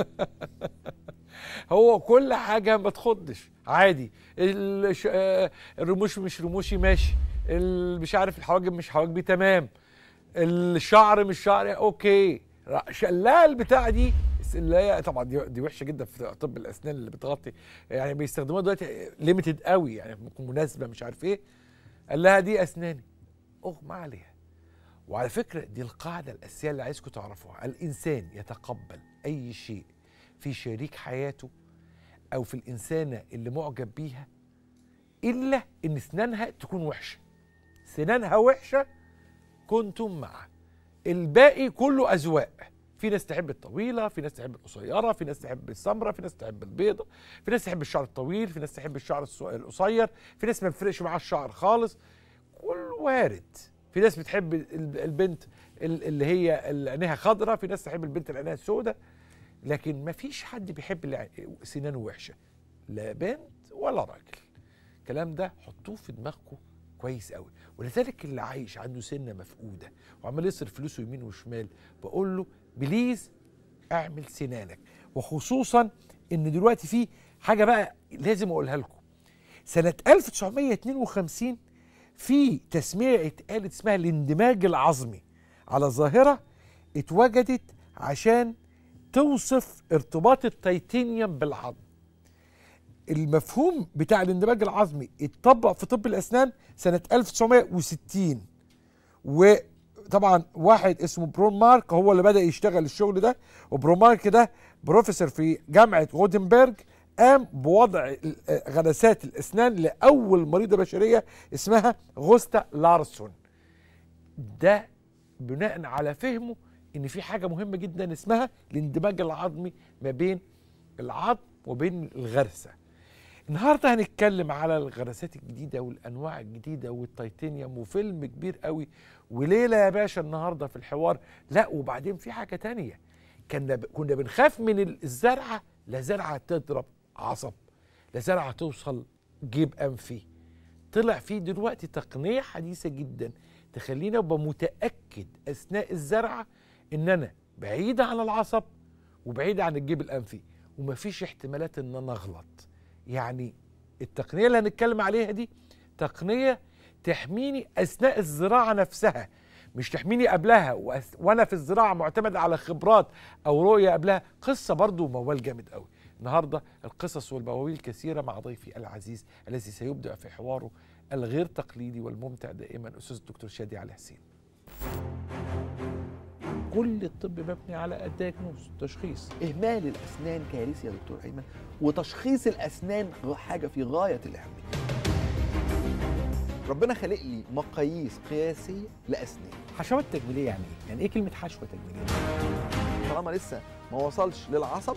هو كل حاجه ما تخضش عادي آه، الرموش مش رموشي ماشي مش عارف الحواجب مش حواجبي تمام الشعر مش شعري اوكي شلال بتاع دي هي طبعا دي وحشه جدا في طب الاسنان اللي بتغطي يعني بيستخدموها دلوقتي ليميتد قوي يعني مناسبه مش عارف ايه قال لها دي اسناني اغمى عليها وعلى فكرة دي القاعدة الأساسية اللي عايزكم تعرفوها الإنسان يتقبل أي شيء في شريك حياته أو في الإنسانة اللي معجب بيها إلا إن أسنانها تكون وحشة سنانها وحشة كنتم معه الباقي كله أذواق في ناس تحب الطويله في ناس تحب القصيره في ناس تحب السمره في ناس تحب البيضه في ناس تحب الشعر الطويل في ناس تحب الشعر القصير في ناس ما بيفرقش معاها الشعر خالص كل وارد في ناس بتحب البنت اللي هي اللي عينيها خضراء في ناس تحب البنت اللي عينيها سوداء لكن ما فيش حد بيحب اللي سنانه وحشه لا بنت ولا راجل الكلام ده حطوه في دماغكم كويس قوي ولذلك اللي عايش عنده سنه مفقوده وعمال يصرف فلوسه يمين وشمال بقول له بليز اعمل سنانك وخصوصا ان دلوقتي في حاجه بقى لازم اقولها لكم سنه 1952 في تسمية اتقالت اسمها الاندماج العظمي على ظاهرة اتوجدت عشان توصف ارتباط التيتانيوم بالعظم المفهوم بتاع الاندماج العظمي اتطبق في طب الأسنان سنة 1960 وطبعا واحد اسمه برون مارك هو اللي بدأ يشتغل الشغل ده وبرون مارك ده بروفيسور في جامعة غوتنبرج قام بوضع آه، غلسات الاسنان لاول مريضه بشريه اسمها غوستا لارسون ده بناء على فهمه ان في حاجه مهمه جدا اسمها الاندماج العظمي ما بين العظم وبين الغرسه النهارده هنتكلم على الغرسات الجديده والانواع الجديده والتيتانيوم وفيلم كبير قوي وليله يا باشا النهارده في الحوار لا وبعدين في حاجه تانية كنا كنا بنخاف من الزرعه لا زرعه تضرب عصب لا زرعه توصل جيب انفي طلع فيه دلوقتي تقنيه حديثه جدا تخليني ابقى متاكد اثناء الزرعه ان انا بعيد عن العصب وبعيد عن الجيب الانفي ومفيش احتمالات ان انا اغلط يعني التقنيه اللي هنتكلم عليها دي تقنيه تحميني اثناء الزراعه نفسها مش تحميني قبلها وانا في الزراعه معتمد على خبرات او رؤيه قبلها قصه برضو موال جامد قوي النهارده القصص والبواويل كثيره مع ضيفي العزيز الذي سيبدأ في حواره الغير تقليدي والممتع دائما استاذ الدكتور شادي علي حسين. كل الطب مبني على الدياجنوز تشخيص اهمال الاسنان كارثه يا دكتور ايمن وتشخيص الاسنان حاجه في غايه الاهميه ربنا خلق لي مقاييس قياسيه لاسنان حشوات تجميليه يعني ايه يعني ايه كلمه حشوه تجميليه طالما لسه ما وصلش للعصب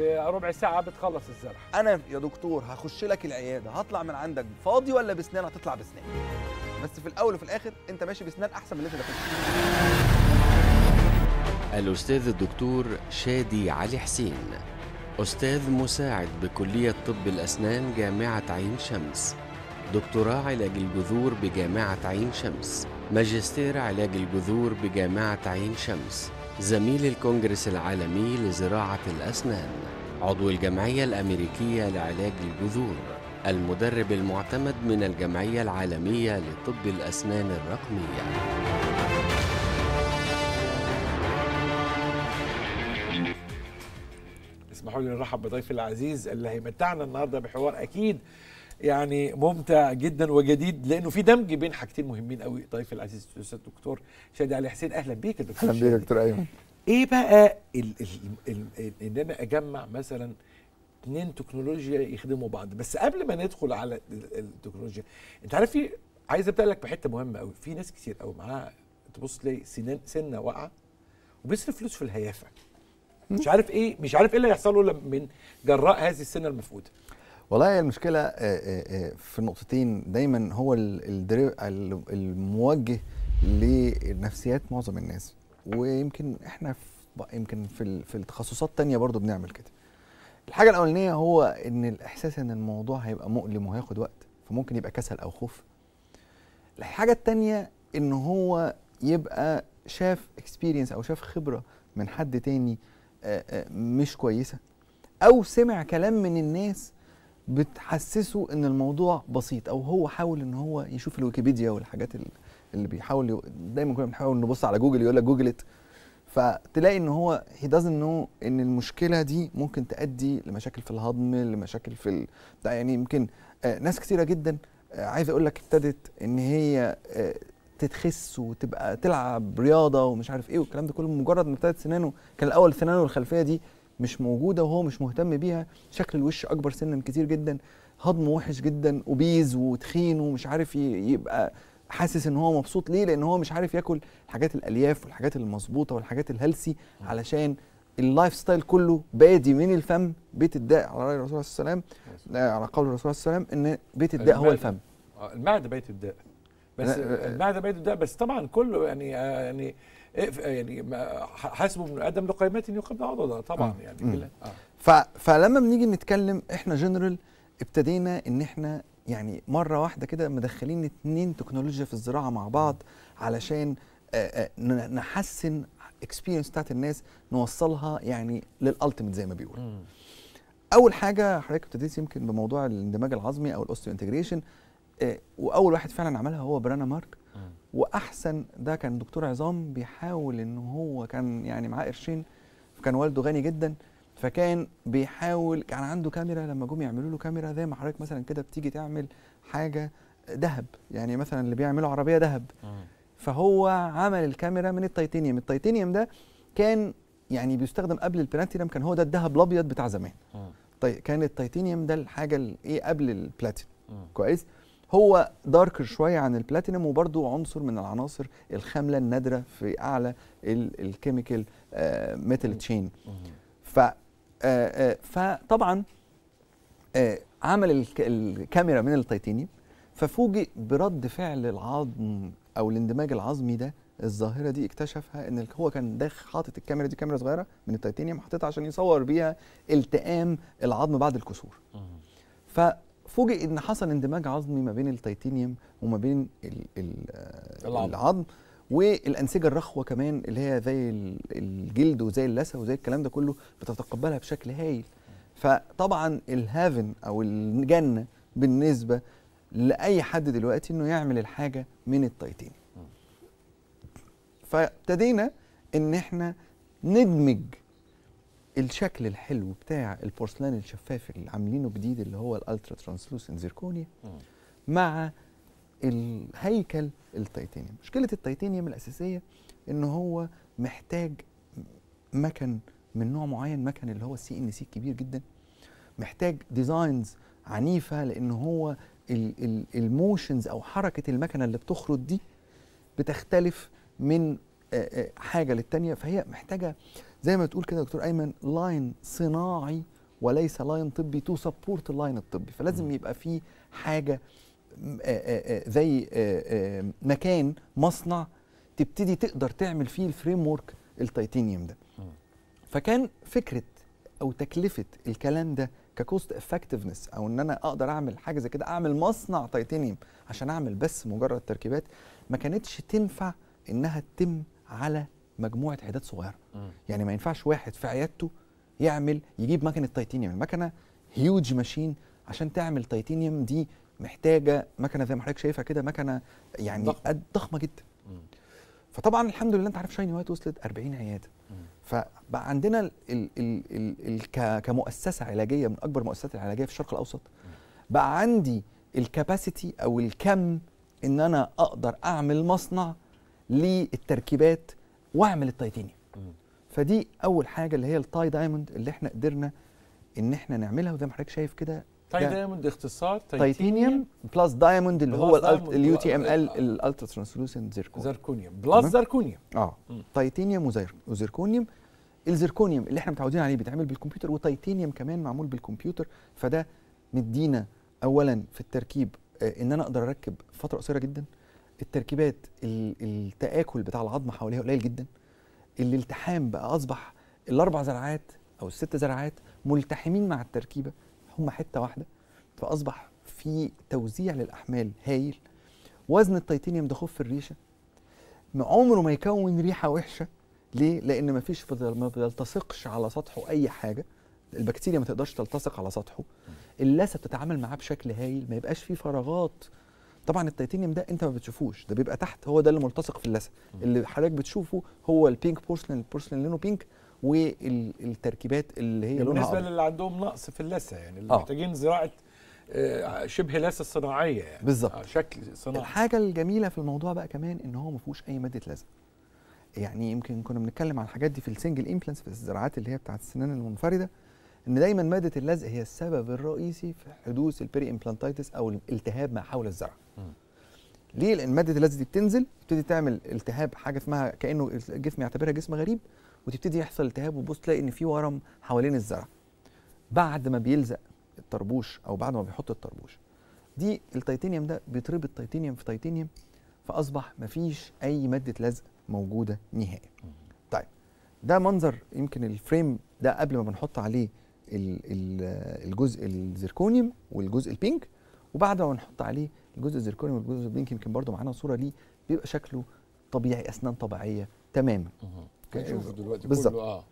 في ربع ساعه بتخلص الزرع انا يا دكتور هخش لك العياده هطلع من عندك فاضي ولا بسنان هتطلع بسنان بس في الاول وفي الاخر انت ماشي بسنان احسن من اللي انت داخله الاستاذ الدكتور شادي علي حسين استاذ مساعد بكليه طب الاسنان جامعه عين شمس دكتوراه علاج الجذور بجامعه عين شمس ماجستير علاج الجذور بجامعه عين شمس زميل الكونجرس العالمي لزراعة الأسنان عضو الجمعية الأمريكية لعلاج الجذور المدرب المعتمد من الجمعية العالمية لطب الأسنان الرقمية اسمحوا لي نرحب بضيفي العزيز اللي هيمتعنا النهارده بحوار اكيد يعني ممتع جدا وجديد لانه في دمج بين حاجتين مهمين قوي ضيفي طيب، العزيز الاستاذ الدكتور شادي علي حسين اهلا بيك يا دكتور اهلا بيك يا دكتور ايمن ايه بقى ال ال ال ال ان انا اجمع مثلا اثنين تكنولوجيا يخدموا بعض بس قبل ما ندخل على التكنولوجيا انت عارف في عايز ابدا لك بحته مهمه قوي في ناس كتير قوي معاها تبص تلاقي سنان سنه واقعه وبيصرف فلوس في الهيافه مش عارف ايه مش عارف ايه اللي هيحصل له من جراء هذه السنه المفقوده والله المشكله آه، آه، آه، في نقطتين دايما هو الموجه لنفسيات معظم الناس ويمكن احنا في يمكن في في التخصصات التانية برضو بنعمل كده الحاجه الاولانيه هو ان الاحساس ان الموضوع هيبقى مؤلم وهياخد وقت فممكن يبقى كسل او خوف الحاجه التانية ان هو يبقى شاف اكسبيرينس او شاف خبره من حد تاني مش كويسه او سمع كلام من الناس بتحسسه ان الموضوع بسيط او هو حاول ان هو يشوف الويكيبيديا والحاجات اللي بيحاول ي... دايما كنا بنحاول نبص على جوجل يقول لك جوجلت فتلاقي ان هو هي دازنت نو ان المشكله دي ممكن تؤدي لمشاكل في الهضم لمشاكل في ال... ده يعني يمكن آه ناس كثيره جدا آه عايز اقول لك ابتدت ان هي آه تتخس وتبقى تلعب رياضه ومش عارف ايه والكلام ده كله مجرد ما ابتدت سنانه كان الاول سنانه الخلفيه دي مش موجوده وهو مش مهتم بيها شكل الوش اكبر سنا كتير جدا هضمه وحش جدا وبيز وتخين ومش عارف يبقى حاسس ان هو مبسوط ليه لان هو مش عارف ياكل حاجات الالياف والحاجات المظبوطه والحاجات الهلسي آه. علشان اللايف ستايل كله بادي من الفم بيت الداء على راي الرسول صلى الله عليه وسلم على قول الرسول صلى الله عليه وسلم ان بيت الداء هو الفم آه، المعده بيت الداء بس المعده بيت الداء بس طبعا كله يعني آه، يعني يعني حاسبوا من ادم لقيمات يقيمنا عضدا طبعا آه. يعني آه. فلما بنيجي نتكلم احنا جنرال ابتدينا ان احنا يعني مره واحده كده مدخلين اتنين تكنولوجيا في الزراعه مع بعض علشان آه، آه، نحسن اكسبيرينس بتاعت الناس نوصلها يعني للالتيميت زي ما بيقول اول حاجه حضرتك ابتديت يمكن بموضوع الاندماج العظمي او الاوستيو انتجريشن آه، واول واحد فعلا عملها هو برانا مارك واحسن ده كان دكتور عظام بيحاول ان هو كان يعني معاه قرشين فكان والده غني جدا فكان بيحاول كان عنده كاميرا لما جم يعملوا له كاميرا زي ما حضرتك مثلا كده بتيجي تعمل حاجه ذهب يعني مثلا اللي بيعملوا عربيه ذهب فهو عمل الكاميرا من التيتانيوم التيتانيوم ده كان يعني بيستخدم قبل البلاتينم كان هو ده الذهب الابيض بتاع زمان طيب كان التيتانيوم ده الحاجه الايه قبل البلاتين كويس هو داركر شويه عن البلاتينم وبرده عنصر من العناصر الخامله النادره في اعلى الكيميكال ميتال تشين ف آه، آه، فطبعا آه، عمل الكاميرا من التيتانيوم ففوجئ برد فعل العظم او الاندماج العظمي ده الظاهره دي اكتشفها ان هو كان داخل حاطط الكاميرا دي كاميرا صغيره من التيتانيوم حاططها عشان يصور بيها التئام العظم بعد الكسور فوجئ ان حصل اندماج عظمي ما بين التيتانيوم وما بين الـ الـ العظم والانسجه الرخوه كمان اللي هي زي الجلد وزي اللثه وزي الكلام ده كله بتتقبلها بشكل هايل فطبعا الهافن او الجنه بالنسبه لاي حد دلوقتي انه يعمل الحاجه من التيتانيوم فابتدينا ان احنا ندمج الشكل الحلو بتاع البورسلان الشفاف اللي عاملينه جديد اللي هو الالترا ترانسلوسن زيركونيا مع الهيكل التيتانيوم مشكله التيتانيوم الاساسيه ان هو محتاج مكن من نوع معين مكن اللي هو السي ان سي الكبير جدا محتاج ديزاينز عنيفه لان هو الموشنز او حركه المكنه اللي بتخرط دي بتختلف من حاجه للتانيه فهي محتاجه زي ما تقول كده دكتور ايمن لاين صناعي وليس لاين طبي تو سبورت اللاين الطبي فلازم يبقى في حاجه آه، آه، آه، زي مكان مصنع تبتدي تقدر تعمل فيه الفريم ورك التيتانيوم ده فكان فكره او تكلفه الكلام ده ككوست افكتفنس او ان انا اقدر اعمل حاجه زي كده اعمل مصنع تيتانيوم عشان اعمل بس مجرد تركيبات ما كانتش تنفع انها تتم على مجموعه عيادات صغيره يعني ما ينفعش واحد في عيادته يعمل يجيب مكنه تيتانيوم المكنه هيوج ماشين عشان تعمل تيتانيوم دي محتاجه مكنه زي ما حضرتك شايفها كده مكنه يعني ضخمه, ضخمة جدا مم. فطبعا الحمد لله انت عارف شايني وايت وصلت 40 عياده فبقى عندنا الـ الـ ال ال ال كمؤسسه علاجيه من اكبر المؤسسات العلاجيه في الشرق الاوسط بقى عندي الكباسيتي او الكم ان انا اقدر اعمل مصنع للتركيبات واعمل التايتانيوم فدي اول حاجه اللي هي التاي دايموند اللي احنا قدرنا ان احنا نعملها وزي ما حضرتك شايف كده تاي دايموند اختصار تيتانيوم بلس دايموند اللي هو اليو تي ام ال الالترا ترانسلوسنت زيركونيوم زيركونيوم بلس زيركونيوم اه تيتانيوم وزيركونيوم الزيركونيوم اللي احنا متعودين عليه بيتعمل بالكمبيوتر وتيتانيوم كمان معمول بالكمبيوتر فده مدينا اولا في التركيب آه ان انا اقدر اركب فتره قصيره جدا التركيبات التآكل بتاع العظم حواليها قليل جدا الالتحام بقى أصبح الأربع زرعات أو الست زرعات ملتحمين مع التركيبة هم حتة واحدة فأصبح في توزيع للأحمال هايل وزن التيتانيوم ده خف الريشة عمره ما يكون ريحة وحشة ليه؟ لأن مفيش فضل ما بيلتصقش على سطحه أي حاجة البكتيريا ما تقدرش تلتصق على سطحه اللثه بتتعامل معاه بشكل هايل ما يبقاش فيه فراغات طبعا التيتانيوم ده انت ما بتشوفوش ده بيبقى تحت هو ده اللي ملتصق في اللثه اللي حضرتك بتشوفه هو البينك بورسلين البورسلين لونه بينك والتركيبات اللي هي لونها بالنسبه للي عندهم نقص في اللثه يعني اللي آه. محتاجين زراعه آه، شبه لثه صناعيه يعني بالظبط آه شكل صناعي الحاجه الجميله في الموضوع بقى كمان ان هو ما فيهوش اي ماده لزق يعني يمكن كنا بنتكلم عن الحاجات دي في السنجل امبلانس في الزراعات اللي هي بتاعت السنان المنفرده ان دايما ماده اللزق هي السبب الرئيسي في حدوث البري امبلانتايتس او الالتهاب ما حول الزرع ليه لان ماده اللزق دي بتنزل تبتدي تعمل التهاب حاجه اسمها كانه الجسم يعتبرها جسم غريب وتبتدي يحصل التهاب وتبص تلاقي ان في ورم حوالين الزرع بعد ما بيلزق الطربوش او بعد ما بيحط الطربوش دي التيتانيوم ده بيتربط تيتانيوم في تيتانيوم فاصبح مفيش اي ماده لزق موجوده نهائي طيب ده منظر يمكن الفريم ده قبل ما بنحط عليه الجزء الزركونيوم والجزء البينك وبعد ما نحط عليه الجزء الزركونيوم والجزء البينك يمكن برضو معانا صوره ليه بيبقى شكله طبيعي اسنان طبيعيه تماما هنشوفه أيوه. دلوقتي كله اه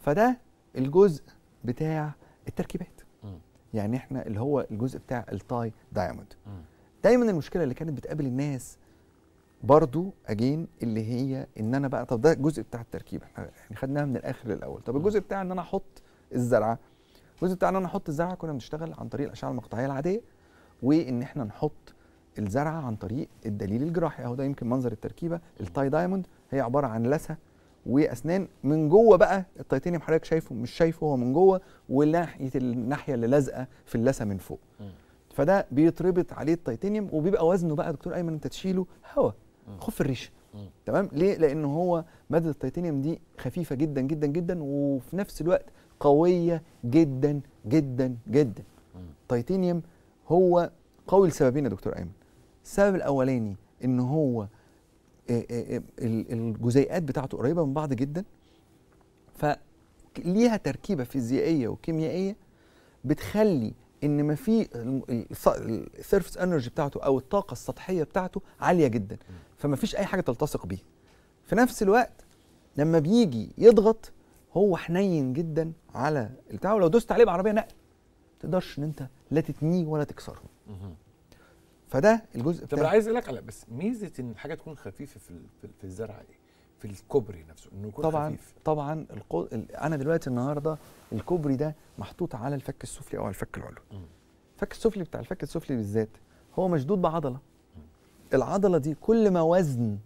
فده الجزء بتاع التركيبات مم. يعني احنا اللي هو الجزء بتاع التاي دايموند دايما المشكله اللي كانت بتقابل الناس برضو اجين اللي هي ان انا بقى طب ده الجزء بتاع التركيب احنا يعني خدناها من الاخر للاول طب الجزء بتاع ان انا احط الزرعه الجزء بتاعنا نحط الزرعه كنا بنشتغل عن طريق الاشعه المقطعيه العاديه وان احنا نحط الزرعه عن طريق الدليل الجراحي اهو ده يمكن منظر التركيبه التاي دايموند هي عباره عن لثه واسنان من جوه بقى التيتانيوم حضرتك شايفه مش شايفه هو من جوه وناحيه الناحيه اللي لازقه في اللثه من فوق فده بيتربط عليه التيتانيوم وبيبقى وزنه بقى دكتور ايمن انت تشيله هواء خف الريشه تمام ليه لان هو ماده التيتانيوم دي خفيفه جدا جدا جدا وفي نفس الوقت قويه جدا جدا جدا التيتانيوم هو قوي لسببين يا دكتور ايمن السبب الاولاني ان هو آه، آه، آه، الجزيئات بتاعته قريبه من بعض جدا فليها تركيبه فيزيائيه وكيميائيه بتخلي ان ما في السيرفس انرجي بتاعته او الطاقه السطحيه بتاعته عاليه جدا فما فيش اي حاجه تلتصق بيه في نفس الوقت لما بيجي يضغط هو حنين جدا على البتاع ولو دوست عليه بعربيه نقل ما تقدرش ان انت لا تتنيه ولا تكسره فده الجزء طب انا عايز اسالك على بس ميزه ان الحاجه تكون خفيفه في في الزرع ايه؟ في الكوبري نفسه انه يكون طبعا خفيف طبعا القو... انا دلوقتي النهارده الكوبري ده محطوط على الفك السفلي او على الفك العلوي الفك السفلي بتاع الفك السفلي بالذات هو مشدود بعضله العضله دي كل ما وزن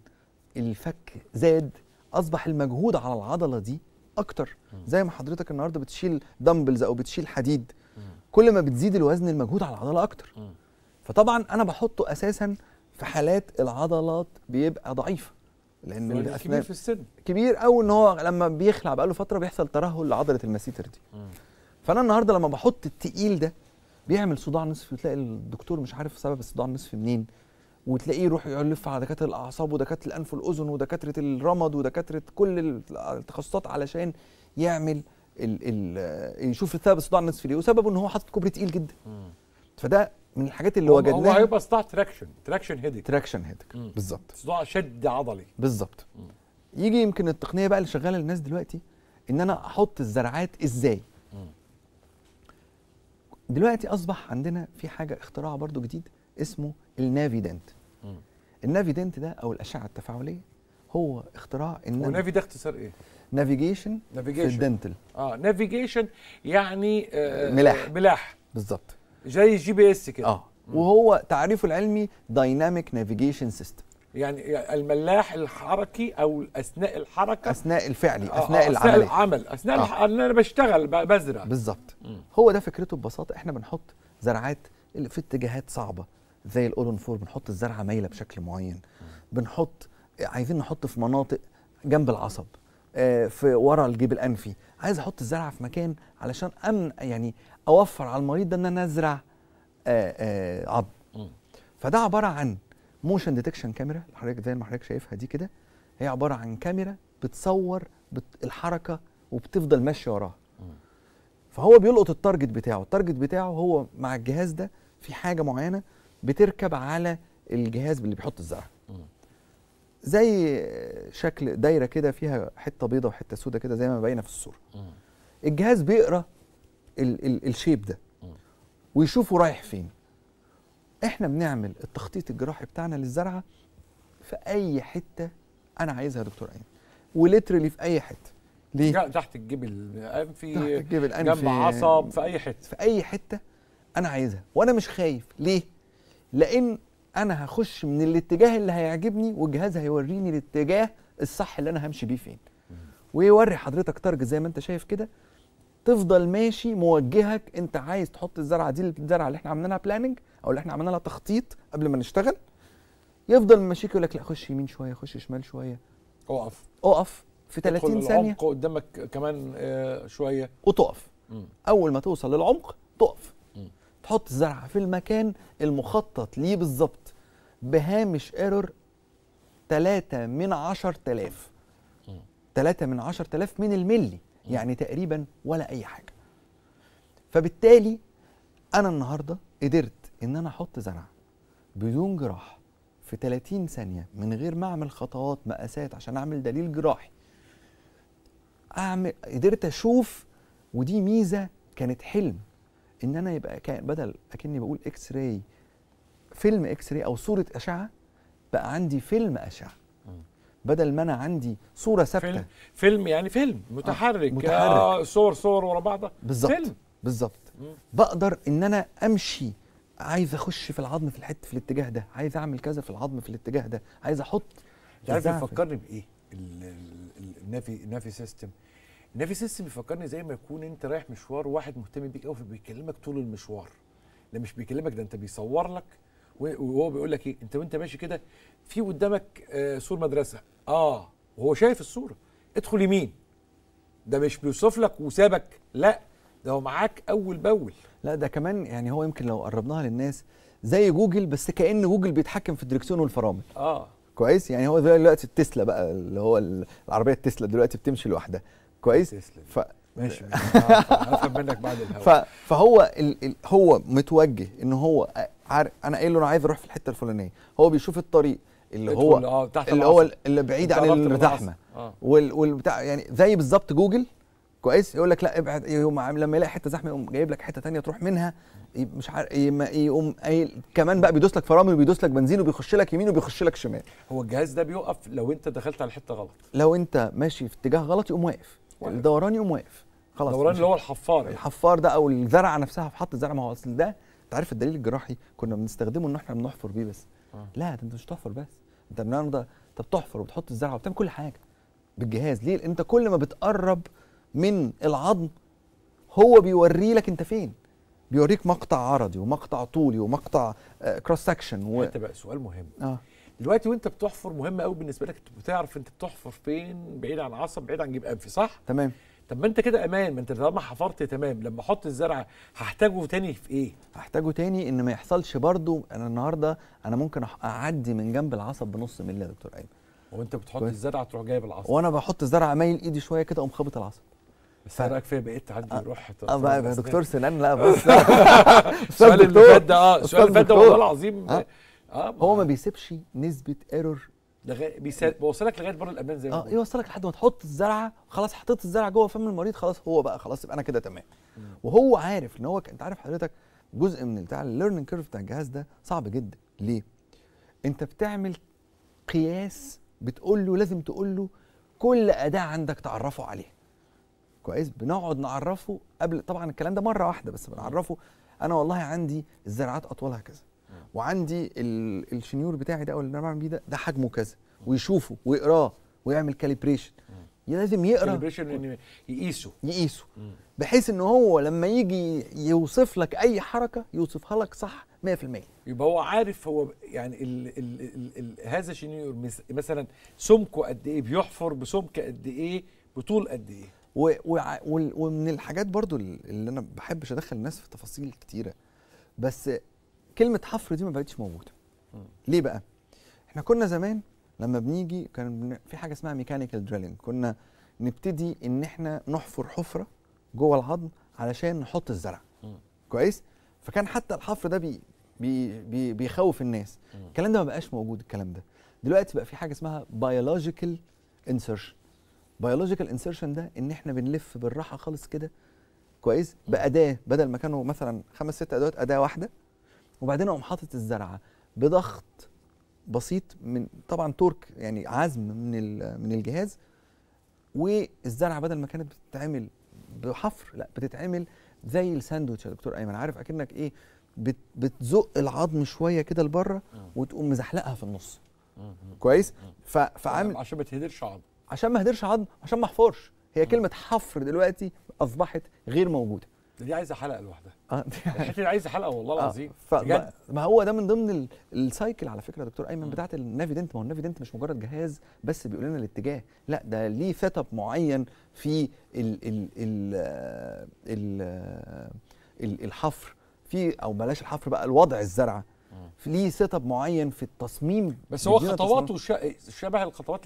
الفك زاد اصبح المجهود على العضله دي اكتر زي ما حضرتك النهارده بتشيل دمبلز او بتشيل حديد كل ما بتزيد الوزن المجهود على العضله اكتر فطبعا انا بحطه اساسا في حالات العضلات بيبقى ضعيفه لان يعني الاثناء كبير في السن كبير او ان هو لما بيخلع بقاله فتره بيحصل ترهل لعضله المسيتر دي فانا النهارده لما بحط التقيل ده بيعمل صداع نصفي وتلاقي الدكتور مش عارف سبب الصداع النصفي منين وتلاقيه يروح يلف على دكاتره الاعصاب ودكاتره الانف والاذن ودكاتره الرمد ودكاتره كل التخصصات علشان يعمل ال ال يشوف سبب الصداع النصف ليه وسببه ان هو حاطط كوبري تقيل جدا فده من الحاجات اللي وجدناها هو هيبقى صداع تراكشن تراكشن هيدك تراكشن هيدك بالظبط صداع شد عضلي بالظبط يجي يمكن التقنيه بقى اللي شغاله للناس دلوقتي ان انا احط الزرعات ازاي دلوقتي اصبح عندنا في حاجه اختراع برضو جديد اسمه النافيدنت النافيدنت ده او الاشعه التفاعليه هو اختراع النافي والنافي ده اختصار ايه؟ نافيجيشن نافيجيشن في الدنتل اه نافيجيشن يعني آه ملاح ملاح بالظبط زي الجي بي اس كده اه وهو تعريفه العلمي دايناميك نافيجيشن سيستم يعني الملاح الحركي او اثناء الحركه اثناء الفعلي آه، اثناء آه العمل اثناء العمل اثناء آه. انا بشتغل بزرع بالظبط هو ده فكرته ببساطه احنا بنحط زرعات في اتجاهات صعبه زي الاولون فور بنحط الزرعه مايله بشكل معين بنحط عايزين نحط في مناطق جنب العصب آه، في ورا الجيب الانفي عايز احط الزرعه في مكان علشان امن يعني اوفر على المريض ده ان انا ازرع آه، آه، عض فده عباره عن موشن ديتكشن كاميرا حضرتك زي ما حضرتك شايفها دي كده هي عباره عن كاميرا بتصور بت الحركه وبتفضل ماشيه وراها فهو بيلقط التارجت بتاعه التارجت بتاعه هو مع الجهاز ده في حاجه معينه بتركب على الجهاز اللي بيحط الزرع زي شكل دايره كده فيها حته بيضه وحته سودة كده زي ما باينه في الصوره الجهاز بيقرا ال ال الشيب ده ويشوفه رايح فين احنا بنعمل التخطيط الجراحي بتاعنا للزرعه في اي حته انا عايزها يا دكتور ايمن وليترلي في اي حته ليه؟ تحت الجيب الانفي تحت الجيب الانفي جنب عصب في اي حته في اي حته انا عايزها وانا مش خايف ليه؟ لان انا هخش من الاتجاه اللي هيعجبني والجهاز هيوريني الاتجاه الصح اللي انا همشي بيه فين ويوري حضرتك تارجت زي ما انت شايف كده تفضل ماشي موجهك انت عايز تحط الزرعه دي الزرعه اللي احنا عملنا لها بلاننج او اللي احنا عملنا لها تخطيط قبل ما نشتغل يفضل ماشيك يقول لك لا خش يمين شويه خش شمال شويه اقف اقف في 30 ثانيه العمق قدامك كمان آه، شويه وتقف اول ما توصل للعمق تقف تحط الزرعه في المكان المخطط ليه بالظبط بهامش ايرور 3 من 10000 3 من 10000 من الملي يعني تقريبا ولا اي حاجه فبالتالي انا النهارده قدرت ان انا احط زرعه بدون جراح في 30 ثانيه من غير ما اعمل خطوات مقاسات عشان اعمل دليل جراحي اعمل قدرت اشوف ودي ميزه كانت حلم ان انا يبقى بدل اكني بقول اكس راي فيلم اكس راي او صوره اشعه بقى عندي فيلم اشعه بدل ما انا عندي صوره ثابته فيلم, فيلم يعني فيلم متحرك, آه متحرك. آه صور صور ورا بعضها بالظبط فيلم بالظبط بقدر ان انا امشي عايز اخش في العظم في الحته في الاتجاه ده عايز اعمل كذا في العظم في الاتجاه ده عايز احط انت عارف بيفكرني بايه النافي النافي سيستم النافي سيستم بيفكرني زي ما يكون انت رايح مشوار وواحد مهتم بيك قوي فبيكلمك طول المشوار لا مش بيكلمك ده انت بيصور لك وهو بيقول لك ايه انت وانت ماشي كده في قدامك آه سور مدرسه اه وهو شايف الصوره ادخل يمين ده مش بيوصف لك وسابك لا ده هو معاك اول باول لا ده كمان يعني هو يمكن لو قربناها للناس زي جوجل بس كان جوجل بيتحكم في الدركسيون والفرامل اه كويس يعني هو دلوقتي التسلا بقى اللي هو العربيه التسلا دلوقتي بتمشي لوحدها كويس تسلم ف... ماشي هفهم منك بعد الهوا ف... فهو ال... ال... هو متوجه ان هو عارف انا قايل له انا عايز اروح في الحته الفلانيه هو بيشوف الطريق اللي هو آه، تحت اللي هو اللي بعيد عن الزحمه آه. وال... والبتاع يعني زي بالظبط جوجل كويس يقول لك لا ابعد يقوم لما يلاقي حته زحمه يقوم جايب لك حته تانية تروح منها مش عارف يقوم كمان بقى بيدوس لك فرامل وبيدوس لك بنزين وبيخش لك يمين وبيخش لك شمال هو الجهاز ده بيقف لو انت دخلت على حته غلط لو انت ماشي في اتجاه غلط يقوم واقف الدوران يقوم واقف خلاص الدوران اللي هو الحفار يعني. الحفار ده او الزرعه نفسها في حط الزرع ما هو اصل ده انت عارف الدليل الجراحي كنا بنستخدمه ان احنا بنحفر بيه بس آه. لا ده انت مش تحفر بس انت النهارده انت بتحفر وبتحط الزرعه وبتعمل كل حاجه بالجهاز ليه انت كل ما بتقرب من العظم هو بيوري لك انت فين بيوريك مقطع عرضي ومقطع طولي ومقطع كروس آه، سكشن و... يعني بقى سؤال مهم آه. دلوقتي وانت بتحفر مهم قوي بالنسبه لك انت بتعرف انت بتحفر فين بعيد عن عصب بعيد عن جيب انفي صح تمام طب ما انت كده امان ما انت طالما حفرت تمام لما احط الزرعه هحتاجه تاني في ايه هحتاجه تاني ان ما يحصلش برضو انا النهارده انا ممكن اعدي من جنب العصب بنص مللي يا دكتور ايمن وانت بتحط كويس. الزرعه تروح جايب العصب وانا بحط الزرعه مايل ايدي شويه كده اقوم خابط العصب بس انا كفايه بقيت عندي روح اه, آه، بقى دكتور سنان لا آه. بس السؤال اللي فات ده اه السؤال اللي فات ده والله العظيم أه اه هو ما بيسيبش نسبه ايرور لغايه بيوصلك لغايه بره الامان زي ما اه يوصلك لحد ما تحط الزرعه خلاص حطيت الزرعه جوه فم المريض خلاص هو بقى خلاص يبقى انا كده تمام وهو عارف ان هو انت عارف حضرتك جزء من بتاع الليرنينج كيرف بتاع الجهاز ده صعب جدا ليه؟ انت بتعمل قياس بتقول له لازم تقول له كل اداه عندك تعرفه عليها كويس بنقعد نعرفه قبل طبعا الكلام ده مره واحده بس بنعرفه انا والله عندي الزراعات اطولها كذا وعندي الشنيور بتاعي ده او اللي انا بعمل بيه ده ده حجمه كذا ويشوفه ويقراه ويعمل كاليبريشن لازم يقرا كاليبريشن ان يقيسه يقيسه بحيث ان هو لما يجي يوصف لك اي حركه يوصفها لك صح 100% يبقى هو عارف هو يعني الـ الـ الـ الـ هذا الشنيور مثلا سمكه قد ايه بيحفر بسمك قد ايه بطول قد ايه و و ومن الحاجات برضو اللي انا بحبش ادخل الناس في تفاصيل كتيره بس كلمه حفر دي ما بقتش موجوده ليه بقى احنا كنا زمان لما بنيجي كان في حاجه اسمها ميكانيكال دريلنج كنا نبتدي ان احنا نحفر حفره جوه العظم علشان نحط الزرع كويس فكان حتى الحفر ده بي بي بيخوف الناس الكلام ده ما بقاش موجود الكلام ده دلوقتي بقى في حاجه اسمها بيولوجيكال انسرشن بيولوجيكال انسرشن ده ان احنا بنلف بالراحه خالص كده كويس باداه بدل ما كانوا مثلا خمس ست ادوات اداه واحده وبعدين اقوم حاطط الزرعه بضغط بسيط من طبعا تورك يعني عزم من من الجهاز والزرعه بدل ما كانت بتتعمل بحفر لا بتتعمل زي الساندوتش يا دكتور ايمن عارف اكنك ايه بتزق العظم شويه كده لبره وتقوم مزحلقها في النص كويس فعامل عشان ما تهدرش عظم عشان ما اهدرش عظم عشان ما احفرش هي كلمه حفر دلوقتي اصبحت غير موجوده دي عايزه حلقه لوحدها اه دي يعني عايزه حلقه والله آه، العظيم آه. ما هو ده من ضمن السايكل على فكره يا دكتور ايمن بتاعت النافيدنت ما هو النافيدنت مش مجرد جهاز بس بيقول لنا الاتجاه لا ده ليه سيت اب معين في ال ال ال آه، آه، ال الحفر في او بلاش الحفر بقى الوضع الزرعه ليه سيت اب معين في التصميم بس هو خطواته شبه الخطوات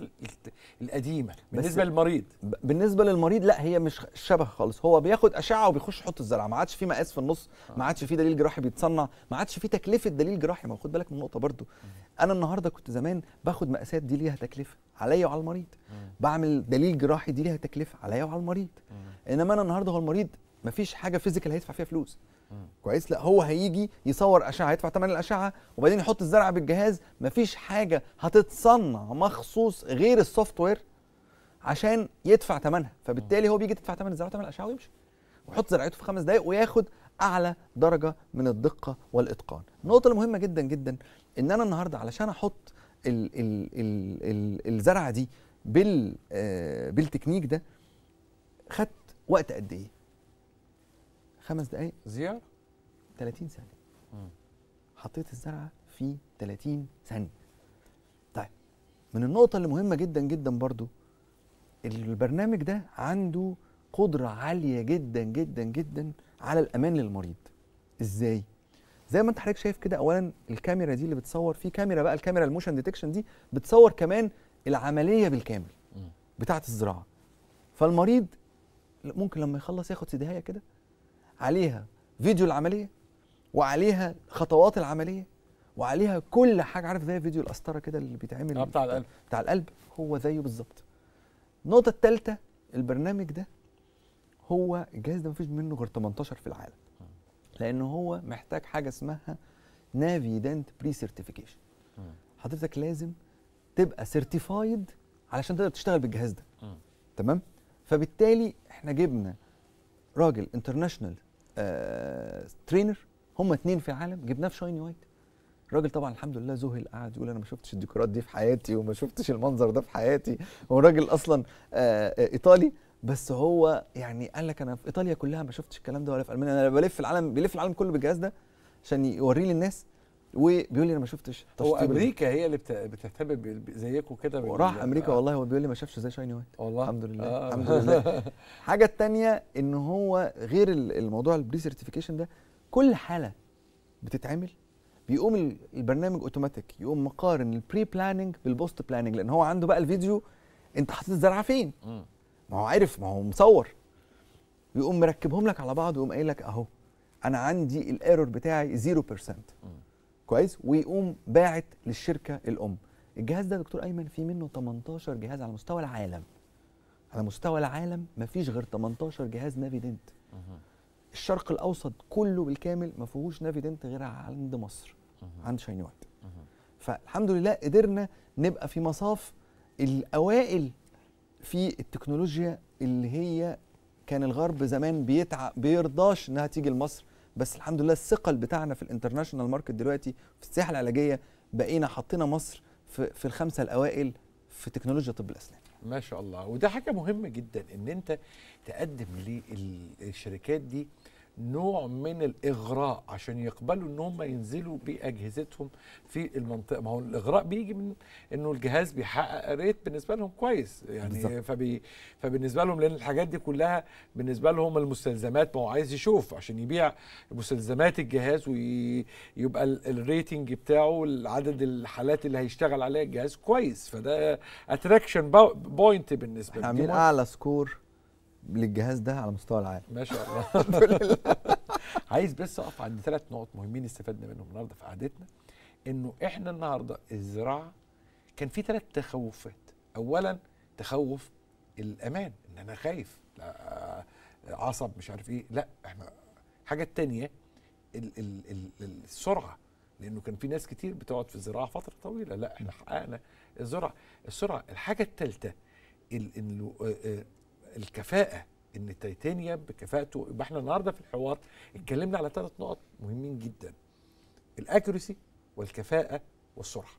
القديمه بالنسبه للمريض بالنسبه للمريض لا هي مش شبه خالص هو بياخد اشعه وبيخش يحط الزرعه ما عادش في مقاس في النص ما عادش في دليل جراحي بيتصنع ما عادش في تكلفه دليل جراحي ما خد بالك من النقطه برضو انا النهارده كنت زمان باخد مقاسات دي ليها تكلفه عليا وعلى المريض بعمل دليل جراحي دي ليها تكلفه عليا وعلى المريض انما انا النهارده هو المريض ما فيش حاجه فيزيكال هيدفع فيها فلوس كويس لا هو هيجي يصور اشعه هيدفع ثمن الاشعه وبعدين يحط الزرعه بالجهاز مفيش حاجه هتتصنع مخصوص غير السوفت وير عشان يدفع ثمنها فبالتالي هو بيجي تدفع ثمن الزرعه ثمن الاشعه ويمشي ويحط زرعته في خمس دقائق وياخد اعلى درجه من الدقه والاتقان النقطه المهمه جدا جدا ان انا النهارده علشان احط الـ الـ الـ الـ الزرعه دي آه، بالتكنيك ده خدت وقت قد ايه خمس دقائق زيارة 30 ثانية حطيت الزرعة في 30 ثانية طيب من النقطة اللي مهمة جدا جدا برضو البرنامج ده عنده قدرة عالية جدا جدا جدا على الأمان للمريض ازاي؟ زي ما انت حضرتك شايف كده اولا الكاميرا دي اللي بتصور في كاميرا بقى الكاميرا الموشن ديتكشن دي بتصور كمان العمليه بالكامل بتاعه الزراعه فالمريض ممكن لما يخلص ياخد سدهايه كده عليها فيديو العمليه وعليها خطوات العمليه وعليها كل حاجه عارف زي فيديو القسطره كده اللي بيتعمل آه بتاع القلب بتاع القلب هو زيه بالظبط النقطه الثالثه البرنامج ده هو الجهاز ده مفيش منه غير 18 في العالم لان هو محتاج حاجه اسمها نافي دنت بري سيرتيفيكيشن حضرتك لازم تبقى سيرتيفايد علشان تقدر تشتغل بالجهاز ده تمام فبالتالي احنا جبنا راجل انترناشونال آه ترينر هم اتنين في عالم جبناه في شايني وايت الراجل طبعا الحمد لله ذهل قعد يقول انا ما شفتش الديكورات دي في حياتي وما شفتش المنظر ده في حياتي هو راجل اصلا آه،, آه ايطالي بس هو يعني قال لك انا في ايطاليا كلها ما شفتش الكلام ده ولا في المانيا انا بلف العالم بيلف العالم كله بالجهاز ده عشان يوريه للناس وبيقول لي انا ما شفتش هو امريكا هي اللي بتهتم زيكم كده وراح امريكا آه. والله هو بيقول لي ما شافش زي شايني وايت والله الحمد لله آه. الحمد لله الحاجه الثانيه ان هو غير الموضوع البري سيرتيفيكيشن ده كل حاله بتتعمل بيقوم البرنامج اوتوماتيك يقوم مقارن البري بلاننج بالبوست بلاننج لان هو عنده بقى الفيديو انت حاطط الزرعه فين ما هو عارف ما هو مصور يقوم مركبهم لك على بعض ويقوم قايل لك اهو انا عندي الايرور بتاعي 0% كويس ويقوم باعت للشركه الام الجهاز ده دكتور ايمن في منه 18 جهاز على مستوى العالم على مستوى العالم ما فيش غير 18 جهاز نافيدنت الشرق الاوسط كله بالكامل ما فيهوش نافيدنت غير عند مصر عند شينوات فالحمد لله قدرنا نبقى في مصاف الاوائل في التكنولوجيا اللي هي كان الغرب زمان بيتعب بيرضاش انها تيجي لمصر بس الحمد لله الثقل بتاعنا في الانترناشونال ماركت دلوقتي في السياحه العلاجيه بقينا حطينا مصر في, في الخمسه الاوائل في تكنولوجيا طب الاسنان ما شاء الله وده حاجه مهمه جدا ان انت تقدم للشركات دي نوع من الاغراء عشان يقبلوا ان هم ينزلوا باجهزتهم في المنطقه ما هو الاغراء بيجي من انه الجهاز بيحقق ريت بالنسبه لهم كويس يعني بالزبط. فبي فبالنسبه لهم لان الحاجات دي كلها بالنسبه لهم المستلزمات ما هو عايز يشوف عشان يبيع مستلزمات الجهاز ويبقى الريتنج بتاعه عدد الحالات اللي هيشتغل عليها الجهاز كويس فده اتراكشن بوينت بالنسبه لهم عاملين اعلى سكور للجهاز ده على مستوى العالم ما شاء الله الحمد لله عايز بس اقف عند ثلاث نقط مهمين استفدنا منهم النهارده في قعدتنا انه احنا النهارده الزراعه كان في ثلاث تخوفات اولا تخوف الامان ان انا خايف لا عصب مش عارف ايه لا احنا الحاجه الثانيه السرعه لانه كان في ناس كتير بتقعد في الزراعه فتره طويله لا احنا حققنا الزرع السرعه الحاجه الثالثه الكفاءه ان تيتانيا بكفاءته يبقى احنا النهارده في الحوار اتكلمنا على ثلاث نقط مهمين جدا الاكيورسي والكفاءه والسرعه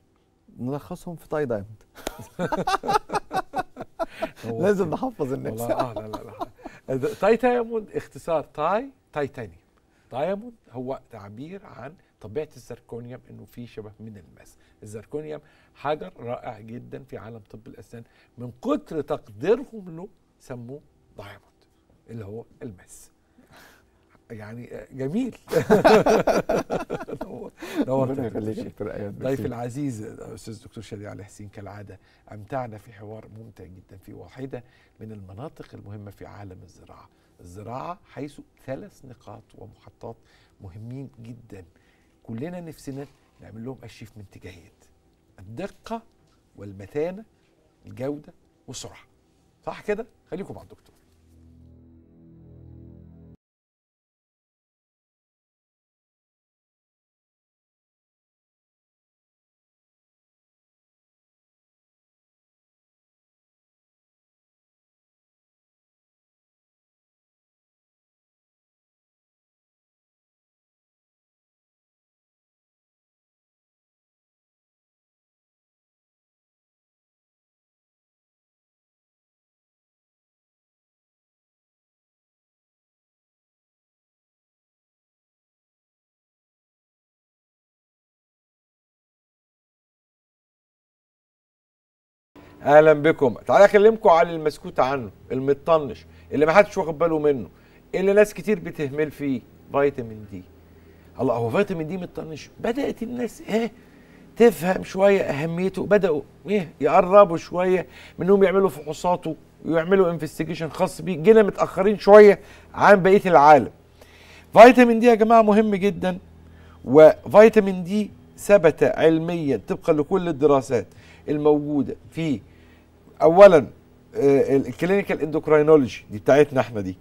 نلخصهم في تاي دايموند لازم نحفظ الناس اه لا لا لا تاي دايموند اختصار تاي تايتانيوم دايموند هو تعبير عن طبيعه الزركونيوم انه في شبه من الماس الزركونيوم حجر رائع جدا في عالم طب الاسنان من كتر تقديرهم له سموه دايموند اللي هو الماس يعني جميل نورت ضيف العزيز الاستاذ دكتور شادي علي حسين كالعاده امتعنا في حوار ممتع جدا في واحده من المناطق المهمه في عالم الزراعه الزراعه حيث ثلاث نقاط ومحطات مهمين جدا كلنا نفسنا نعمل لهم ارشيف من اتجاهات الدقه والمتانه الجوده والسرعه صح كده خليكم مع الدكتور اهلا بكم تعالى اكلمكم على المسكوت عنه المطنش اللي ما حدش واخد باله منه اللي ناس كتير بتهمل فيه فيتامين دي الله هو فيتامين دي مطنش بدات الناس ايه تفهم شويه اهميته بداوا ايه يقربوا شويه منهم يعملوا فحوصاته ويعملوا انفستيجيشن خاص بيه جينا متاخرين شويه عن بقيه العالم فيتامين دي يا جماعه مهم جدا وفيتامين دي ثبت علميا طبقا لكل الدراسات الموجوده في اولا الكلينيكال آه، اندوكراينولوجي دي بتاعتنا احنا دي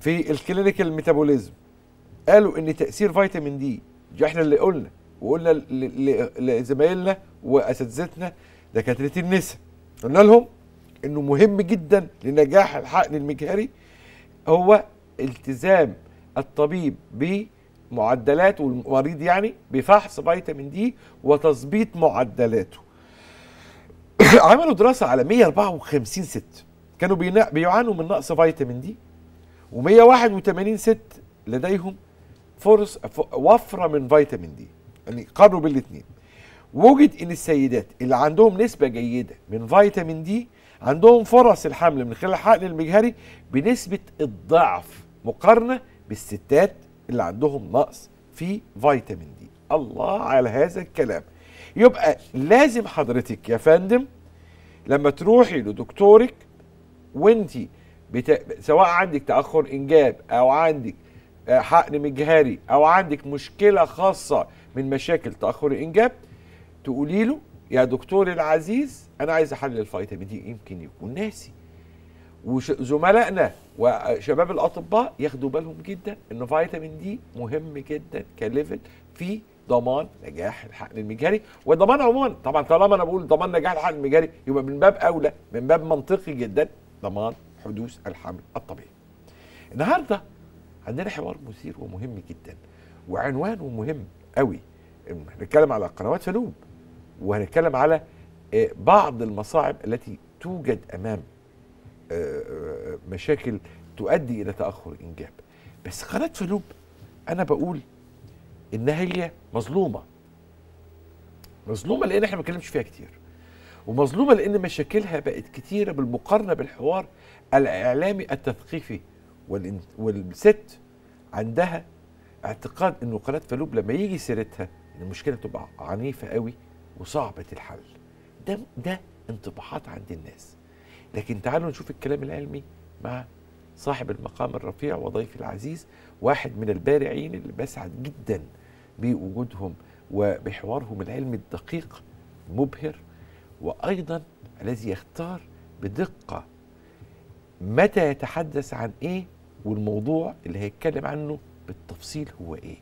في الكلينيكال ميتابوليزم قالوا ان تاثير فيتامين دي احنا اللي قلنا وقلنا لزمايلنا واساتذتنا دكاتره النساء قلنا لهم انه مهم جدا لنجاح الحقن المجهري هو التزام الطبيب بمعدلات والمريض يعني بفحص فيتامين دي وتظبيط معدلاته عملوا دراسه على 154 ست كانوا بيعانوا من نقص فيتامين دي و181 ست لديهم فرص وفره من فيتامين دي يعني قارنوا بالاثنين وجد ان السيدات اللي عندهم نسبه جيده من فيتامين دي عندهم فرص الحمل من خلال الحقن المجهري بنسبه الضعف مقارنه بالستات اللي عندهم نقص في فيتامين دي الله على هذا الكلام يبقى لازم حضرتك يا فندم لما تروحي لدكتورك وانت بت... سواء عندك تاخر انجاب او عندك آه، حقن مجهري او عندك مشكله خاصه من مشاكل تاخر الانجاب تقولي له يا دكتور العزيز انا عايز احلل الفيتامين دي يمكن يكون ناسي وزملائنا وشباب الاطباء ياخدوا بالهم جدا ان فيتامين دي مهم جدا كليفل في ضمان نجاح الحقن المجاري وضمان عموما طبعا طالما انا بقول ضمان نجاح الحقن المجاري يبقى من باب اولى من باب منطقي جدا ضمان حدوث الحمل الطبيعي. النهارده عندنا حوار مثير ومهم جدا وعنوانه مهم قوي هنتكلم على قنوات فلوب وهنتكلم على آه، بعض المصاعب التي توجد امام آه، آه، مشاكل تؤدي الى تاخر الانجاب بس قناه فلوب انا بقول ان هي مظلومه مظلومه لان احنا ما بنتكلمش فيها كتير ومظلومه لان مشاكلها بقت كتيره بالمقارنه بالحوار الاعلامي التثقيفي والست عندها اعتقاد انه قناه فلوب لما يجي سيرتها المشكله تبقى عنيفه قوي وصعبه الحل ده ده انطباعات عند الناس لكن تعالوا نشوف الكلام العلمي مع صاحب المقام الرفيع وضيفي العزيز واحد من البارعين اللي بسعد جدا بوجودهم وبحوارهم العلمي الدقيق مبهر وايضا الذي يختار بدقه متى يتحدث عن ايه والموضوع اللي هيتكلم عنه بالتفصيل هو ايه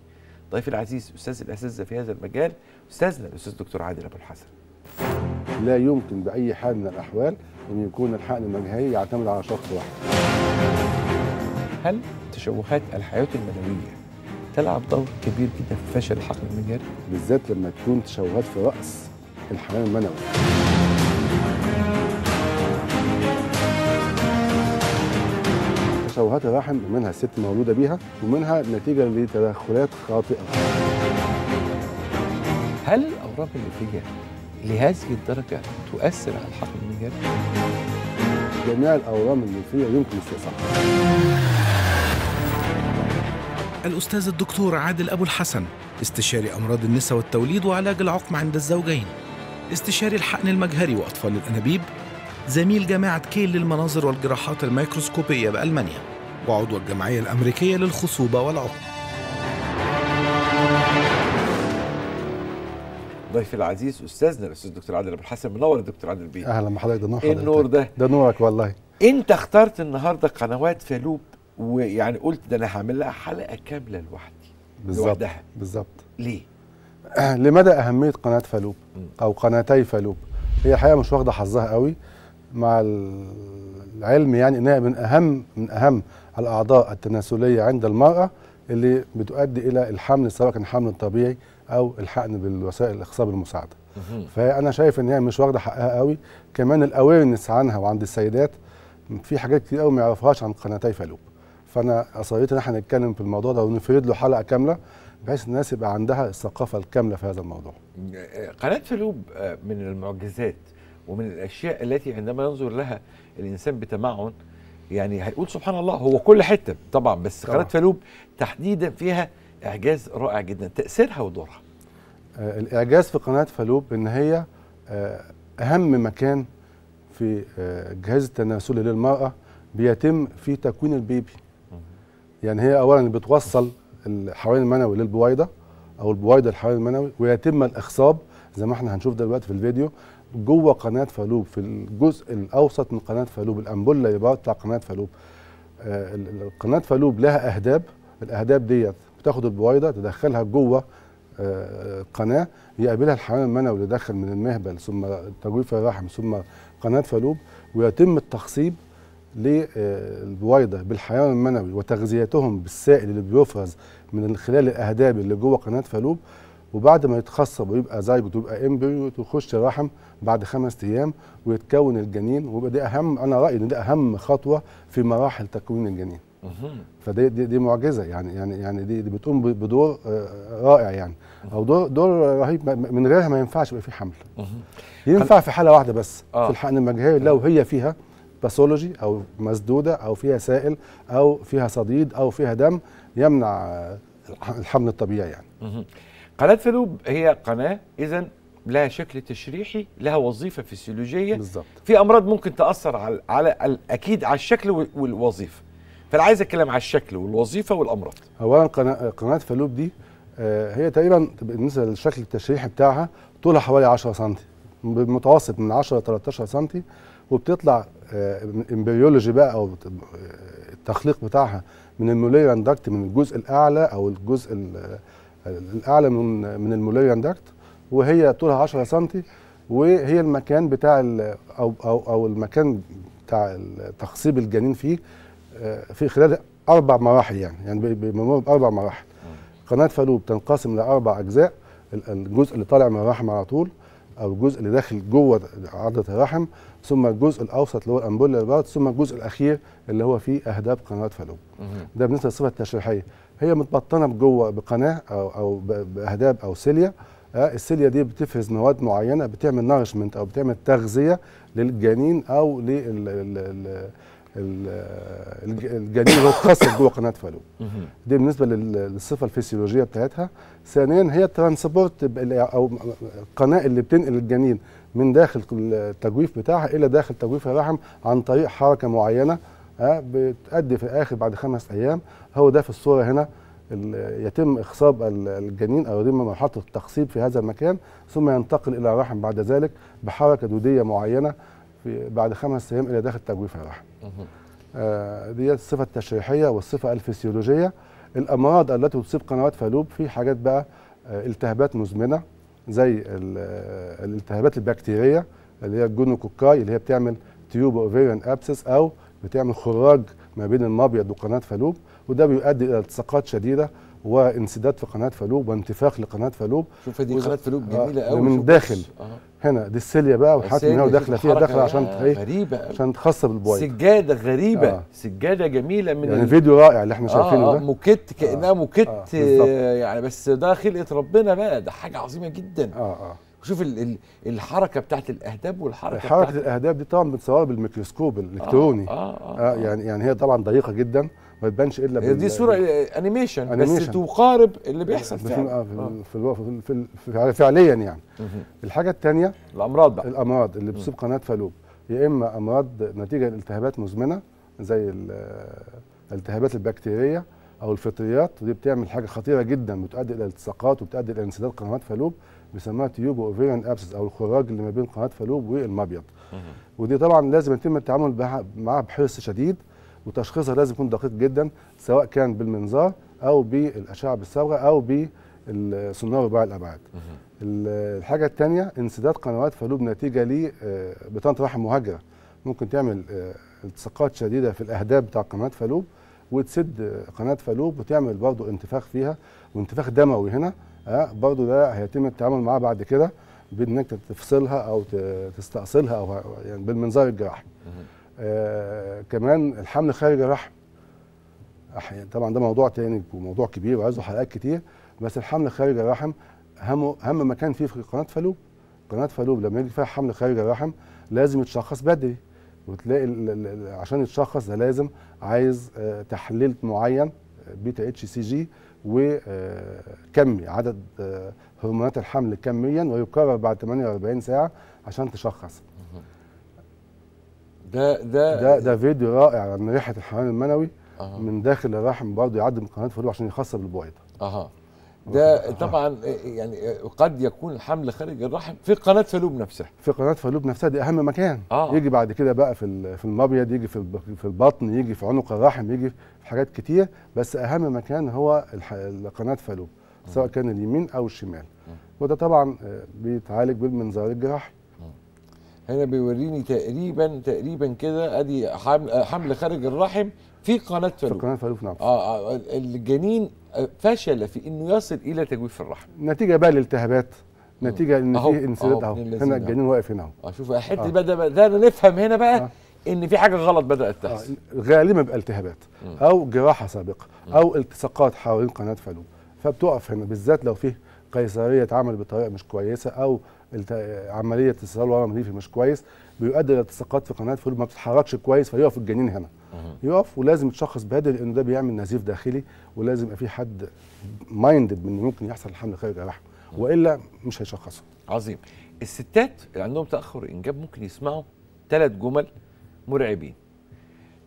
ضيف العزيز استاذ الاساتذه في هذا المجال استاذنا الاستاذ دكتور عادل ابو الحسن لا يمكن باي حال من الاحوال ان يكون الحقن المجهري يعتمد على شخص واحد هل تشوهات الحياة المنوية تلعب دور كبير جدا في فشل الحقن المنجري؟ بالذات لما تكون تشوهات في رأس الحياة المنوي تشوهات الرحم منها الست مولودة بيها ومنها نتيجة لتدخلات خاطئة هل الأوراق الليفية لهذه الدرجة تؤثر على الحقن المنجري؟ جميع الأورام الليفية يمكن استئصالها الأستاذ الدكتور عادل أبو الحسن استشاري أمراض النساء والتوليد وعلاج العقم عند الزوجين استشاري الحقن المجهري وأطفال الأنابيب زميل جامعة كيل للمناظر والجراحات الميكروسكوبية بألمانيا وعضو الجمعية الأمريكية للخصوبة والعقم ضيف العزيز استاذنا الاستاذ دكتور عادل ابو الحسن منور الدكتور عادل بيه اهلا بحضرتك ده إيه نور حضرتك النور ده ده نورك والله انت اخترت النهارده قنوات فالوب ويعني قلت ده انا هعمل لها حلقه كامله لوحدي بالظبط بالظبط ليه؟ أه، لمدى اهميه قناه فالوب او قناتي فالوب هي الحقيقه مش واخده حظها قوي مع العلم يعني انها من اهم من اهم الاعضاء التناسليه عند المراه اللي بتؤدي الى الحمل سواء كان حمل طبيعي او الحقن بالوسائل الاخصاب المساعده. فانا شايف ان هي مش واخده حقها قوي كمان الاويرنس عنها وعند السيدات في حاجات كتير قوي ما يعرفوهاش عن قناتي فالوب. فانا اصريت ان احنا نتكلم في الموضوع ده ونفرد له حلقه كامله بحيث الناس يبقى عندها الثقافه الكامله في هذا الموضوع. قناه فلوب آه، من المعجزات ومن الاشياء التي عندما ينظر لها الانسان بتمعن يعني هيقول سبحان الله هو كل حته طبعا بس قناه فلوب تحديدا فيها اعجاز رائع جدا تاثيرها ودورها. آه، الاعجاز في قناه فلوب ان هي آه، اهم مكان في الجهاز التناسلي للمراه بيتم في تكوين البيبي يعني هي اولا بتوصل الحيوان المنوي للبويضه او البويضه الحيوان المنوي ويتم الاخصاب زي ما احنا هنشوف دلوقتي في الفيديو جوه قناه فالوب في الجزء الاوسط من قناه فالوب الامبوله يبقى بتاع قناه فالوب آه قناه فالوب لها اهداب الاهداب ديت بتاخد البويضه تدخلها جوه آه، قناه يقابلها الحيوان المنوي اللي دخل من المهبل ثم تجويف الرحم ثم قناه فالوب ويتم التخصيب للبويضه بالحيوان المنوي وتغذيتهم بالسائل اللي بيفرز من خلال الاهداب اللي جوه قناه فالوب وبعد ما يتخصب ويبقى زيجوت ويبقى امبريو ويخش الرحم بعد خمس ايام ويتكون الجنين ويبقى دي اهم انا رايي ان دي اهم خطوه في مراحل تكوين الجنين. فدي دي, دي معجزه يعني يعني يعني دي, دي بتقوم بدور آه، رائع يعني او دور دور رهيب من غيرها ما ينفعش يبقى في حمل. ينفع في حاله واحده بس آه. في الحقن المجهري لو هي فيها باثولوجي او مسدوده او فيها سائل او فيها صديد او فيها دم يمنع الحمل الطبيعي يعني قناه فلوب هي قناه اذا لها شكل تشريحي لها وظيفه فسيولوجيه بالظبط في امراض ممكن تاثر على على اكيد على الشكل والوظيفه فانا عايز اتكلم على الشكل والوظيفه والامراض اولا قناه فلوب دي آه، هي تقريبا بالنسبه للشكل التشريحي بتاعها طولها حوالي 10 سم بمتوسط من 10 ل 13 سم وبتطلع امبريولوجي بقى او التخليق بتاعها من الموليريان داكت من الجزء الاعلى او الجزء الاعلى من من الموليريان داكت وهي طولها 10 سم وهي المكان بتاع او او او المكان بتاع تخصيب الجنين فيه آه، في خلال اربع مراحل يعني يعني بيمر باربع مراحل قناه فالوب تنقسم لاربع اجزاء الجزء اللي طالع من الرحم على طول او الجزء اللي داخل جوه عضله الرحم ثم الجزء الاوسط اللي هو الامبولا اللي ثم الجزء الاخير اللي هو فيه اهداب قنوات فالوب ده بالنسبه للصفه التشريحيه هي متبطنه بجوه بقناه او او باهداب او سيليا آه، السيليا دي بتفرز مواد معينه بتعمل نارشمنت او بتعمل تغذيه للجنين او لل الجنين اللي هو جوه قناه فالوب دي بالنسبه للصفه الفسيولوجيه بتاعتها ثانيا هي ترانسبورت او القناه اللي بتنقل الجنين من داخل التجويف بتاعها الى داخل تجويف الرحم عن طريق حركه معينه بتؤدي في الاخر بعد خمس ايام هو ده في الصوره هنا يتم اخصاب الجنين او يتم مرحله التخصيب في هذا المكان ثم ينتقل الى الرحم بعد ذلك بحركه دوديه معينه بعد خمس ايام الى داخل تجويف الرحم. آه دي الصفه التشريحيه والصفه الفسيولوجيه الامراض التي تصيب قنوات فالوب في حاجات بقى آه، التهابات مزمنه زي الالتهابات البكتيريه اللي هي الجونوكوكاي اللي هي بتعمل تيوب اوفيريان ابسس او بتعمل خراج ما بين المبيض وقناه فالوب وده بيؤدي الى التصاقات شديده وانسداد في قناه فالوب وانتفاخ لقناه فالوب شوف دي قناه فالوب آه، جميله قوي من داخل آه. هنا دي السيليا بقى والحاجات هنا وداخله فيها داخله عشان ايه غريبه عشان تخصب بالبويض سجاده غريبه آه. سجاده جميله من يعني الفيديو رائع اللي احنا آه، شايفينه آه ده موكيت آه. كانها موكيت آه. آه. يعني بس ده خلقه ربنا بقى ده حاجه عظيمه جدا اه اه شوف الحركه بتاعت الاهداب والحركه حركه الاهداب دي طبعا بنصورها بالميكروسكوب الالكتروني آه, آه, آه, آه, آه يعني يعني هي طبعا ضيقه جدا ما تبانش الا بال... دي صوره انيميشن, أنيميشن. بس تقارب اللي بيحصل فعلا في, آه، آه. الو... في, ال... في فعليا يعني الحاجه الثانيه الامراض بقى الامراض اللي بتصيب قناه فالوب يا اما امراض نتيجه لالتهابات مزمنه زي الالتهابات البكتيريه او الفطريات ودي بتعمل حاجه خطيره جدا بتؤدي الى التصاقات وبتؤدي الى انسداد قنوات فالوب بيسموها تيوب اوفيرن ابسس او الخراج اللي ما بين قناه فالوب والمبيض ودي طبعا لازم يتم التعامل معاها بحرص شديد وتشخيصها لازم يكون دقيق جدا سواء كان بالمنظار او بالاشعه بالصبغه او بالصناره ببعض الابعاد. الحاجه الثانيه انسداد قنوات فالوب نتيجه لبطانه رحم مهاجره ممكن تعمل آه، التصاقات شديده في الاهداب بتاع قنوات فالوب وتسد قناه فالوب وتعمل برضه انتفاخ فيها وانتفاخ دموي هنا آه، برضه ده هيتم التعامل معاه بعد كده بانك تفصلها او تستأصلها او يعني بالمنظار الجراحي. آه، كمان الحمل خارج الرحم طبعا ده موضوع تاني وموضوع كبير وعايزه حلقات كتير بس الحمل خارج الرحم هم هم مكان فيه في قناه فالوب قناه فالوب لما يجي فيها حمل خارج الرحم لازم يتشخص بدري وتلاقي عشان يتشخص ده لازم عايز آه، تحليل معين بيتا اتش سي جي وكمي عدد آه، هرمونات الحمل كميا ويكرر بعد 48 ساعه عشان تشخص ده ده ده ده فيديو رائع عن ريحه الحمام المنوي أه. من داخل الرحم برضه يعدي من قناه فروع عشان يخصب البويضه اها ده طبعا إيه، يعني إيه، قد يكون الحمل خارج الرحم في قناه فالوب نفسها في قناه فالوب نفسها دي اهم مكان آه. يجي بعد كده بقى في في المبيض يجي في في البطن يجي في عنق الرحم يجي في حاجات كتير بس اهم مكان هو قناه فالوب سواء كان اليمين او الشمال وده طبعا آه، بيتعالج بالمنظار الجراحي هنا بيوريني تقريبا تقريبا كده ادي حمل خارج الرحم في قناه فالوب في قناه فالوب نعم آه،, اه الجنين فشل في انه يصل الى تجويف الرحم نتيجه بقى لالتهابات نتيجه ان في انسداد اهو هنا الجنين واقف هنا اهو اشوف آه، حته آه. بدا ده نفهم هنا بقى أوه. ان في حاجه غلط بدات تحصل غالبا بقى التهابات او جراحه سابقه او التصاقات حوالين قناه فالوب فبتقف هنا بالذات لو فيه قيصريه اتعمل بطريقه مش كويسه او عمليه اتصال الورم الريفي مش كويس بيؤدي الى التصاقات في قناه الفلويد ما بتتحركش كويس فيقف الجنين هنا يقف ولازم يتشخص بدري لان ده بيعمل نزيف داخلي ولازم يبقى في حد مايندد من ممكن يحصل الحمل خارج الرحم والا مش هيشخصه عظيم الستات اللي عندهم تاخر انجاب ممكن يسمعوا ثلاث جمل مرعبين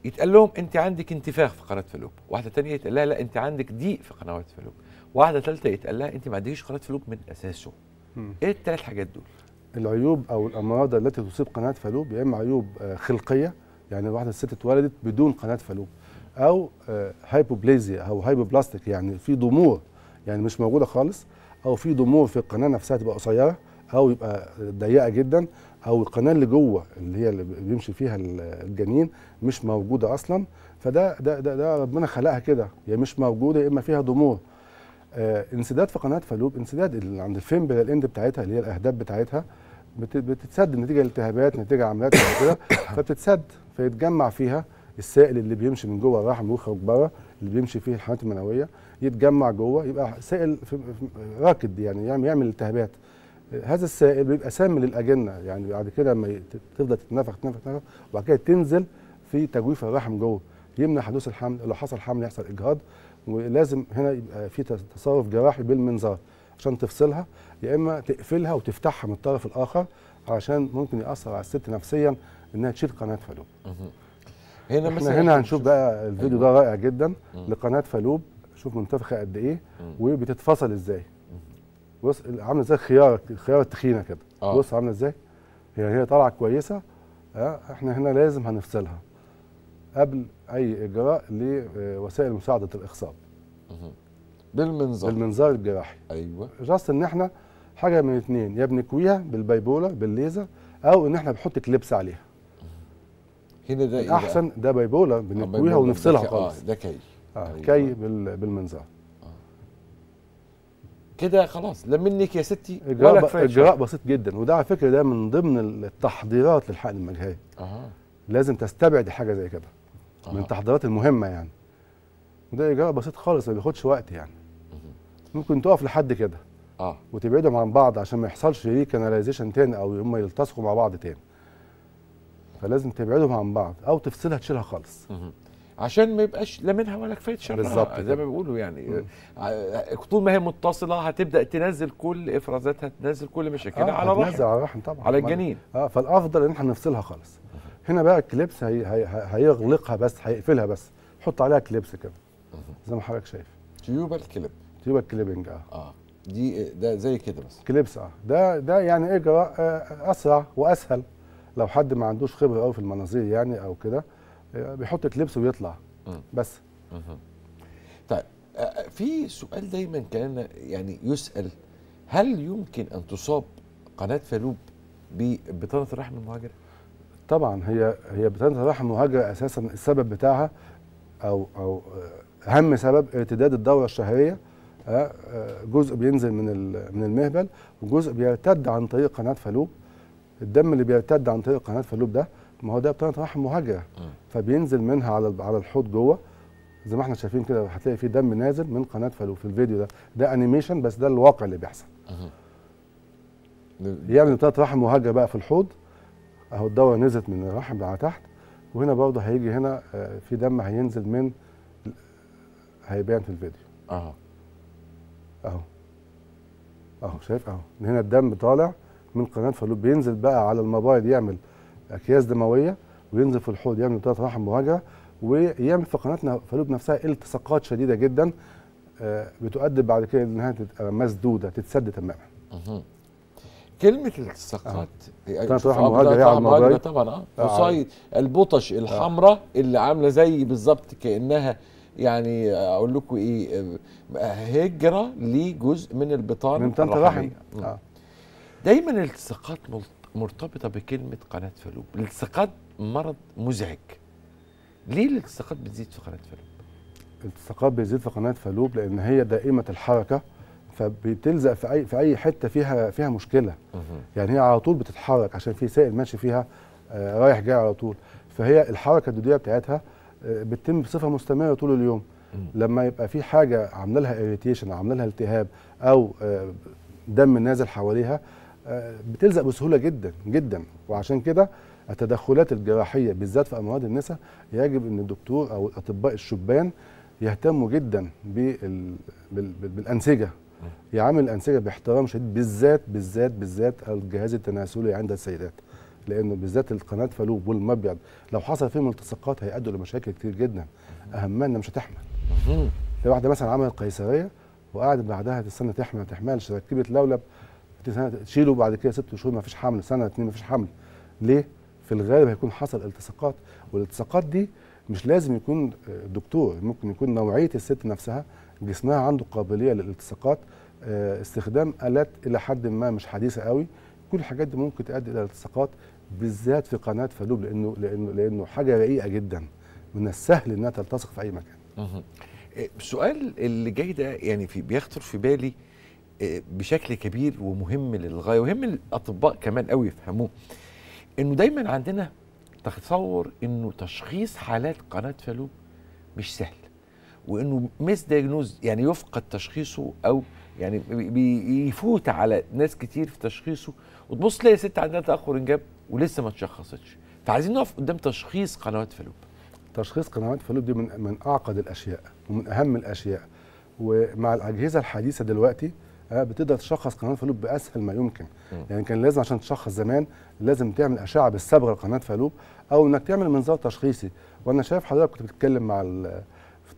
يتقال لهم انت عندك انتفاخ في قناه فلوب واحده ثانيه يتقال لها لا انت عندك ضيق في قنوات فلوب واحده ثالثه يتقال لها انت ما عندكيش قناه فلوب من اساسه ايه الثلاث حاجات دول العيوب او الامراض التي تصيب قناه فالوب يا اما عيوب آه، خلقيه يعني واحده الست اتولدت بدون قناه فالوب او هايبوبليزيا آه، او هايبوبلاستيك يعني في ضمور يعني مش موجوده خالص او في ضمور في القناه نفسها تبقى قصيره او يبقى ضيقه جدا او القناه اللي جوه اللي هي اللي بيمشي فيها الجنين مش موجوده اصلا فده ده ده, ده ربنا خلقها كده يا يعني مش موجوده يا اما فيها ضمور آه، انسداد في قناه فالوب انسداد اللي عند الفيم الاند بتاعتها اللي هي الاهداب بتاعتها بتتسد نتيجه التهابات نتيجه عمليات كده فبتتسد فيتجمع فيها السائل اللي بيمشي من جوه الرحم ويخرج بره اللي بيمشي فيه الحملات المنويه يتجمع جوه يبقى سائل راكد يعني يعمل, يعمل التهابات آه، هذا السائل بيبقى سام للاجنه يعني بعد كده لما تفضل تتنفخ تتنفخ تتنفخ وبعد كده تنزل في تجويف الرحم جوه يمنع حدوث الحمل لو حصل حمل يحصل اجهاض ولازم هنا يبقى في تصرف جراحي بالمنظار عشان تفصلها يا اما تقفلها وتفتحها من الطرف الاخر علشان ممكن ياثر على الست نفسيا انها تشيل قناه فالوب هنا مثلا هنا هنشوف بقى الفيديو ده رائع جدا لقناه فالوب شوف منتفخه قد ايه وبتتفصل ازاي بص عامله زي الخيار الخيار التخينه كده آه. بص عامله ازاي هي هي طالعه كويسه آه، احنا هنا لازم هنفصلها قبل اي اجراء لوسائل مساعده الاخصاب بالمنظار بالمنظار الجراحي ايوه جاست ان احنا حاجه من اثنين يا بنكويها بالبيبولا بالليزر او ان احنا بنحط كليبس عليها هنا ده ايه احسن ده بيبولا آه، بنكويها ونفصلها آه، خالص ده كي آه أيوة. كي بالمنظار آه. كده خلاص لا منك يا ستي إجراء ولا اجراء بسيط جدا وده على فكره ده من ضمن التحضيرات للحقن المجهري اها لازم تستبعد حاجه زي كده طبعا. من التحضيرات المهمه يعني وده اجراء بسيط خالص ما بياخدش وقت يعني ممكن تقف لحد كده اه وتبعدهم عن بعض عشان ما يحصلش ريكاناليزيشن تاني او هم يلتصقوا مع بعض تاني فلازم تبعدهم عن بعض او تفصلها تشيلها خالص مه. عشان ما يبقاش لا منها ولا كفايه شر بالظبط زي ما بيقولوا يعني طول ما هي متصله هتبدا تنزل كل افرازاتها تنزل كل مشاكلها آه على الرحم على الرحم طبعا على الجنين اه فالافضل ان احنا نفصلها خالص هنا بقى الكليبس هي هي هيغلقها بس هيقفلها بس حط عليها كليبس كده زي ما حضرتك شايف تيوب الكليب تيوب الكليبنج اه اه دي ده زي كده بس كليبس اه ده ده يعني اجراء إيه، آه، اسرع واسهل لو حد ما عندوش خبره قوي في المناظير يعني او كده آه، بيحط كليبس ويطلع بس طيب آه، في سؤال دايما كان يعني يسال هل يمكن ان تصاب قناه فالوب ببطانه الرحم المهاجره؟ طبعا هي هي بريطانيا صراحه مهاجره اساسا السبب بتاعها او او اهم سبب ارتداد الدوره الشهريه آه، آه، جزء بينزل من من المهبل وجزء بيرتد عن طريق قناه فالوب الدم اللي بيرتد عن طريق قناه فالوب ده ما هو ده بطانه رحم مهاجره فبينزل منها على على الحوض جوه زي ما احنا شايفين كده هتلاقي في دم نازل من قناه فالوب في الفيديو ده ده انيميشن بس ده الواقع اللي بيحصل يعمل يعني بطانه رحم مهاجره بقى في الحوض اهو الدوره نزلت من الرحم على تحت وهنا برضه هيجي هنا آه، في دم هينزل من هيبان في الفيديو اهو اهو اهو شايف اهو هنا الدم طالع من قناه فالوب بينزل بقى على المبايض يعمل اكياس دمويه وينزل في الحوض يعمل بطاقه رحم مواجهه ويعمل في قناه فالوب نفسها التصاقات شديده جدا آه، بتؤدي بعد كده انها تبقى مسدوده تتسد تماما. كلمة السقط آه. كانت رحمة مهاجة هي على المراي طبعا اه قصايد آه. البطش آه. الحمراء اللي عاملة زي بالظبط كأنها يعني اقول لكم ايه هجرة لجزء من البطانة من طنطا آه. دايما الالتصاقات مرتبطة بكلمة قناة فالوب الالتصاقات مرض مزعج ليه الالتصاقات بتزيد في قناة فالوب؟ الالتصاقات بتزيد في قناة فالوب لأن هي دائمة الحركة فبتلزق في اي في اي حته فيها فيها مشكله يعني هي على طول بتتحرك عشان في سائل ماشي فيها آه، رايح جاي على طول فهي الحركه الدوديه بتاعتها آه، بتتم بصفه مستمره طول اليوم لما يبقى في حاجه عامله لها اريتيشن عامله لها التهاب او آه، دم نازل حواليها بتلزق بسهوله جدا جدا وعشان كده التدخلات الجراحيه بالذات في امراض النساء يجب ان الدكتور او الاطباء الشبان يهتموا جدا بالانسجه يعامل الانسجه باحترام شديد بالذات بالذات بالذات الجهاز التناسلي عند السيدات لانه بالذات القناه فالوب والمبيض لو حصل فيهم التصاقات هيؤدوا لمشاكل كتير جدا اهمها انها مش هتحمل لو واحده مثلا عملت قيصريه وقعدت بعدها تستنى تحمل ما تحملش ركبت لولب تشيله بعد كده ست شهور ما فيش حمل سنه اثنين ما فيش حمل ليه؟ في الغالب هيكون حصل التصاقات والالتصاقات دي مش لازم يكون دكتور ممكن يكون نوعيه الست نفسها جسمها عنده قابليه للالتصاقات آه، استخدام الات الى حد ما مش حديثه قوي كل الحاجات دي ممكن تؤدي الى التصاقات بالذات في قناه فالوب لانه لانه لانه حاجه رقيقه جدا من السهل انها تلتصق في اي مكان. آه، السؤال اللي جاي ده يعني في بيخطر في بالي آه، بشكل كبير ومهم للغايه وهم الاطباء كمان قوي يفهموه انه دايما عندنا تصور انه تشخيص حالات قناه فالوب مش سهل. وانه ميس دايجنوز يعني يفقد تشخيصه او يعني بيفوت على ناس كتير في تشخيصه وتبص تلاقي ست عندها تاخر انجاب ولسه ما تشخصتش فعايزين نقف قدام تشخيص قنوات فالوب تشخيص قنوات فالوب دي من من اعقد الاشياء ومن اهم الاشياء ومع الاجهزه الحديثه دلوقتي آه، بتقدر تشخص قنوات فالوب باسهل ما يمكن م. يعني كان لازم عشان تشخص زمان لازم تعمل اشعه بالصبغه لقناه فالوب او انك تعمل منظار تشخيصي وانا شايف حضرتك كنت بتتكلم مع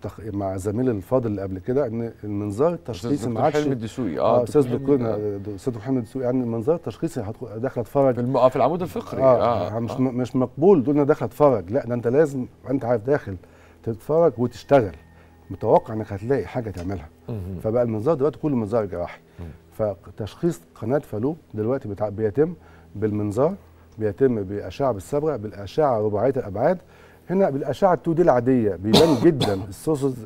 تخ... مع زميلي الفاضل اللي قبل كده ان المنظار التشخيصي ما عادش حلمي الدسوقي اه, آه،, آه. آه، استاذ دكتور استاذ محمد الدسوقي يعني المنظار التشخيصي داخل اتفرج في, الم... في العمود الفقري اه, آه. مش آه. مش مقبول تقول انا داخل اتفرج لا ده انت لازم انت عارف داخل تتفرج وتشتغل متوقع انك هتلاقي حاجه تعملها مم. فبقى المنظار دلوقتي كله منظار جراحي فتشخيص قناه فالوب دلوقتي بيتم بالمنظار بيتم باشعه بالصبغه بالاشعه رباعيه الابعاد هنا بالاشعه 2 دي العاديه بيبان جدا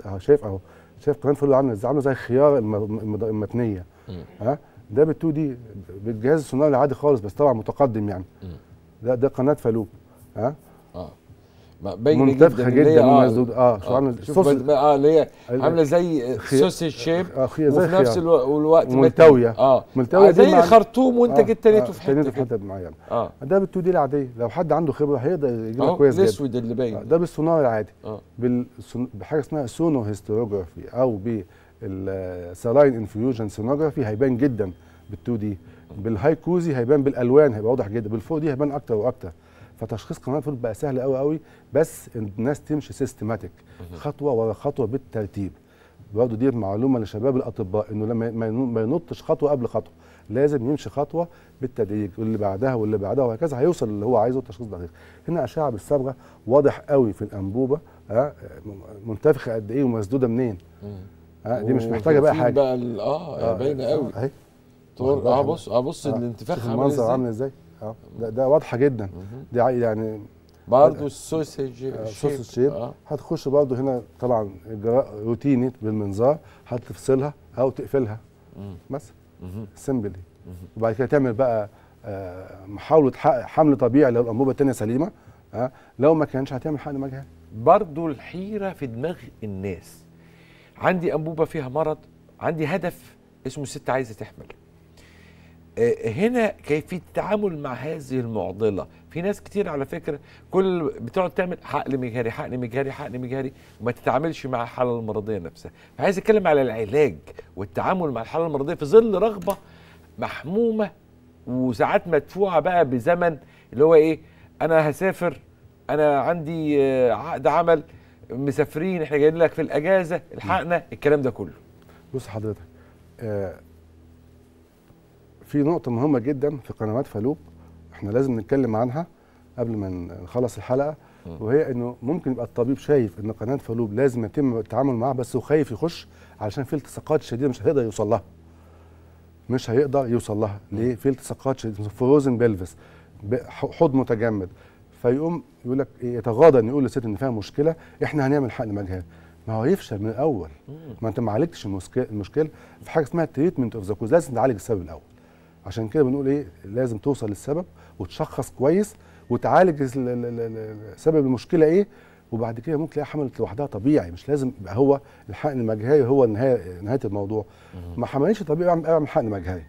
اهو شايف اهو شايف قناه الفول عامله ازاي عامله زي الخيار المتنيه ها ده بال2 دي بالجهاز الصناعي العادي خالص بس طبعا متقدم يعني ده ده قناه فالوب ها باينه منتفخه جدا, جدا آه، آه،, آه،, آه اه شو عامله اه اللي هي عامله زي سوسج شيب آه وفي نفس الوقت ملتويه اه ملتويه زي الخرطوم وانت آه جيت تنيته آه في حته في حته معينه اه ده بال2 دي العاديه لو حد عنده خبره هيقدر يجيبها آه كويس جدا الاسود اللي باين ده بالسونار العادي آه بحاجه اسمها سونو هيستوريوجرافي او بالسلاين انفيوجن سونوجرافي هيبان جدا بال2 دي بالهاي كوزي هيبان بالالوان هيبقى واضح جدا بالفوق دي هيبان اكتر واكتر فتشخيص قناه الفيروس بقى سهل قوي قوي بس الناس تمشي سيستماتيك خطوه ورا خطوه بالترتيب برضه دي معلومه لشباب الاطباء انه لما ما ينطش خطوه قبل خطوه لازم يمشي خطوه بالتدريج واللي بعدها واللي بعدها وهكذا هيوصل اللي هو عايزه التشخيص دقيق هنا اشعه بالصبغه واضح قوي في الانبوبه ها آه، منتفخه قد ايه ومسدوده منين اه دي مش محتاجه بقى حاجه بقى آه،, اه باينه قوي اهي آه،, اه بص اه بص الانتفاخ عامل ازاي المنظر عامل ازاي آه. ده, ده واضحه جدا دي يعني برضه السوسج آه، شيب شيب آه. هتخش برضه هنا طبعا اجراء روتيني بالمنظار هتفصلها او تقفلها مثلا سمبلي وبعد كده تعمل بقى آه، محاوله حمل طبيعي لو الانبوبه الثانيه سليمه أه؟ لو ما كانش هتعمل حقن مجهري برضه الحيره في دماغ الناس عندي انبوبه فيها مرض عندي هدف اسمه الست عايزه تحمل هنا كيفية التعامل مع هذه المعضلة في ناس كتير على فكرة كل بتقعد تعمل حقن مجهري حقن مجهري حقن مجهري وما تتعاملش مع الحالة المرضية نفسها فعايز اتكلم على العلاج والتعامل مع الحالة المرضية في ظل رغبة محمومة وساعات مدفوعة بقى بزمن اللي هو ايه انا هسافر انا عندي آه، عقد عمل مسافرين احنا جايين لك في الاجازة الحقنا الكلام ده كله بص حضرتك آه في نقطه مهمه جدا في قنوات فالوب احنا لازم نتكلم عنها قبل ما نخلص الحلقه وهي انه ممكن يبقى الطبيب شايف ان قناه فالوب لازم يتم التعامل معاها بس هو خايف يخش علشان في التصاقات شديده مش هيقدر يوصل لها مش هيقدر يوصل لها ليه في التصاقات شديده فروزن بلفس حوض متجمد فيقوم يقول لك إيه، يتغاضى ان يقول للست ان فيها مشكله احنا هنعمل حقن مجهري ما هو يفشل من الاول ما انت ما عالجتش المشكله في حاجه اسمها تريتمنت اوف ذا كوز لازم تعالج السبب الاول عشان كده بنقول ايه لازم توصل للسبب وتشخص كويس وتعالج سبب المشكله ايه وبعد كده ممكن تلاقي حملت لوحدها طبيعي مش لازم يبقى هو الحقن المجهري هو النهايه نهايه الموضوع ما حملتش طبيعي اعمل حقن مجهري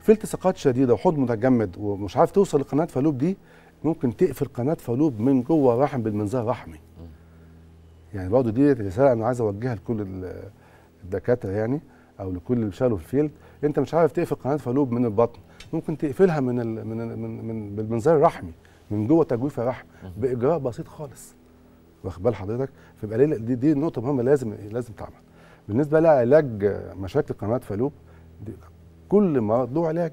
في التصاقات شديده وحوض متجمد ومش عارف توصل لقناه فالوب دي ممكن تقفل قناه فالوب من جوه الرحم بالمنظار الرحمي يعني برضه دي رساله انا عايز اوجهها لكل الدكاتره يعني او لكل اللي بيشتغلوا في الفيلد انت مش عارف تقفل قناه فالوب من البطن ممكن تقفلها من ال من ال من, من بالمنظار الرحمي من جوه تجويف الرحم باجراء بسيط خالص واخد بال حضرتك فيبقى ليه دي دي نقطه مهمه لازم لازم تعمل بالنسبه لعلاج مشاكل قناه فالوب كل مرض له علاج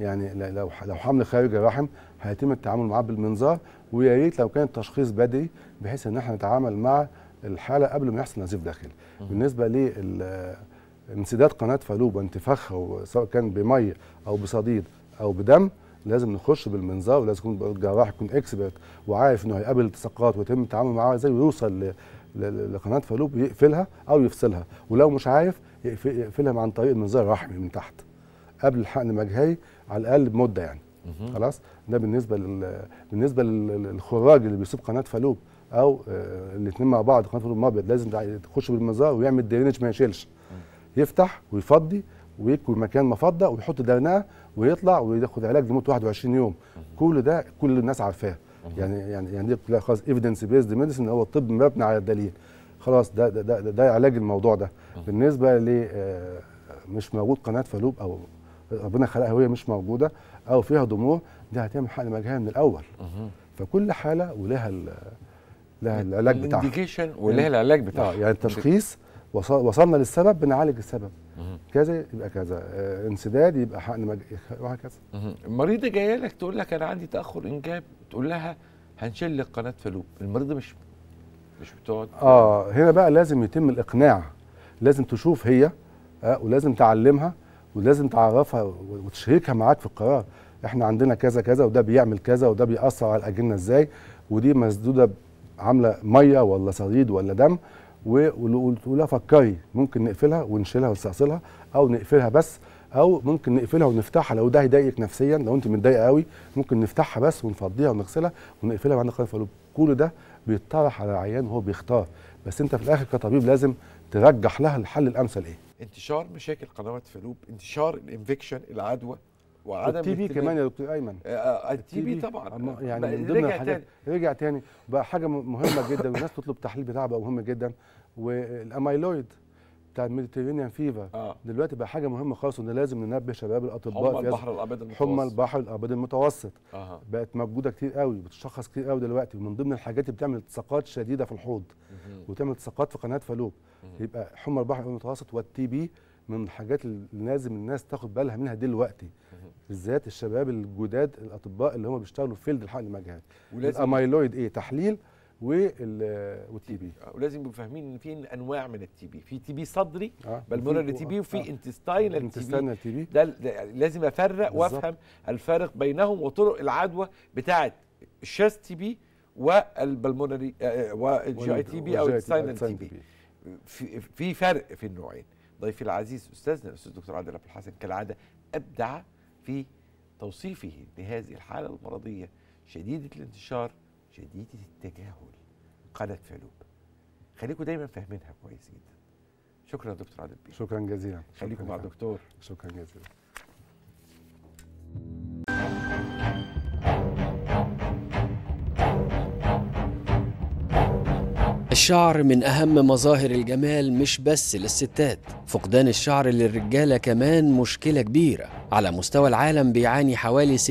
يعني لو لو حمل خارج الرحم هيتم التعامل معاه بالمنظار ويا ريت لو كان التشخيص بدري بحيث ان احنا نتعامل مع الحاله قبل ما يحصل نزيف داخلي بالنسبه لل انسداد قناه فالوب وانتفاخها سواء كان بميه او بصديد او بدم لازم نخش بالمنظار ولازم يكون الجراح يكون اكسبرت وعارف انه هيقابل التصاقات ويتم التعامل معاه ازاي ويوصل لقناه فالوب يقفلها او يفصلها ولو مش عارف يقفلها عن طريق المنظار الرحمي من تحت قبل الحقن المجهري على الاقل بمده يعني خلاص ده بالنسبه لل... بالنسبه للخراج اللي بيصيب قناه فالوب او آه، الاثنين مع بعض قناه فالوب الابيض لازم تخش بالمنظار ويعمل درينج ما يشيلش يفتح ويفضي ويكوي مكان مفضى ويحط دهنها ويطلع وياخد علاج لمده 21 يوم كل ده كل الناس عارفاه يعني يعني يعني دي كلها خلاص ايفيدنس بيزد ميديسن هو الطب مبني على الدليل خلاص ده ده ده, ده علاج الموضوع ده بالنسبه ل آه، مش موجود قناه فالوب او ربنا خلقها وهي مش موجوده او فيها ضمور دي هتعمل حقن مجهري من الاول فكل حاله ولها لها العلاج بتاعها الانديكيشن ولها العلاج بتاعها آه، يعني التشخيص وصلنا للسبب بنعالج السبب كذا يبقى كذا آه، انسداد يبقى حقن وهكذا المريضه جايه لك تقول لك انا عندي تاخر انجاب تقول لها هنشل قناه فالوب المريضه مش مش بتقعد اه هنا بقى لازم يتم الاقناع لازم تشوف هي آه ولازم تعلمها ولازم تعرفها وتشركها معاك في القرار احنا عندنا كذا كذا وده بيعمل كذا وده بيأثر على الاجنه ازاي ودي مسدوده عامله ميه ولا صديد ولا دم وتقولها فكري ممكن نقفلها ونشيلها ونستأصلها او نقفلها بس او ممكن نقفلها ونفتحها لو ده هيضايقك نفسيا لو انت متضايقه قوي ممكن نفتحها بس ونفضيها ونغسلها ونقفلها بعد خلف قلوب كل ده بيطرح على العيان وهو بيختار بس انت في الاخر كطبيب لازم ترجح لها الحل الامثل ايه انتشار مشاكل قنوات فلوب انتشار الانفكشن العدوى وعدم التي بي كمان يا دكتور ايمن آه، آه، التي بي طبعا يعني من ضمن رجع الحاجات تاني. رجع تاني بقى حاجه مهمه جدا والناس تطلب تحليل بتاعها بقى مهم جدا والاميلويد بتاع الميديتيرينيان فيفر آه. دلوقتي بقى حاجه مهمه خالص وده لازم ننبه شباب الاطباء حمى البحر الابيض المتوسط حمى البحر الابيض المتوسط آه. بقت موجوده كتير قوي بتشخص كتير قوي دلوقتي من ضمن الحاجات اللي بتعمل التصاقات شديده في الحوض وتعمل التصاقات في قناه فالوب يبقى حمى البحر المتوسط والتي بي من الحاجات اللي لازم الناس تاخد بالها منها دلوقتي بالذات الشباب الجداد الاطباء اللي هم بيشتغلوا في فيلد الحقن المجهري الاميلويد ايه تحليل وال آه، والتي بي آه، ولازم يبقوا فاهمين ان في انواع من التي بي في تي بي صدري آه. بالمونري تي بي وفي آه. انتستاينال تي بي, بي. ده لازم افرق وافهم الفارق بينهم وطرق العدوى بتاعه الشاس تي بي والبلمونري آه, آه، والجي اي تي بي او الانتستاينال تي بي في فرق في النوعين ضيفي العزيز استاذنا الاستاذ الدكتور عادل ابو الحسن كالعاده ابدع في توصيفه لهذه الحاله المرضيه شديده الانتشار شديده التجاهل قالت فالوب خليكم دايما فاهمينها كويس جدا شكرا دكتور عادل بيه شكرا جزيلا خليكم مع الدكتور شكرا جزيلا الشعر من أهم مظاهر الجمال مش بس للستات فقدان الشعر للرجالة كمان مشكلة كبيرة على مستوى العالم بيعاني حوالي 60%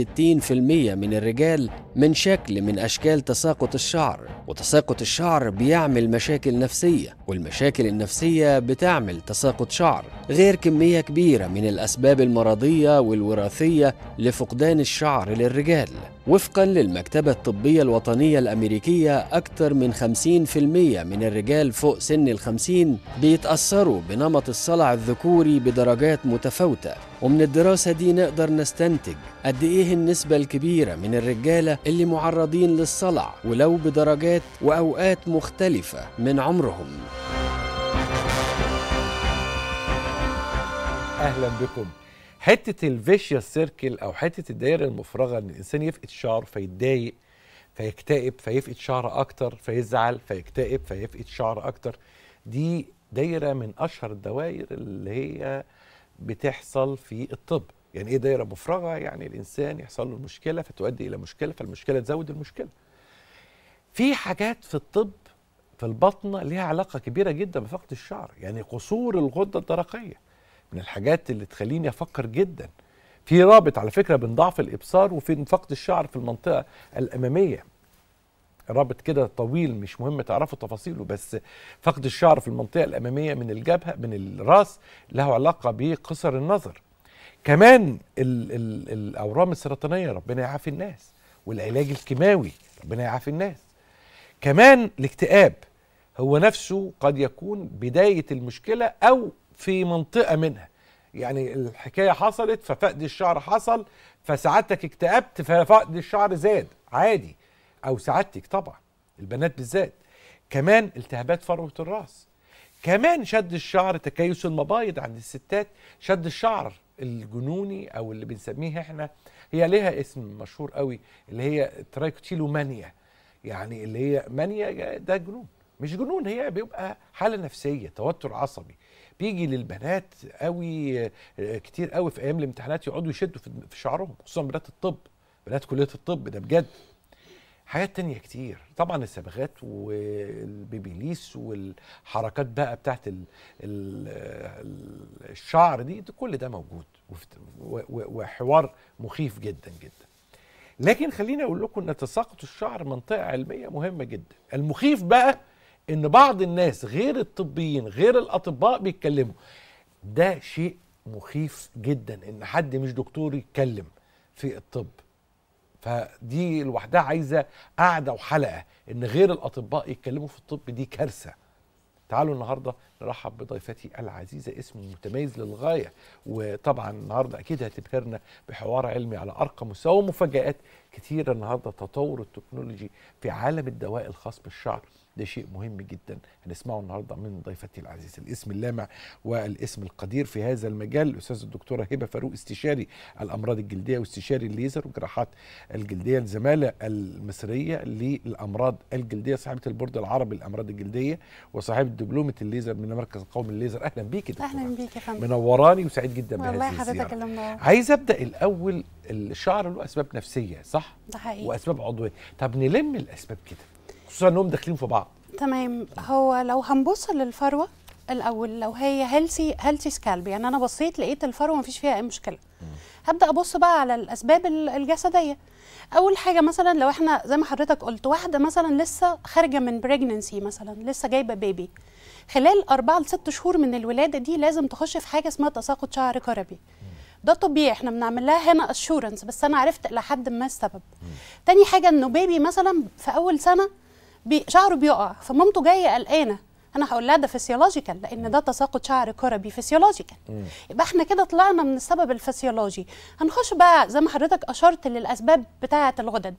من الرجال من شكل من أشكال تساقط الشعر وتساقط الشعر بيعمل مشاكل نفسية والمشاكل النفسية بتعمل تساقط شعر غير كمية كبيرة من الأسباب المرضية والوراثية لفقدان الشعر للرجال وفقا للمكتبة الطبية الوطنية الأمريكية أكثر من 50% من الرجال فوق سن الخمسين بيتأثروا بنمط الصحة الصلع الذكوري بدرجات متفاوتة ومن الدراسة دي نقدر نستنتج قد إيه النسبة الكبيرة من الرجالة اللي معرضين للصلع ولو بدرجات وأوقات مختلفة من عمرهم أهلا بكم حتة الفيشيا سيركل أو حتة الدائرة المفرغة إن الإنسان يفقد شعر فيتضايق فيكتئب فيفقد شعر أكتر فيزعل فيكتئب فيفقد شعر أكتر دي دايره من اشهر الدوائر اللي هي بتحصل في الطب يعني ايه دايره مفرغه يعني الانسان يحصل له مشكله فتؤدي الى مشكله فالمشكله تزود المشكله في حاجات في الطب في البطنه ليها علاقه كبيره جدا بفقد الشعر يعني قصور الغده الدرقيه من الحاجات اللي تخليني افكر جدا في رابط على فكره بين ضعف الابصار وفي فقد الشعر في المنطقه الاماميه رابط كده طويل مش مهم تعرفوا تفاصيله بس فقد الشعر في المنطقه الاماميه من الجبهه من الراس له علاقه بقصر النظر كمان الـ الـ الاورام السرطانيه ربنا يعافي الناس والعلاج الكيماوي ربنا يعافي الناس كمان الاكتئاب هو نفسه قد يكون بدايه المشكله او في منطقه منها يعني الحكايه حصلت ففقد الشعر حصل فسعادتك اكتئبت ففقد الشعر زاد عادي او سعادتك طبعا البنات بالذات كمان التهابات فروه الراس كمان شد الشعر تكيس المبايض عند الستات شد الشعر الجنوني او اللي بنسميه احنا هي ليها اسم مشهور قوي اللي هي ترايكوتيلومانيا يعني اللي هي مانيا ده جنون مش جنون هي بيبقى حاله نفسيه توتر عصبي بيجي للبنات قوي كتير قوي في ايام الامتحانات يقعدوا يشدوا في شعرهم خصوصا بنات الطب بنات كليه الطب ده بجد حاجات تانية كتير طبعا الصبغات والبيبيليس والحركات بقى بتاعت الـ الـ الشعر دي كل ده موجود وحوار مخيف جدا جدا لكن خليني اقول لكم ان تساقط الشعر منطقه علميه مهمه جدا المخيف بقى ان بعض الناس غير الطبيين غير الاطباء بيتكلموا ده شيء مخيف جدا ان حد مش دكتور يتكلم في الطب فدي لوحدها عايزه قعده وحلقه ان غير الاطباء يتكلموا في الطب دي كارثه تعالوا النهارده نرحب بضيفتي العزيزه اسم متميز للغايه وطبعا النهارده اكيد هتبهرنا بحوار علمي على ارقى مستوى ومفاجات كثيرة النهارده تطور التكنولوجي في عالم الدواء الخاص بالشعر ده شيء مهم جدا هنسمعه النهارده من ضيفتي العزيزه الاسم اللامع والاسم القدير في هذا المجال الاستاذه الدكتوره هبه فاروق استشاري الامراض الجلديه واستشاري الليزر وجراحات الجلديه الزماله المصريه للامراض الجلديه صاحبه البورد العربي للامراض الجلديه وصاحبه دبلومه الليزر من من المركز القومي للليزر اهلا بيك دكتور اهلا بيك يا فندم منوراني وسعيد جدا بهذه الزياره والله حضرتك اللي منور عايز ابدا الاول الشعر له اسباب نفسيه صح ده حقيقي واسباب عضويه طب نلم الاسباب كده خصوصا انهم داخلين في بعض تمام هو لو هنبص للفروه الاول لو هي هيلثي هيلثي سكالب يعني انا بصيت لقيت الفروه مفيش فيها اي مشكله هبدا ابص بقى على الاسباب الجسديه اول حاجه مثلا لو احنا زي ما حضرتك قلت واحده مثلا لسه خارجه من بريجننسي مثلا لسه جايبه بيبي خلال أربعة لست شهور من الولادة دي لازم تخش في حاجة اسمها تساقط شعر كربي ده طبيعي احنا بنعمل لها هنا اشورنس بس انا عرفت لحد ما السبب تاني حاجه انه بيبي مثلا في اول سنه بي شعره بيقع فمامته جايه قلقانه انا هقول لها ده فسيولوجيكال لان ده تساقط شعر كربي فسيولوجيكال يبقى احنا كده طلعنا من السبب الفسيولوجي هنخش بقى زي ما حضرتك اشرت للاسباب بتاعه الغدد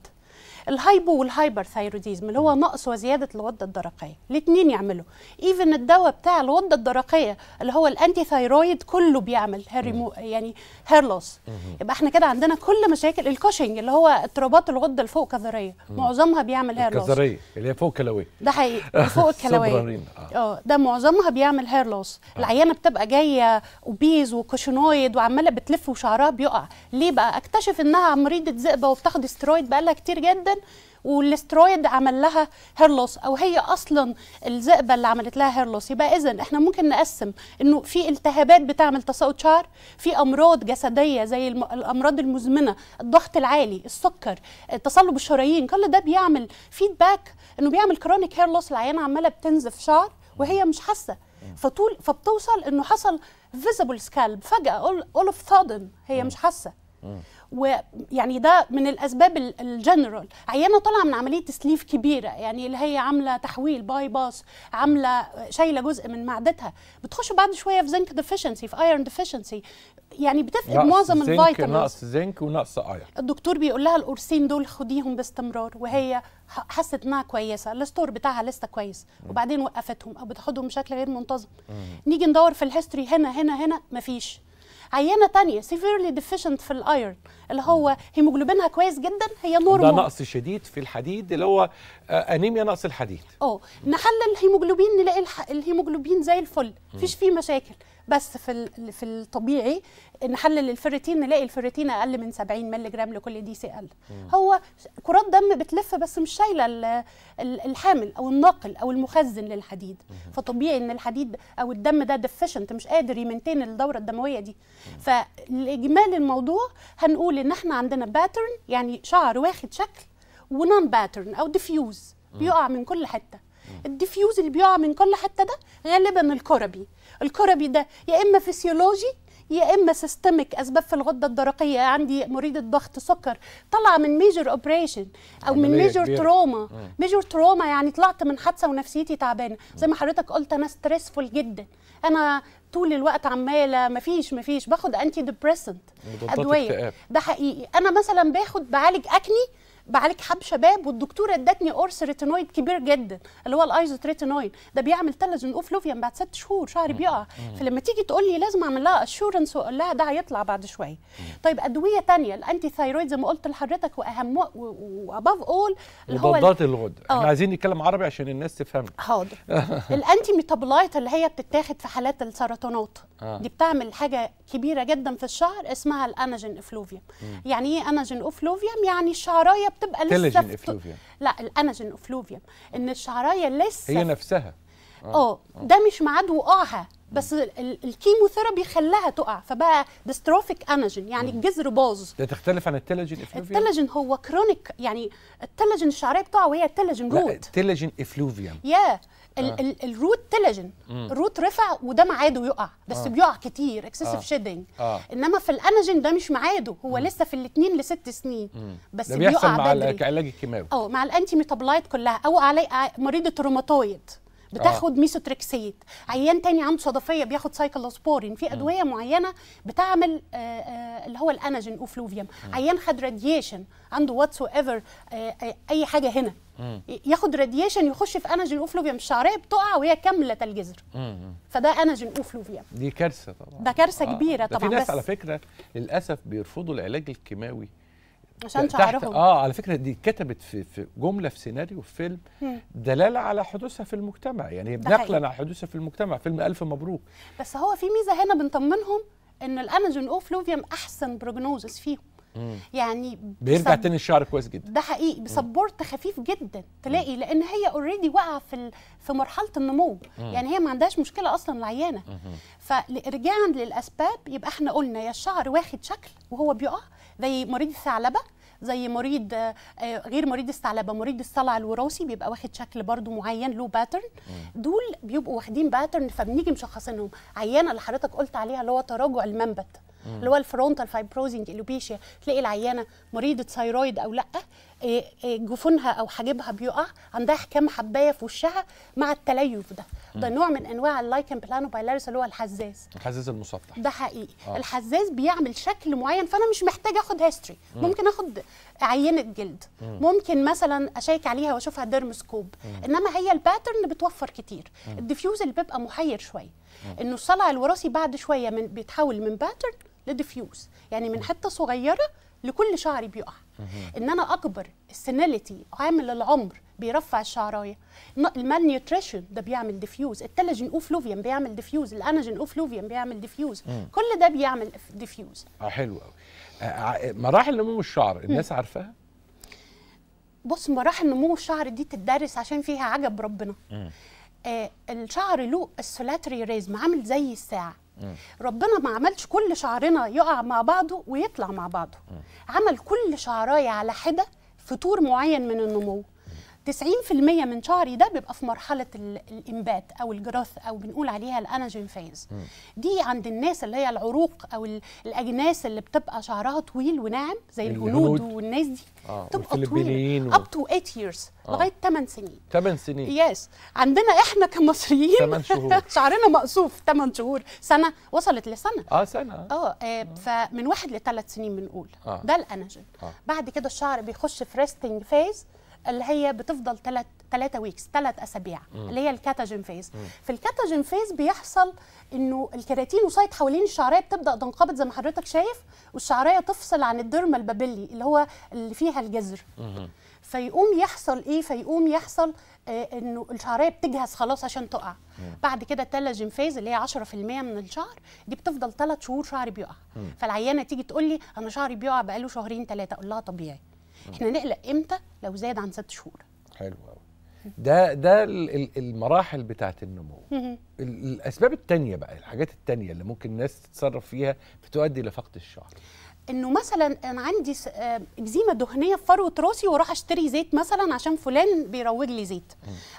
الهايبو ثايروديزم اللي هو نقص وزياده الغده الدرقيه الاثنين يعملوا ايفن الدواء بتاع الغده الدرقيه اللي هو الانتي ثايرويد كله بيعمل هير يعني هير لوس يبقى احنا كده عندنا كل مشاكل الكوشنج اللي هو اضطرابات الغده الفوق كظريه معظمها بيعمل هير لوس الكظريه اللي هي فوق كلوي ده حقيقي فوق الكلوي آه. اه ده معظمها بيعمل هير آه. لوس العيانه بتبقى جايه اوبيز وكوشنويد وعماله بتلف وشعرها بيقع ليه بقى اكتشف انها مريضه ذئبه وبتاخد استرويد بقالها كتير جدا والاسترويد عمل لها هيرلوس او هي اصلا الزئبه اللي عملت لها هيرلوس يبقى اذا احنا ممكن نقسم انه في التهابات بتعمل تساقط شعر في امراض جسديه زي الامراض المزمنه الضغط العالي السكر تصلب الشرايين كل ده بيعمل فيدباك انه بيعمل كرونيك هيرلوس العيان عماله بتنزف شعر وهي مش حاسه فطول فبتوصل انه حصل فيزبل سكالب فجاه اول اوف هي مش حاسه ويعني ده من الاسباب الجنرال عيانه طالعه من عمليه تسليف كبيره يعني اللي هي عامله تحويل باي باس عامله شايله جزء من معدتها بتخش بعد شويه في زنك ديفيشنسي في ايرون ديفيشنسي يعني بتفقد معظم الفيتامينز نقص زنك ونقص ايرون الدكتور بيقول لها القرصين دول خديهم باستمرار وهي حست انها كويسه الستور بتاعها لسه كويس وبعدين وقفتهم او بتاخدهم بشكل غير منتظم نيجي ندور في الهيستوري هنا هنا هنا مفيش عينه تانية سيفيرلي ديفيشنت في الايرن اللي هو هيموجلوبينها كويس جدا هي نورمال ده نقص شديد في الحديد اللي هو آه، انيميا نقص الحديد اه نحلل الهيموجلوبين نلاقي الهيموجلوبين زي الفل مفيش فيه مشاكل بس في في الطبيعي نحلل الفيريتين نلاقي الفيريتين اقل من 70 مللي جرام لكل دي سي ال هو كرات دم بتلف بس مش شايله الحامل او الناقل او المخزن للحديد فطبيعي ان الحديد او الدم ده ديفيشنت مش قادر يمنتين الدوره الدمويه دي فالاجمالي الموضوع هنقول ان احنا عندنا باترن يعني شعر واخد شكل ونون باترن او ديفيوز بيقع من كل حته الديفيوز اللي بيقع من كل حته ده غالبا الكربي الكربي ده يا اما فسيولوجي يا اما سيستميك اسباب في الغده الدرقيه عندي مريضه ضغط سكر طالعه من ميجر اوبريشن او من ميجر تروما ميجر تروما يعني طلعت من حادثه ونفسيتي تعبانه زي ما حضرتك قلت انا ستريسفول جدا انا طول الوقت عماله مفيش مفيش باخد انتي ديبريسنت ادويه ده حقيقي انا مثلا باخد بعالج اكني بعالج حب شباب والدكتوره ادتني قرص ريتينويد كبير جدا اللي هو الايزوتريتينوين ده بيعمل تلزن اوفلوفيوم بعد ست شهور شعري بيقع فلما تيجي تقول لي لازم اعمل لها اشورنس واقول لها ده هيطلع بعد شويه طيب ادويه ثانيه الانتي ثايرويد زي ما قلت لحضرتك واهم واباف اول اللي هو مضادات الغده احنا آه. عايزين نتكلم عربي عشان الناس تفهم حاضر الانتي ميتابولايت اللي هي بتتاخد في حالات السرطانات آه. دي بتعمل حاجه كبيره جدا في الشعر اسمها الاناجين افلوفيوم يعني ايه اناجين افلوفيوم يعني الشعرايه بتبقى لسه تلجين افلوفيوم لا الاناجين افلوفيوم ان الشعرايه لسه هي نفسها اه, آه،, آه. ده مش ميعاد وقوعها بس الكيموثيرابي خلاها تقع فبقى ديستروفيك اناجين يعني الجذر باظ ده تختلف عن التلجين افلوفيوم التلجين هو كرونيك يعني التلجين الشعريه بتقع وهي التلجين جود التلجين افلوفيوم يا yeah. الروت تلجن الروت رفع وده معاده يقع بس آه. بيقع كتير اكسسيف آه. شيدنج آه. انما في الاناجين ده مش معاده هو لسه في الاثنين لست سنين بس ده بيحصل بيقع مع العلاج الكيماوي اه مع الانتي ميتابلايت كلها او علي مريض الروماتويد بتاخد آه. ميسوتريكسيت عيان تاني عنده صدفيه بياخد سايكلوسبورين في ادويه م. معينه بتعمل آه، آه، اللي هو الاناجين اوفلوفيوم عيان خد راديشن عنده واتس ايفر آه، اي حاجه هنا م. ياخد راديشن يخش في اناجين اوفلوفيوم الشعريه بتقع وهي كامله الجذر فده اناجين اوفلوفيوم دي كارثه طبعا ده كارثه آه. كبيره ده طبعا في ناس بس على فكره للاسف بيرفضوا العلاج الكيماوي عشان شعرهم اه على فكره دي اتكتبت في, في جمله في سيناريو في فيلم دلاله على حدوثها في المجتمع يعني هي بنقلا على حدوثها في المجتمع فيلم الف مبروك بس هو في ميزه هنا بنطمنهم ان الانجين اوف لوفيوم احسن بروجنوزس فيهم يعني بيرجع تاني الشعر كويس جدا ده حقيقي بسبورت خفيف جدا تلاقي لان هي اوريدي واقعه في في مرحله النمو مم. يعني هي ما عندهاش مشكله اصلا العيانه فرجاعا للاسباب يبقى احنا قلنا يا الشعر واخد شكل وهو بيقع زي مريض الثعلبه زي مريض آه، غير مريض الثعلبه مريض الصلع الوراثي بيبقى واخد شكل برضو معين له باترن دول بيبقوا واخدين باترن فبنيجي مشخصينهم عيانه اللي حضرتك قلت عليها اللي هو تراجع المنبت اللي هو الفرونتال فايبروزنج الوبيشيا تلاقي العيانه مريضه ثايرويد او لا آه، آه، جفونها او حاجبها بيقع عندها كام حبايه في وشها مع التليف ده ده نوع من انواع اللايكن بلانو بايلاريس اللي هو الحزاز الحزاز المسطح ده حقيقي آه. الحزاز بيعمل شكل معين فانا مش محتاج اخد هيستوري ممكن اخد عينه جلد مم. ممكن مثلا اشيك عليها واشوفها ديرموسكوب انما هي الباترن بتوفر كتير الديفيوز اللي بيبقى محير شويه انه الصلع الوراثي بعد شويه من بيتحول من باترن لديفيوز يعني من حته صغيره لكل شعري بيقع ان انا اكبر السناليتي عامل العمر بيرفع الشعرايه المال نيوتريشن ده بيعمل ديفيوز التلجين اوف بيعمل ديفيوز الاناجين اوف بيعمل ديفيوز مم. كل ده بيعمل ديفيوز اه حلو قوي آه، آه، مراحل نمو الشعر الناس مم. عارفاها بص مراحل نمو الشعر دي تدرس عشان فيها عجب ربنا آه الشعر له السولاتري ريزم عامل زي الساعه مم. ربنا ما عملش كل شعرنا يقع مع بعضه ويطلع مع بعضه مم. عمل كل شعرايه على حده فطور معين من النمو 90% من شعري ده بيبقى في مرحله الانبات او الجروث او بنقول عليها الاناجين فيز دي عند الناس اللي هي العروق او الاجناس اللي بتبقى شعرها طويل وناعم زي الهنود والناس دي آه طويل و... اب تو 8 ييرز لغايه 8 سنين 8 سنين يس عندنا احنا كمصريين 8 شهور شعرنا مقصوف 8 شهور سنه وصلت لسنه اه سنه اه, آه. فمن واحد لثلاث سنين بنقول آه. ده الاناجين آه. بعد كده الشعر بيخش في ريستنج فيز اللي هي بتفضل ثلاث ثلاثة ويكس ثلاث اسابيع اللي هي الكاتاجين فيز م. في الكاتاجين فيز بيحصل انه الكيراتينوسايت حوالين الشعريه بتبدا تنقبض زي ما حضرتك شايف والشعريه تفصل عن الديرما البابلي اللي هو اللي فيها الجذر فيقوم يحصل ايه فيقوم يحصل آه انه الشعريه بتجهز خلاص عشان تقع مم. بعد كده التلاجين فيز اللي هي 10% من الشعر دي بتفضل ثلاث شهور شعري بيقع مم. فالعيانه تيجي تقول لي انا شعري بيقع بقاله شهرين ثلاثه اقول لها طبيعي احنا نقلق امتى لو زاد عن ست شهور حلو قوي ده ده المراحل بتاعه النمو الاسباب التانية بقى الحاجات التانية اللي ممكن الناس تتصرف فيها فتؤدي لفقد الشعر انه مثلا انا عندي آه، اكزيما دهنيه في فروه راسي وراح اشتري زيت مثلا عشان فلان بيروج لي زيت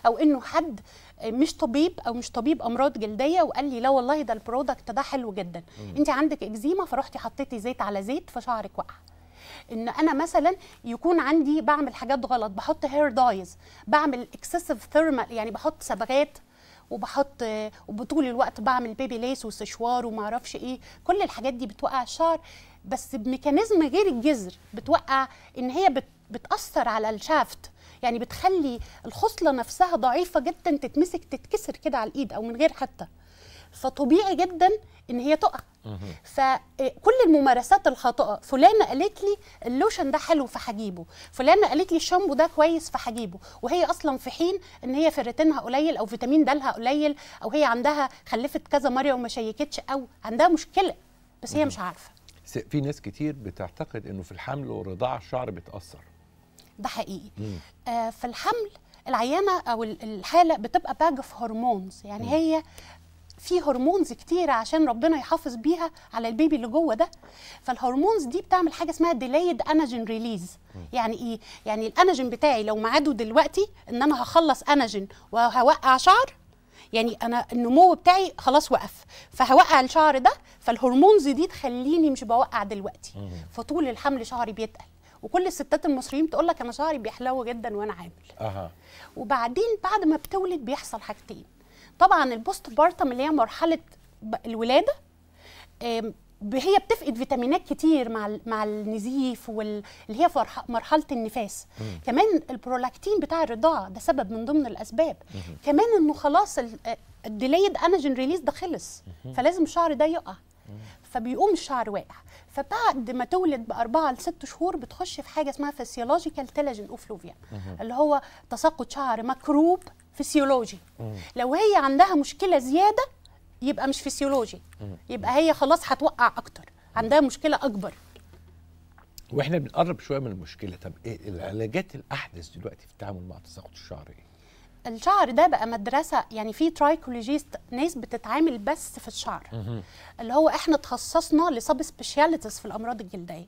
او انه حد مش طبيب او مش طبيب امراض جلديه وقال لي لا والله ده البرودكت ده حلو جدا انت عندك اكزيما فرحتي حطيتي زيت على زيت فشعرك وقع ان انا مثلا يكون عندي بعمل حاجات غلط بحط هير دايز بعمل اكسسيف ثيرمال يعني بحط صبغات وبحط وبطول الوقت بعمل بيبي ليس وسشوار وما اعرفش ايه كل الحاجات دي بتوقع الشعر بس بميكانيزم غير الجذر بتوقع ان هي بتاثر على الشافت يعني بتخلي الخصله نفسها ضعيفه جدا تتمسك تتكسر كده على الايد او من غير حتى فطبيعي جدا ان هي تقع فكل آه، الممارسات الخاطئه فلانه قالت لي اللوشن ده حلو فهجيبه فلانه قالت لي الشامبو ده كويس فهجيبه وهي اصلا في حين ان هي فيرتينها قليل او فيتامين لها قليل او هي عندها خلفت كذا مره وما شيكتش او عندها مشكله بس هي مش عارفه في ناس كتير بتعتقد انه في الحمل والرضاعه الشعر بتاثر ده حقيقي آه في الحمل العيانه او الحاله بتبقى باج اوف هرمونز يعني مم. هي في هرمونز كتيرة عشان ربنا يحافظ بيها على البيبي اللي جوه ده فالهرمونز دي بتعمل حاجه اسمها ديلايد اناجين ريليز يعني ايه يعني الاناجين بتاعي لو معاده دلوقتي ان انا هخلص اناجين وهوقع شعر يعني انا النمو بتاعي خلاص وقف فهوقع الشعر ده فالهرمونز دي تخليني مش بوقع دلوقتي فطول الحمل شعري بيتقل وكل الستات المصريين تقول لك انا شعري بيحلو جدا وانا عامل أه. وبعدين بعد ما بتولد بيحصل حاجتين طبعا البوست بارتم اللي هي مرحله الولاده هي بتفقد فيتامينات كتير مع مع النزيف واللي هي مرحله النفاس مم. كمان البرولاكتين بتاع الرضاعه ده سبب من ضمن الاسباب مم. كمان انه خلاص الديليد انجين ريليز ده خلص مم. فلازم الشعر ده يقع فبيقوم الشعر واقع فبعد ما تولد باربعه لست شهور بتخش في حاجه اسمها فسيولوجيكال تيلاجين اوفلوفيا اللي هو تساقط شعر مكروب فسيولوجي لو هي عندها مشكله زياده يبقى مش فسيولوجي يبقى هي خلاص هتوقع اكتر عندها مشكله اكبر واحنا بنقرب شويه من المشكله طب إيه العلاجات الاحدث دلوقتي في التعامل مع تساقط الشعر ايه الشعر ده بقى مدرسه يعني في ترايكولوجيست ناس بتتعامل بس في الشعر اللي هو احنا تخصصنا لسب سبيشاليتيز في الامراض الجلديه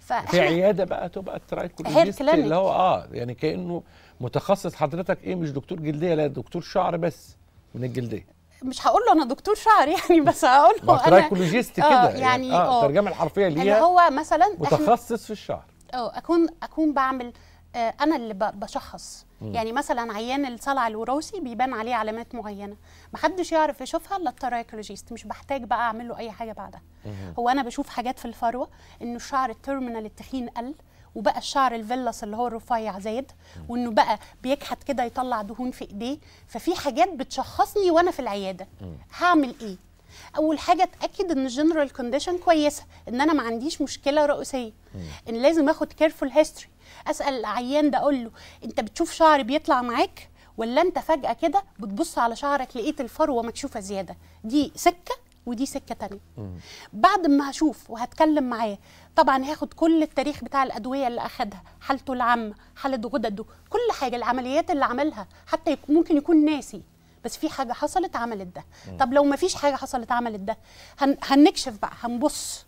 في عياده بقى تبقى الترايكولوجيست اللي هو اه يعني كانه متخصص حضرتك ايه مش دكتور جلديه لا دكتور شعر بس من الجلديه مش هقول له انا دكتور شعر يعني بس هقول له انا ترايكولوجيست كده آه، يعني. يعني اه الترجمه آه، الحرفيه ليها اللي هو مثلا متخصص في الشعر اه اكون اكون بعمل آه، انا اللي بشخص يعني مثلا عيان الصلع الوراثي بيبان عليه علامات معينه محدش يعرف يشوفها الا الترايكولوجيست مش بحتاج بقى اعمل له اي حاجه بعدها هو انا بشوف حاجات في الفروه انه الشعر التيرمينال التخين قل وبقى الشعر الفيلس اللي هو الرفيع زاد وانه بقى بيكحت كده يطلع دهون في ايديه ففي حاجات بتشخصني وانا في العياده هعمل ايه اول حاجه اتاكد ان الجنرال كونديشن كويسه ان انا ما عنديش مشكله رئيسيه ان لازم اخد كيرفول هيستوري اسال العيان ده اقول له انت بتشوف شعر بيطلع معاك ولا انت فجاه كده بتبص على شعرك لقيت الفروه مكشوفه زياده دي سكه ودي سكه تانية بعد ما هشوف وهتكلم معاه طبعا هاخد كل التاريخ بتاع الادويه اللي اخدها حالته العامه حاله غدده كل حاجه العمليات اللي عملها حتى ممكن يكون ناسي بس في حاجه حصلت عملت ده طب لو ما فيش حاجه حصلت عملت ده هن... هنكشف بقى هنبص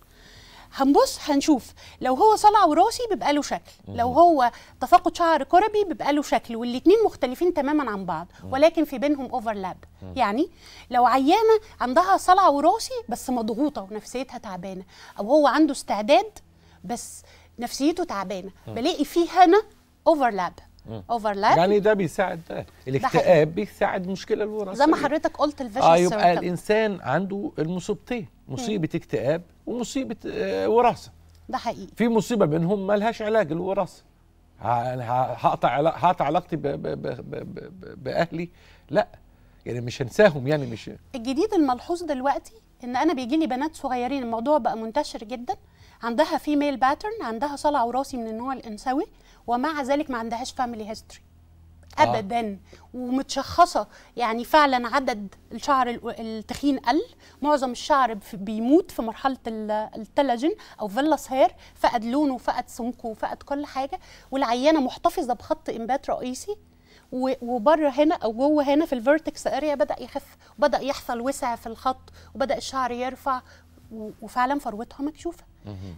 هنبص هنشوف لو هو صلع وراثي بيبقى له شكل لو هو تفاقد شعر كربي بيبقى له شكل والاثنين مختلفين تماما عن بعض ولكن في بينهم اوفرلاب يعني لو عيانه عندها صلع وراثي بس مضغوطه ونفسيتها تعبانه او هو عنده استعداد بس نفسيته تعبانه بلاقي فيه هنا اوفرلاب اوفرلاب يعني ده بيساعد ده الاكتئاب بيساعد مشكله الوراثيه زي ما حضرتك قلت الفيجن اه يبقى الانسان عنده المصيبتين مصيبه اكتئاب ومصيبه آه وراثه ده حقيقي في مصيبه ما مالهاش علاج الوراثه يعني هقطع هقطع علاقتي باهلي لا يعني مش هنساهم يعني مش الجديد الملحوظ دلوقتي ان انا بيجي لي بنات صغيرين الموضوع بقى منتشر جدا عندها فيميل باترن عندها صلع وراثي من النوع الانثوي ومع ذلك ما عندهاش فاميلي آه. هيستوري ابدا آه. ومتشخصه يعني فعلا عدد الشعر التخين قل معظم الشعر بيموت في مرحله التلاجن او فيلاس هير فقد لونه فقد سمكه فقد كل حاجه والعيانه محتفظه بخط انبات رئيسي وبره هنا او جوه هنا في الفيرتكس اريا بدا يخف وبدا يحصل وسع في الخط وبدا الشعر يرفع وفعلا فروتها مكشوفه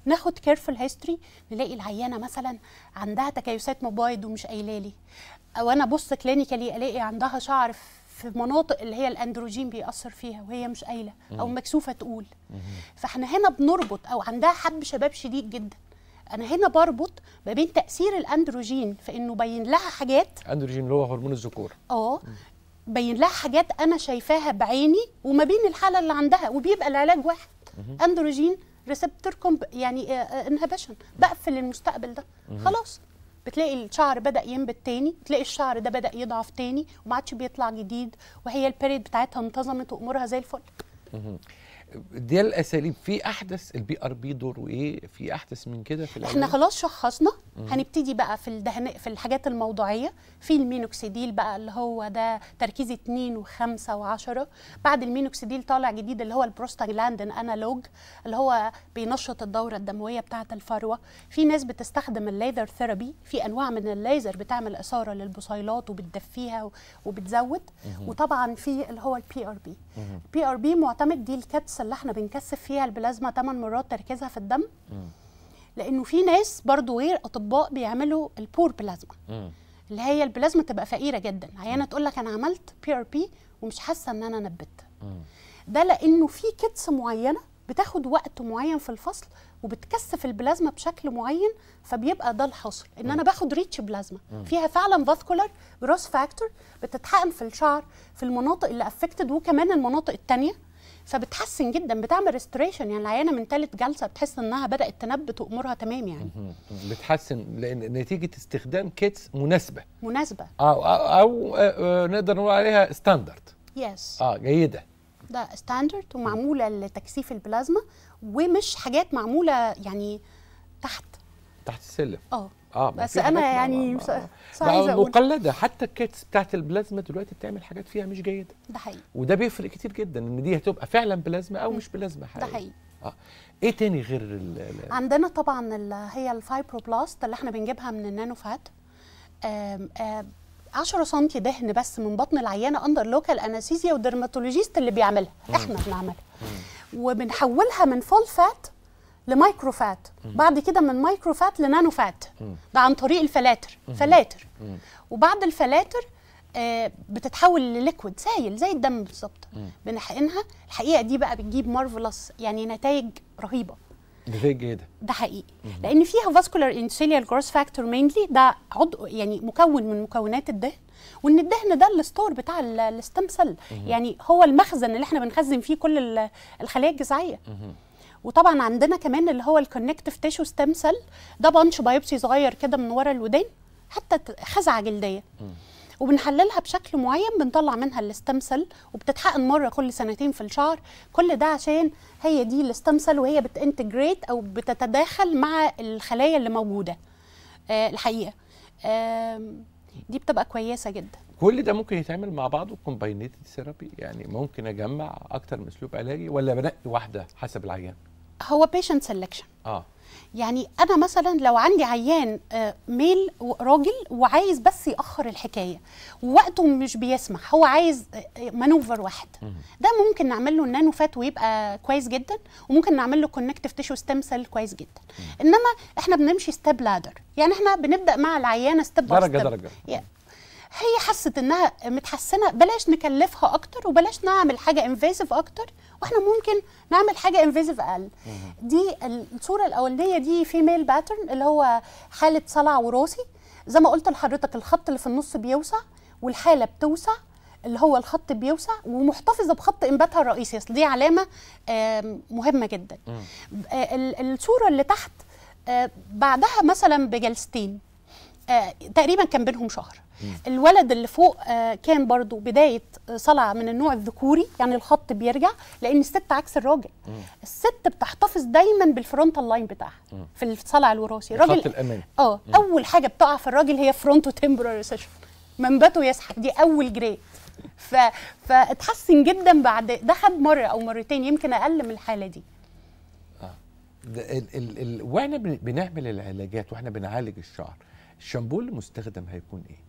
ناخد كيرفل هيستوري نلاقي العيانه مثلا عندها تكيسات مبايض ومش قايله لي او انا ابص كلينيكالي الاقي عندها شعر في مناطق اللي هي الاندروجين بيأثر فيها وهي مش قايله او مكسوفه تقول فاحنا هنا بنربط او عندها حب شباب شديد جدا انا هنا بربط ما بين تاثير الاندروجين في انه بين لها حاجات اندروجين اللي هو هرمون الذكور اه بين لها حاجات انا شايفاها بعيني وما بين الحاله اللي عندها وبيبقى العلاج واحد اندروجين ريسبتور يعني آه، آه، انهبيشن بقفل المستقبل ده خلاص بتلاقي الشعر بدا ينبت تاني بتلاقي الشعر ده بدا يضعف تاني وما عادش بيطلع جديد وهي البريد بتاعتها انتظمت وامورها زي الفل دي الاساليب في احدث البي ار بي دوره ايه في احدث من كده في احنا خلاص شخصنا هنبتدي بقى في الدهن في الحاجات الموضوعيه في المينوكسيديل بقى اللي هو ده تركيز 2 و5 و10 بعد المينوكسيديل طالع جديد اللي هو البروستاجلاندين انالوج اللي هو بينشط الدوره الدمويه بتاعه الفروه في ناس بتستخدم الليزر ثيرابي في انواع من الليزر بتعمل اثاره للبصيلات وبتدفيها وبتزود وطبعا في اللي هو البي ار بي البي ار بي معتمد دي الكاتس اللي احنا بنكثف فيها البلازما 8 مرات تركيزها في الدم لانه في ناس برضو غير اطباء بيعملوا البور بلازما اللي هي البلازما تبقى فقيره جدا عيانه تقول لك انا عملت بي ار بي ومش حاسه ان انا نبت ده لانه في كتس معينه بتاخد وقت معين في الفصل وبتكثف البلازما بشكل معين فبيبقى ده الحاصل ان انا باخد ريتش بلازما فيها فعلا فاسكولار جروس فاكتور بتتحقن في الشعر في المناطق اللي افكتد وكمان المناطق الثانيه فبتحسن جدا بتعمل ريستوريشن يعني العيانه من ثالث جلسه بتحس انها بدات تنبت وامورها تمام يعني بتحسن لان نتيجه استخدام كيتس مناسبه مناسبه أو, أو, او آه، آه، نقدر نقول عليها ستاندرد يس اه جيده ده ستاندرد ومعموله لتكثيف البلازما ومش حاجات معموله يعني تحت تحت السلم اه اه بس انا يعني بقى مقلده حتى الكيتس بتاعت البلازما دلوقتي بتعمل حاجات فيها مش جيده ده حقيقي وده بيفرق كتير جدا ان دي هتبقى فعلا بلازما او مش بلازما حقيقي ده حقيقي اه ايه تاني غير ال الـ عندنا طبعا ال هي الفايبروبلاست اللي احنا بنجيبها من النانو فات 10 سم دهن بس من بطن العيانه اندر لوكال انستيزيا والدرماتولوجيست اللي بيعملها احنا بنعملها وبنحولها من فول فات لمايكروفات بعد كده من مايكروفات لنانو فات ده عن طريق الفلاتر فلاتر وبعد الفلاتر آه بتتحول لليكويد سايل زي الدم بالظبط بنحقنها الحقيقه دي بقى بتجيب مارفلس يعني نتائج رهيبه نتائج ايه ده؟ ده حقيقي لان فيها فاسكولار انسيليال جروس فاكتور مينلي ده عضو يعني مكون من مكونات الدهن وان الدهن ده الستور بتاع الستم يعني هو المخزن اللي احنا بنخزن فيه كل الخلايا الجذعيه وطبعا عندنا كمان اللي هو الكونكتيف تيشو ستيم سيل ده بنش بايوبسي صغير كده من ورا الودان حتى خزعه جلديه وبنحللها بشكل معين بنطلع منها الاستمسل وبتتحقن مره كل سنتين في الشهر كل ده عشان هي دي الاستمسل وهي بتنتجريت او بتتداخل مع الخلايا اللي موجوده آه الحقيقه آه دي بتبقى كويسه جدا كل ده ممكن يتعمل مع بعضه كومباينيتد ثيرابي يعني ممكن اجمع اكتر من اسلوب علاجي ولا بنقي واحده حسب العيان هو بيشنت سلكشن اه يعني انا مثلا لو عندي عيان ميل آه، راجل وعايز بس ياخر الحكايه ووقته مش بيسمح هو عايز مانوفر آه، آه، واحد ده ممكن نعمل له النانو فات ويبقى كويس جدا وممكن نعمل له كونكتيف تيشو ستيم سيل كويس جدا انما احنا بنمشي ستيب لادر يعني احنا بنبدا مع العيانه ستيب درجه درجه هي حست انها متحسنه بلاش نكلفها اكتر وبلاش نعمل حاجه انفيزيف اكتر واحنا ممكن نعمل حاجه انفيزيف اقل دي الصوره الاولانيه دي فيميل باترن اللي هو حاله صلع وراثي زي ما قلت لحضرتك الخط اللي في النص بيوسع والحاله بتوسع اللي هو الخط بيوسع ومحتفظه بخط انباتها الرئيسي اصل دي علامه مهمه جدا آه، الصوره اللي تحت آه، بعدها مثلا بجلستين آه، تقريبا كان بينهم شهر الولد اللي فوق آه، كان برضو بدايه آه، صلع من النوع الذكوري يعني الخط بيرجع لان الست عكس الراجل الست بتحتفظ دايما بالفرونتال لاين بتاعها في الصلع الوراثي الراجل الأمان اه اول حاجه بتقع في الراجل هي فرونتو تمبرال سيشن منبته يسحب دي اول جريد ف... فاتحسن جدا بعد ده خد مره او مرتين يمكن اقل من الحاله دي آه. ال... ال... ال... واحنا بنعمل العلاجات واحنا بنعالج الشعر الشامبو المستخدم هيكون ايه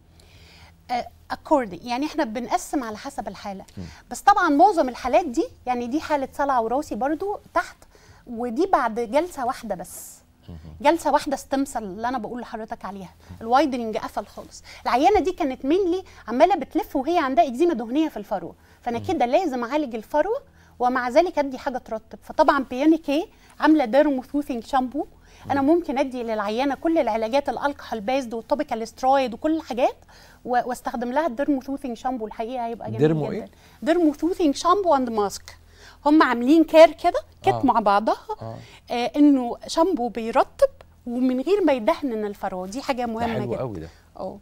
اكوردنج آه، يعني احنا بنقسم على حسب الحاله بس طبعا معظم الحالات دي يعني دي حاله صلع وراثي برضو تحت ودي بعد جلسه واحده بس جلسه واحده ستيم اللي انا بقول لحضرتك عليها الوايدنج قفل خالص العيانه دي كانت مينلي عماله بتلف وهي عندها اكزيما دهنيه في الفروه فانا كده لازم اعالج الفروه ومع ذلك ادي حاجه ترطب فطبعا بيانيكي عامله ديرموثوثينج شامبو انا ممكن ادي للعيانه كل العلاجات الالكحول بيزد والتوبيكال سترويد وكل الحاجات واستخدم لها الديرمو ثوثينج شامبو الحقيقه هيبقى جميل ديرمو جدا إيه؟ ديرمو ثوثينج شامبو اند ماسك هم عاملين كير كده كت آه. مع بعضها آه. آه انه شامبو بيرطب ومن غير ما يدهنن الفروه دي حاجه مهمه حلو جدا قوي ده اه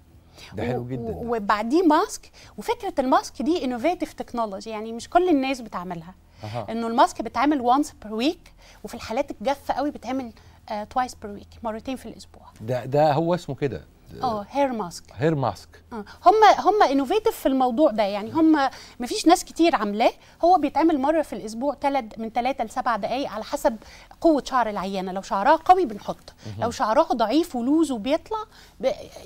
ده حلو جدا وبعديه ماسك وفكره الماسك دي انوفيتيف تكنولوجي يعني مش كل الناس بتعملها أه. انه الماسك بيتعمل وانس بير ويك وفي الحالات الجافه قوي بيتعمل توايس بير ويك مرتين في الاسبوع ده ده هو اسمه كده اه هير ماسك هير ماسك هم هم انوفيتيف في الموضوع ده يعني هم مفيش ناس كتير عاملاه هو بيتعمل مره في الاسبوع تلت من ثلاثة لسبع دقائق على حسب قوه شعر العيانه لو شعرها قوي بنحط لو شعرها ضعيف ولوز وبيطلع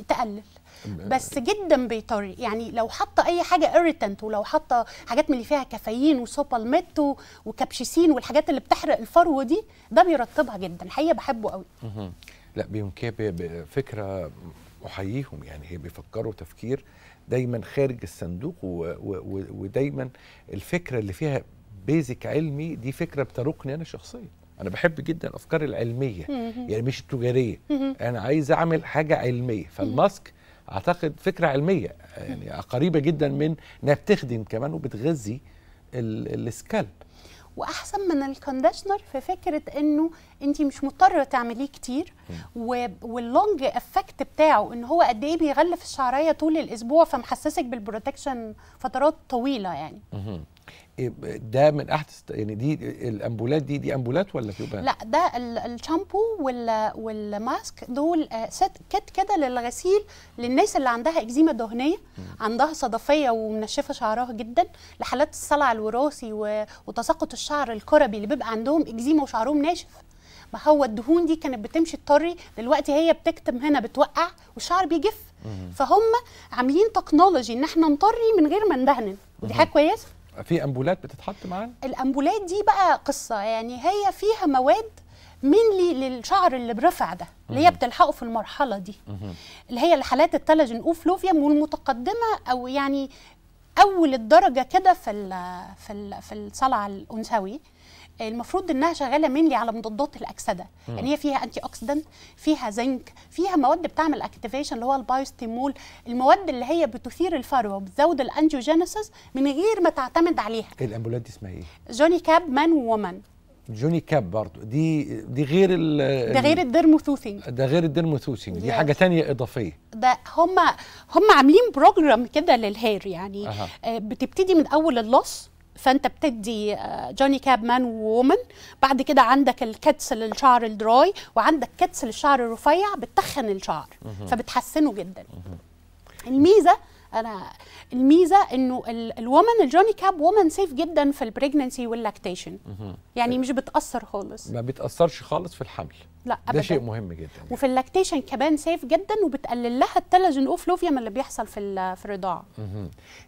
تقلل بس جدا بيطري يعني لو حط اي حاجه اريتنت ولو حط حاجات من اللي فيها كافيين وسوبالميت وكابشيسين والحاجات اللي بتحرق الفرو دي ده بيرطبها جدا الحقيقه بحبه قوي لا بيمكن فكره احييهم يعني هي بيفكروا تفكير دايما خارج الصندوق ودايما الفكره اللي فيها بيزك علمي دي فكره بتروقني انا شخصيا انا بحب جدا الافكار العلميه يعني مش التجاريه انا عايز اعمل حاجه علميه فالماسك اعتقد فكره علميه يعني قريبه جدا من انها بتخدم كمان وبتغذي السكالب واحسن من الكونديشنر في فكره انه انت مش مضطره تعمليه كتير واللونج افكت بتاعه ان هو قد ايه بيغلف الشعريه طول الاسبوع فمحسسك بالبروتكشن فترات طويله يعني ده من احدث يعني دي الامبولات دي دي امبولات ولا بيبقى لا ده الشامبو والماسك دول ست آه، كت كده للغسيل للناس اللي عندها اكزيما دهنيه عندها صدفيه ومنشفه شعرها جدا لحالات الصلع الوراثي وتساقط الشعر الكربي اللي بيبقى عندهم اكزيما وشعرهم ناشف ما هو الدهون دي كانت بتمشي تطري دلوقتي هي بتكتم هنا بتوقع والشعر بيجف فهم عاملين تكنولوجي ان احنا نطري من غير ما ندهن ودي حاجه كويسه في امبولات بتتحط معانا الامبولات دي بقى قصه يعني هي فيها مواد لي للشعر اللي برفع ده اللي هي بتلحقه في المرحله دي اللي هي الحالات التلجن اوفلوفيوم والمتقدمه او يعني اول الدرجه كده في الـ في الـ في الصلع الانثوي المفروض انها شغاله مينلي على مضادات الاكسده مم. يعني هي فيها انتي اوكسيدنت فيها زنك فيها مواد بتعمل اكتيفيشن اللي هو البايوستيمول المواد اللي هي بتثير الفروه وبتزود الانجيوجينيسيس من غير ما تعتمد عليها إيه الامبولات دي اسمها ايه جوني كاب مان وومن جوني كاب برضه دي دي غير ال ده غير الديرموثوثينج ده غير الديرموثوثينج دي حاجه تانية اضافيه ده هم هم عاملين بروجرام كده للهير يعني أه. بتبتدي من اول اللص فانت بتدي جوني كابمان وومن بعد كده عندك الكتس للشعر الدراي وعندك كتس للشعر الرفيع بتخن الشعر فبتحسنه جدا الميزه انا الميزه انه الومن الجوني كاب وومن سيف جدا في البريجننسي واللاكتيشن يعني إيه. مش بتاثر خالص ما بتاثرش خالص في الحمل لا ده شيء مهم جدا وفي اللاكتيشن كمان سيف جدا وبتقلل لها التلجن اوفلوفيا من اللي بيحصل في في الرضاعه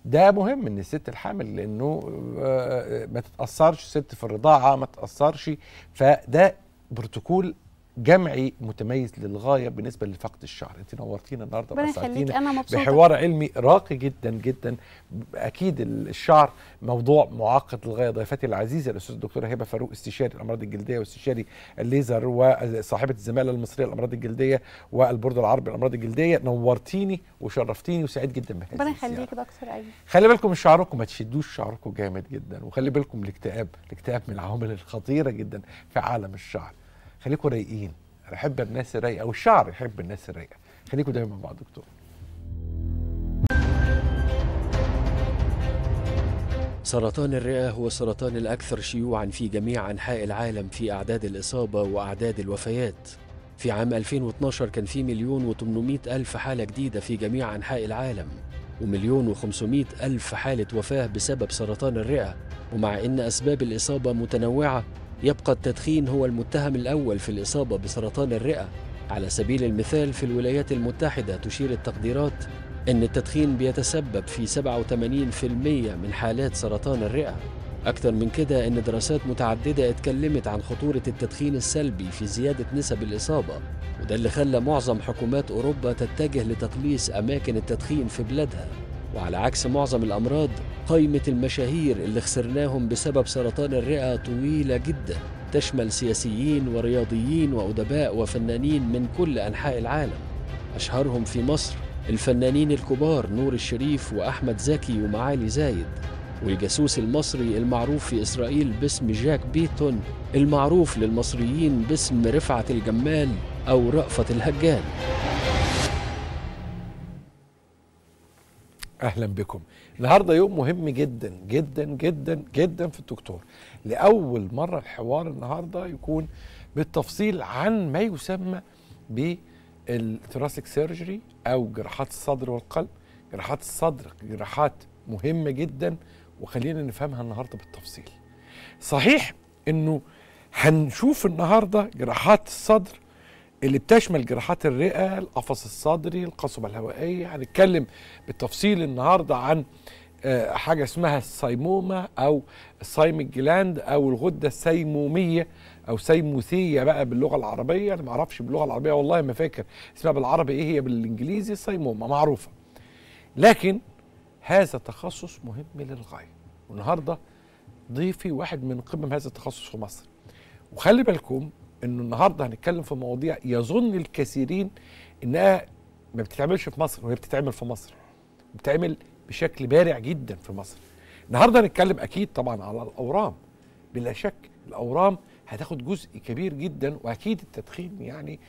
ده مهم ان الست الحامل لانه آه، آه، ما تتاثرش ست في الرضاعه ما تتاثرش فده بروتوكول جمعي متميز للغايه بالنسبه لفقد الشعر انت نورتينا النهارده ربنا انا بحوار علمي راقي جدا جدا اكيد الشعر موضوع معقد للغايه ضيفتي العزيزه الاستاذ الدكتوره هبه فاروق استشاري الامراض الجلديه واستشاري الليزر وصاحبه الزماله المصريه للامراض الجلديه والبرج العربي للامراض الجلديه نورتيني وشرفتيني وسعيد جدا بهذه ربنا يخليك دكتور ايمن خلي بالكم من شعركم ما تشدوش شعركم جامد جدا وخلي بالكم الاكتئاب الاكتئاب من العوامل الخطيره جدا في عالم الشعر خليكم رايقين انا احب الناس الرايقه والشعر يحب الناس الرايقه خليكم دايما مع دكتور سرطان الرئة هو السرطان الأكثر شيوعا في جميع أنحاء العالم في أعداد الإصابة وأعداد الوفيات في عام 2012 كان في مليون و800 ألف حالة جديدة في جميع أنحاء العالم ومليون و500 ألف حالة وفاة بسبب سرطان الرئة ومع أن أسباب الإصابة متنوعة يبقى التدخين هو المتهم الأول في الإصابة بسرطان الرئة على سبيل المثال في الولايات المتحدة تشير التقديرات أن التدخين بيتسبب في 87% من حالات سرطان الرئة أكثر من كده أن دراسات متعددة اتكلمت عن خطورة التدخين السلبي في زيادة نسب الإصابة وده اللي خلى معظم حكومات أوروبا تتجه لتقليص أماكن التدخين في بلادها وعلى عكس معظم الأمراض قائمة المشاهير اللي خسرناهم بسبب سرطان الرئة طويلة جدا تشمل سياسيين ورياضيين وأدباء وفنانين من كل أنحاء العالم أشهرهم في مصر الفنانين الكبار نور الشريف وأحمد زكي ومعالي زايد والجاسوس المصري المعروف في إسرائيل باسم جاك بيتون المعروف للمصريين باسم رفعة الجمال أو رأفت الهجان اهلا بكم النهارده يوم مهم جدا جدا جدا جدا في الدكتور لاول مره الحوار النهارده يكون بالتفصيل عن ما يسمى بالثراسيك سيرجري او جراحات الصدر والقلب جراحات الصدر جراحات مهمه جدا وخلينا نفهمها النهارده بالتفصيل صحيح انه هنشوف النهارده جراحات الصدر اللي بتشمل جراحات الرئه القفص الصدري القصبه الهوائيه هنتكلم بالتفصيل النهارده عن آه، حاجه اسمها السيمومه او السايميك الجلاند او الغده السيموميه او سيموثيه بقى باللغه العربيه انا ما اعرفش باللغه العربيه والله ما فاكر اسمها بالعربي ايه هي بالانجليزي السيمومه معروفه لكن هذا تخصص مهم للغايه والنهارده ضيفي واحد من قمم هذا التخصص في مصر وخلي بالكم انه النهارده هنتكلم في مواضيع يظن الكثيرين انها ما بتتعملش في مصر وهي بتتعمل في مصر بتتعمل بشكل بارع جدا في مصر النهارده هنتكلم اكيد طبعا على الاورام بلا شك الاورام هتاخد جزء كبير جدا واكيد التدخين يعني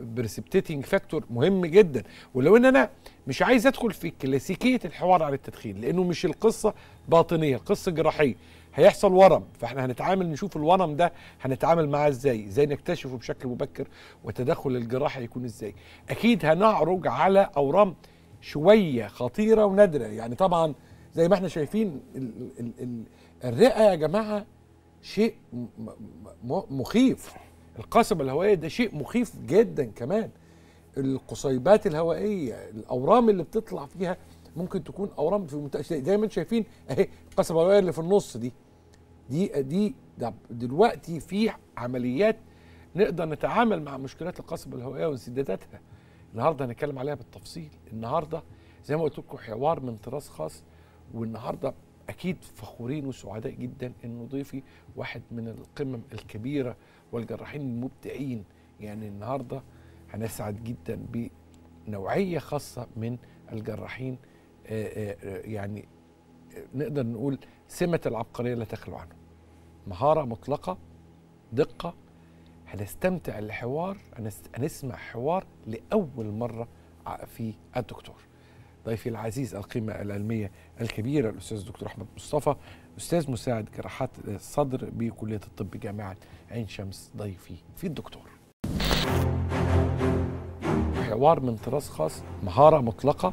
بريسبتيتنج فاكتور مهم جدا ولو ان انا مش عايز ادخل في كلاسيكيه الحوار عن التدخين لانه مش القصه باطنيه قصه جراحيه هيحصل ورم فاحنا هنتعامل نشوف الورم ده هنتعامل معاه ازاي ازاي نكتشفه بشكل مبكر وتدخل الجراحه يكون ازاي اكيد هنعرج على اورام شويه خطيره ونادره يعني طبعا زي ما احنا شايفين ال ال ال الرئه يا جماعه شيء مخيف القصبة الهوائية ده شيء مخيف جدا كمان القصيبات الهوائية الأورام اللي بتطلع فيها ممكن تكون اورام في منتهى زي ما انتم شايفين اهي قصبه الهوائيه اللي في النص دي دي دي دلوقتي في عمليات نقدر نتعامل مع مشكلات القصبة الهوائية وانسداداتها النهارده هنتكلم عليها بالتفصيل النهارده زي ما قلت لكم حوار من طراز خاص والنهارده اكيد فخورين وسعداء جدا انه ضيفي واحد من القمم الكبيره والجراحين المبدعين يعني النهارده هنسعد جدا بنوعيه خاصه من الجراحين آه، آه، آه، يعني نقدر نقول سمة العبقرية لا تخلو عنه مهارة مطلقة دقة هنستمتع الحوار هنسمع حوار لأول مرة في الدكتور ضيفي العزيز القيمة العلمية الكبيرة الأستاذ الدكتور أحمد مصطفى أستاذ مساعد جراحات الصدر بكلية الطب جامعة عين شمس ضيفي في الدكتور حوار من طراز خاص مهارة مطلقة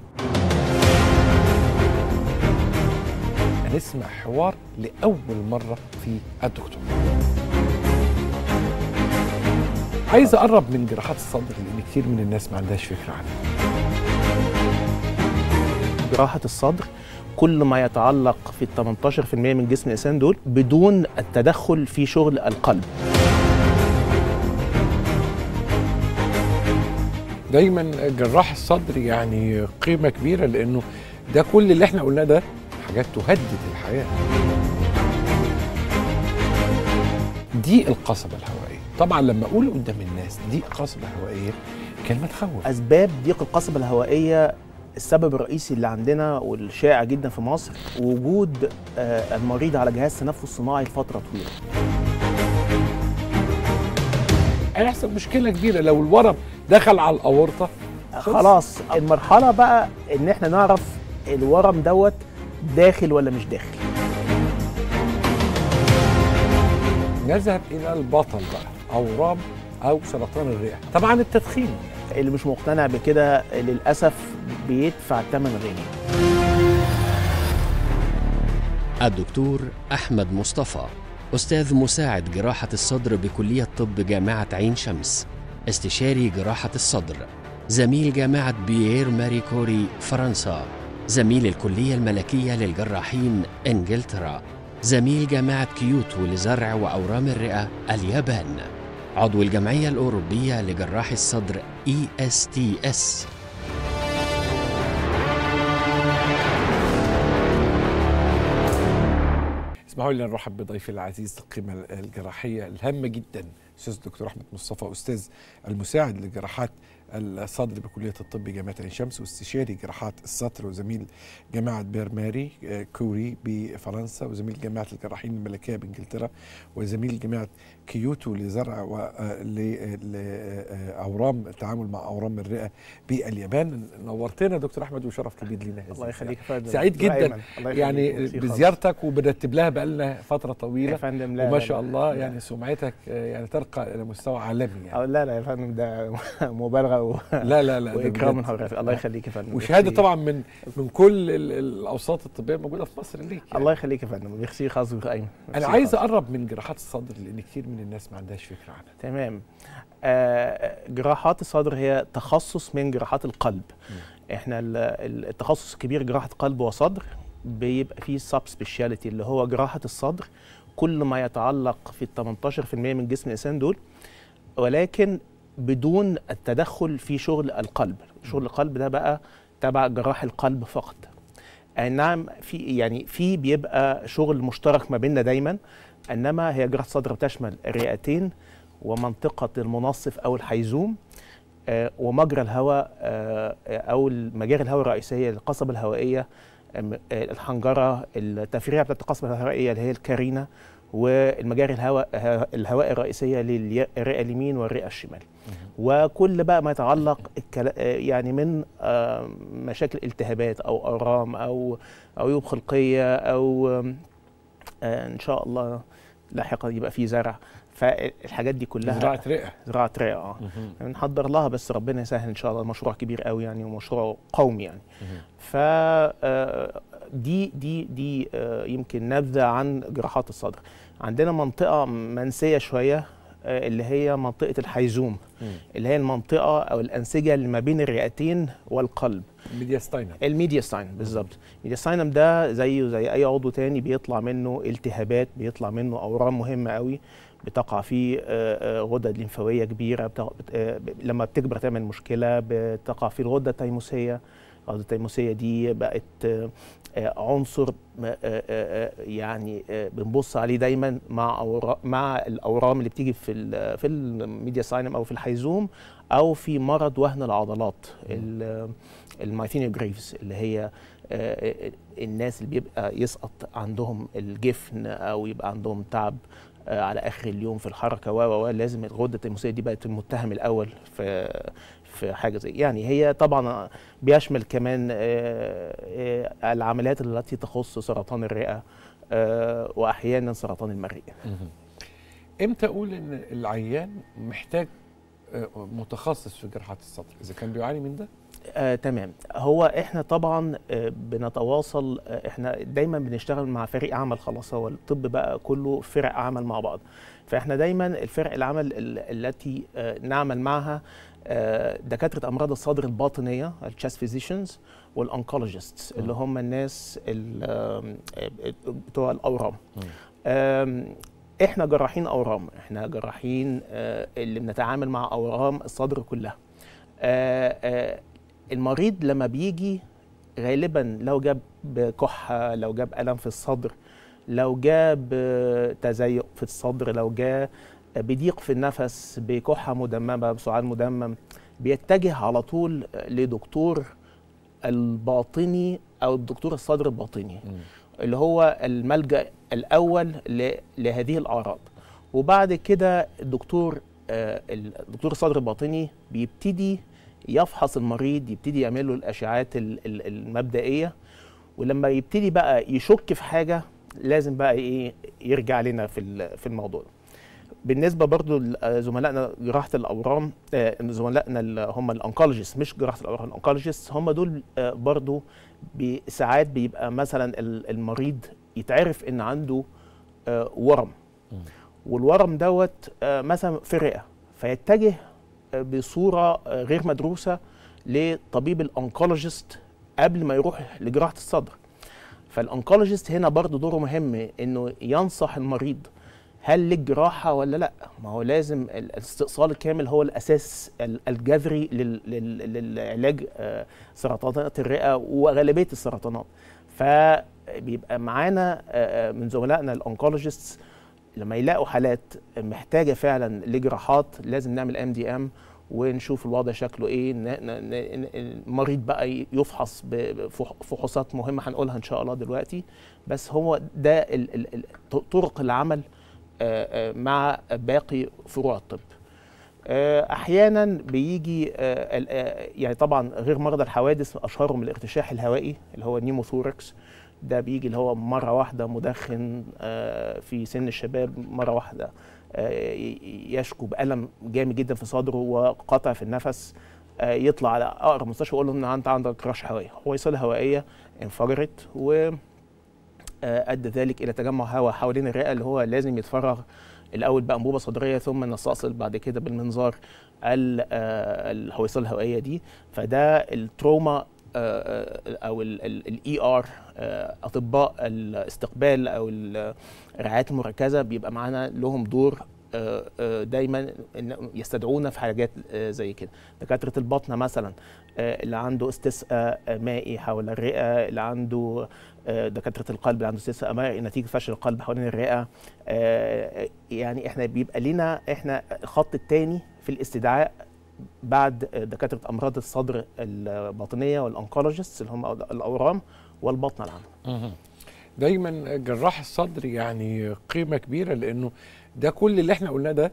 نسمع حوار لأول مرة في الدكتور عايز أقرب من جراحات الصدر لأن كتير من الناس ما عندهاش فكرة عنها جراحة الصدر كل ما يتعلق في ال 18% من جسم الإنسان دول بدون التدخل في شغل القلب دايما جراح الصدر يعني قيمة كبيرة لأنه ده كل اللي احنا قلناه ده حاجات تهدد الحياه دي القصبة الهوائية طبعا لما أقول قدام الناس دي قصبة هوائية كلمة تخوف أسباب ضيق القصبة الهوائية السبب الرئيسي اللي عندنا والشائع جدا في مصر وجود آه، المريض على جهاز تنفس صناعي لفترة طويلة هيحصل مشكلة كبيرة لو الورم دخل على الأورطة خلاص المرحلة بقى إن إحنا نعرف الورم دوت داخل ولا مش داخل نذهب الى البطل بقى او رب او سرطان الرئه طبعا التدخين اللي مش مقتنع بكده للاسف بيدفع ثمن غالي الدكتور احمد مصطفى استاذ مساعد جراحه الصدر بكليه طب جامعه عين شمس استشاري جراحه الصدر زميل جامعه بيير ماري كوري فرنسا زميل الكلية الملكية للجراحين إنجلترا زميل جامعة كيوتو لزرع وأورام الرئة اليابان عضو الجمعية الأوروبية لجراح الصدر ESTS اسمحوا لي نرحب بضيفي العزيز القيمة الجراحية الهامة جدا أستاذ الدكتور أحمد مصطفى أستاذ المساعد للجراحات الصدر بكلية الطب جامعة عين شمس واستشاري جراحات السطر وزميل جامعة بير ماري آه، كوري بفرنسا وزميل جامعة الجراحين الملكية بإنجلترا وزميل جامعة كيوتو لزرع ولأورام آه، آه، التعامل مع أورام الرئة باليابان نورتنا دكتور أحمد وشرف كبير لنا الله يخليك فادي سعيد جدا يعني بزيارتك وبنرتب لها بقالنا فترة طويلة يا فندم لا وما شاء الله يعني سمعتك يعني ترقى إلى مستوى عالمي يعني. لا لا يا فندم ده مبالغة و... لا لا لا وإكرام الله يخليك يا فندم وشهادة طبعا من من كل الأوساط الطبية الموجوده في مصر ليك يعني. الله يخليك يا فندم ميرسي خاص أيمن أنا عايز أقرب من جراحات الصدر لأن كثير من الناس ما عندهاش فكرة عنها تمام آه جراحات الصدر هي تخصص من جراحات القلب م. احنا التخصص الكبير جراحة قلب وصدر بيبقى فيه سب سبيشاليتي اللي هو جراحة الصدر كل ما يتعلق في ال 18% من جسم الانسان دول ولكن بدون التدخل في شغل القلب شغل القلب ده بقى تبع جراح القلب فقط نعم في يعني في بيبقى شغل مشترك ما بيننا دايما انما هي جراحه الصدر بتشمل الرئتين ومنطقه المنصف او الحيزوم آه، ومجرى الهواء آه، او مجاري الهواء الرئيسيه القصبه الهوائيه آه، الحنجره التفريعه بتاعت القصبه الهوائيه اللي هي الكارينا والمجاري الهواء الهواء الرئيسيه للرئه اليمين والرئه الشمال وكل بقى ما يتعلق يعني من مشاكل التهابات او أورام او عيوب خلقيه او آه، ان شاء الله لاحقا يبقى في زرع فالحاجات دي كلها زراعه رئه زراعه رئه اه بنحضر لها بس ربنا يسهل ان شاء الله مشروع كبير قوي يعني ومشروع قومي يعني ف آه، دي دي دي آه، يمكن نبذه عن جراحات الصدر عندنا منطقه منسيه شويه آه، اللي هي منطقه الحيزوم اللي هي المنطقه او الانسجه اللي ما بين الرئتين والقلب الميدياستاينم الميدياستاينم بالظبط الميدياستاينم ده زيه زي اي عضو تاني بيطلع منه التهابات بيطلع منه اورام مهمه قوي بتقع فيه آه، غدد ليمفاويه كبيره بتق... لما بتكبر تعمل مشكله بتقع فيه الغده التيموسيه الأرض التيموسية دي بقت آه، عنصر آه، آه، يعني بنبص عليه دايما مع مع الاورام اللي بتيجي في في الميديا ساينم او في الحيزوم او في مرض وهن العضلات المايثينيو جريفز اللي هي الناس اللي بيبقى يسقط عندهم الجفن او يبقى عندهم تعب على اخر اليوم في الحركه و و لازم الغده التيموسيه دي بقت المتهم الاول في في حاجه زي يعني هي طبعا بيشمل كمان آه، آه، العمليات التي تخص سرطان الرئه آه، واحيانا سرطان المريء امتى اقول ان العيان محتاج متخصص في جراحات الصدر اذا كان بيعاني من ده آه، تمام هو احنا طبعا آه، بنتواصل آه، احنا دايما بنشتغل مع فريق عمل خلاص هو الطب بقى كله فرق عمل مع بعض فاحنا دايما الفرق العمل التي نعمل معها آه، دكاتره امراض الصدر الباطنيه التشست فيزيشنز والانكولوجيست اللي هم الناس بتوع الاورام احنا جراحين اورام احنا جراحين آه، اللي بنتعامل مع اورام الصدر كلها آه، المريض لما بيجي غالبا لو جاب كحه لو جاب الم في الصدر لو جاب تزيق في الصدر لو جاب بضيق في النفس بكحه مدممه بسعال مدمم بيتجه على طول لدكتور الباطني او الدكتور الصدر الباطني م. اللي هو الملجا الاول لهذه الاعراض وبعد كده الدكتور آه، الدكتور الصدر الباطني بيبتدي يفحص المريض يبتدي يعمل له الاشعاعات المبدئيه ولما يبتدي بقى يشك في حاجه لازم بقى ايه يرجع لنا في في الموضوع ده بالنسبه برضو لزملائنا آه، جراحه الاورام آه، زملائنا اللي هم الانكولوجيست مش جراحه الاورام الانكولوجيست هم دول آه، برضو ساعات بيبقى مثلا المريض يتعرف ان عنده ورم والورم دوت مثلا في الرئه فيتجه بصوره غير مدروسه لطبيب الانكولوجيست قبل ما يروح لجراحه الصدر فالانكولوجيست هنا برضو دوره مهم انه ينصح المريض هل للجراحه ولا لا ما هو لازم الاستئصال الكامل هو الاساس الجذري للعلاج آه، سرطانات الرئه وغالبيه السرطانات فبيبقى معانا آه، آه، من زملائنا الانكولوجيست لما يلاقوا حالات محتاجه فعلا لجراحات لازم نعمل ام دي ام ونشوف الوضع شكله ايه المريض بقى يفحص بفحوصات مهمه هنقولها ان شاء الله دلوقتي بس هو ده طرق العمل آه، آه، مع باقي فروع الطب آه، احيانا بيجي يعني طبعا غير مرضى الحوادث اشهرهم الارتشاح الهوائي اللي هو النيموثوركس ده بيجي اللي هو مره واحده مدخن في سن الشباب مره واحده يشكو بالم جامد جدا في صدره وقطع في النفس يطلع على اقرب مستشفى يقول له ان انت عندك رش هوائي هو يصل هوائيه انفجرت و آه، ادى ذلك الى تجمع هواء حوالين الرئه اللي هو لازم يتفرغ الاول بانبوبه صدريه ثم نستأصل بعد كده بالمنظار آه، الهويصله الهوائيه دي فده التروما آه، او الاي ار e اطباء الاستقبال او الرعايات المركزه بيبقى معانا لهم دور دايما يستدعونا في حاجات زي كده دكاتره البطنه مثلا اللي عنده استسقاء مائي حول الرئه اللي عنده آه، دكاتره القلب اللي عنده الاندوستيسا نتيجه فشل القلب حوالين الرئه آه، يعني احنا بيبقى لنا احنا الخط الثاني في الاستدعاء بعد دكاتره امراض الصدر الباطنيه والانكولوجيست اللي هم الاورام والبطن العام دايما جراح الصدر يعني قيمه كبيره لانه ده كل اللي احنا قلناه ده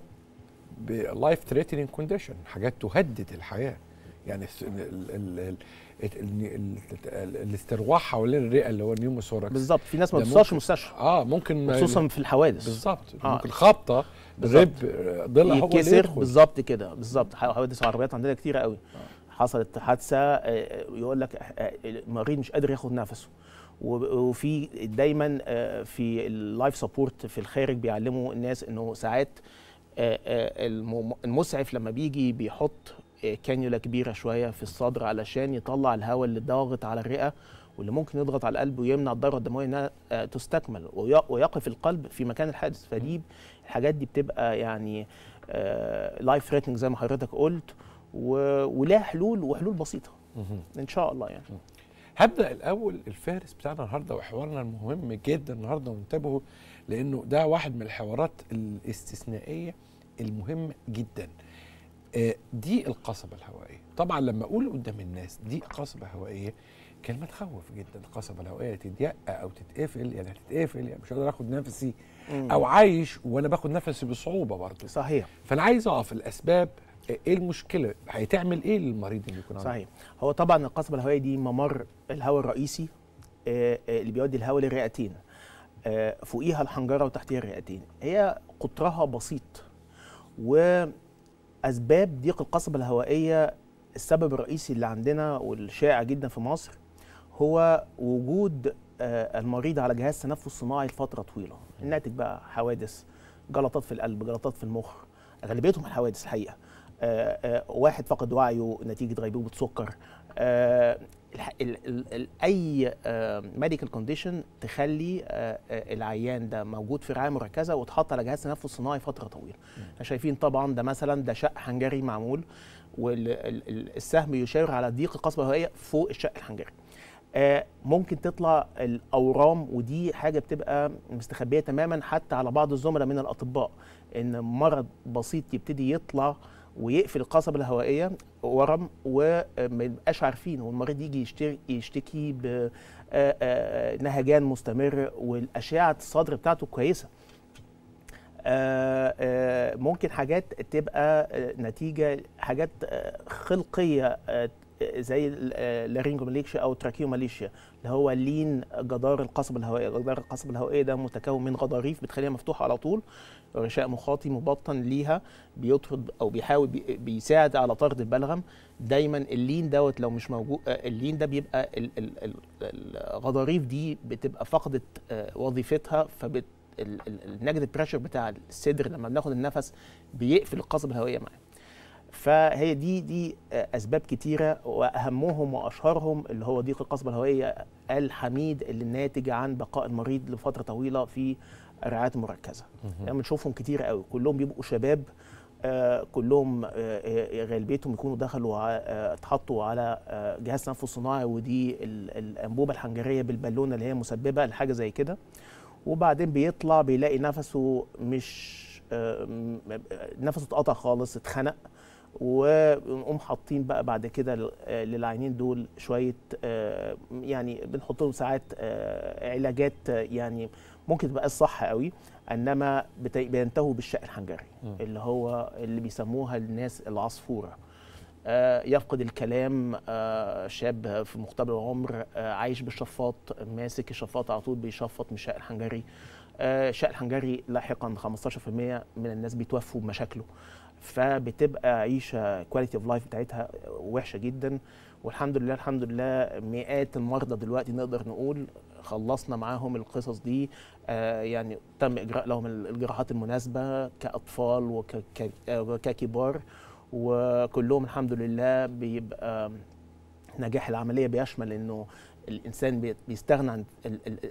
لايف ثريتنينج كونديشن حاجات تهدد الحياه يعني الاسترواح حوالين الرئه اللي هو النيوموثوركس بالظبط في ناس ما بتوصلش المستشفى اه ممكن خصوصا في الحوادث بالظبط آه. ممكن خبطه رب ضلع هو اللي بالظبط كده بالظبط حوادث عربيات عندنا كتيره قوي آه. حصلت حادثه آه، آه، يقول لك آه، المريض مش قادر ياخد نفسه وفي دايما في اللايف سبورت في الخارج بيعلموا الناس انه ساعات المسعف لما بيجي بيحط كانيولا كبيره شويه في الصدر علشان يطلع الهواء اللي ضاغط على الرئه واللي ممكن يضغط على القلب ويمنع الدوره الدمويه انها آه، تستكمل ويقف القلب في مكان الحادث فدي الحاجات دي بتبقى يعني لايف آه، ريتنج زي ما حضرتك قلت ولها حلول وحلول بسيطه ان شاء الله يعني هبدا الاول الفارس بتاعنا النهارده وحوارنا المهم جدا النهارده وانتبهوا لانه ده واحد من الحوارات الاستثنائيه المهمه جدا دي آه، القصبة الهوائية طبعا لما أقول قدام الناس دي قصبة هوائية كلمة تخوف جدا القصبة الهوائية تتيقى آه، أو تتقفل يعني هتتقفل يعني مش هقدر آخد نفسي أو عايش وأنا باخد نفسي بصعوبة برضه صحيح فأنا عايز أعرف الأسباب آه، ايه المشكله هيتعمل ايه للمريض اللي يكون عنده صحيح هو طبعا القصبه الهوائيه دي ممر الهواء الرئيسي اللي بيودي الهواء للرئتين فوقيها الحنجره وتحتيها الرئتين هي قطرها بسيط و اسباب ضيق القصبه الهوائيه السبب الرئيسي اللي عندنا والشائع جدا في مصر هو وجود آه، المريض على جهاز تنفس صناعي لفتره طويله الناتج بقى حوادث جلطات في القلب جلطات في المخ غالبيتهم الحوادث الحقيقه آه، آه، واحد فقد وعيه نتيجه غيبوبه سكر ال ال ال اي ميديكال آه، كونديشن تخلي آه، آه، العيان ده موجود في رعايه مركزه واتحط على جهاز تنفس صناعي فتره طويله احنا شايفين طبعا ده مثلا ده شق حنجري معمول والسهم يشاور على ضيق القصبه الهوائيه فوق الشق الحنجري ممكن تطلع الاورام ودي حاجه بتبقى مستخبيه تماما حتى على بعض الزملاء من الاطباء ان مرض بسيط يبتدي يطلع ويقفل القصبة الهوائية ورم وما يبقاش عارفين والمريض يجي يشتري يشتكي بنهجان آه، آه، مستمر والأشعة الصدر بتاعته كويسة آه، ممكن حاجات تبقى نتيجة حاجات خلقية زي ماليشيا آه، او ماليشيا اللي هو لين جدار القصبه الهوائيه جدار القصبه الهوائيه ده متكون من غضاريف بتخليها مفتوحه على طول غشاء مخاطي مبطن ليها بيطرد او بيحاول بيساعد على طرد البلغم دايما اللين دوت لو مش موجود آه، اللين ده بيبقى الغضاريف دي بتبقى فقدت آه، وظيفتها فبت النجد بريشر بتاع الصدر لما بناخد النفس بيقفل القصبه الهوائيه معاه فهي دي دي اسباب كتيره واهمهم واشهرهم اللي هو ضيق القصبه الهوائيه الحميد اللي الناتج عن بقاء المريض لفتره طويله في الرعايات المركزه يعني بنشوفهم كتير قوي كلهم بيبقوا شباب آه، كلهم آه، آه، غالبيتهم يكونوا دخلوا اتحطوا على جهاز تنفس صناعي ودي الانبوبه الحنجريه بالبالونه اللي هي مسببه لحاجه زي كده وبعدين بيطلع بيلاقي نفسه مش نفسه اتقطع خالص اتخنق ونقوم حاطين بقى بعد كده آه، للعينين دول شويه آه، يعني بنحط لهم ساعات آه، علاجات يعني ممكن تبقى الصح قوي انما بينتهوا بالشق الحنجري اللي هو اللي بيسموها الناس العصفوره يفقد الكلام شاب في مقتبل العمر عايش بالشفاط ماسك الشفاط على طول بيشفط من الشق الحنجري الشق الحنجري لاحقا 15% من الناس بيتوفوا بمشاكله فبتبقى عيشه كواليتي اوف لايف بتاعتها وحشه جدا والحمد لله الحمد لله مئات المرضى دلوقتي نقدر نقول خلصنا معاهم القصص دي آه، يعني تم اجراء لهم الجراحات المناسبه كاطفال آه، وككبار وكلهم الحمد لله بيبقى نجاح العمليه بيشمل انه الانسان بيستغنى عن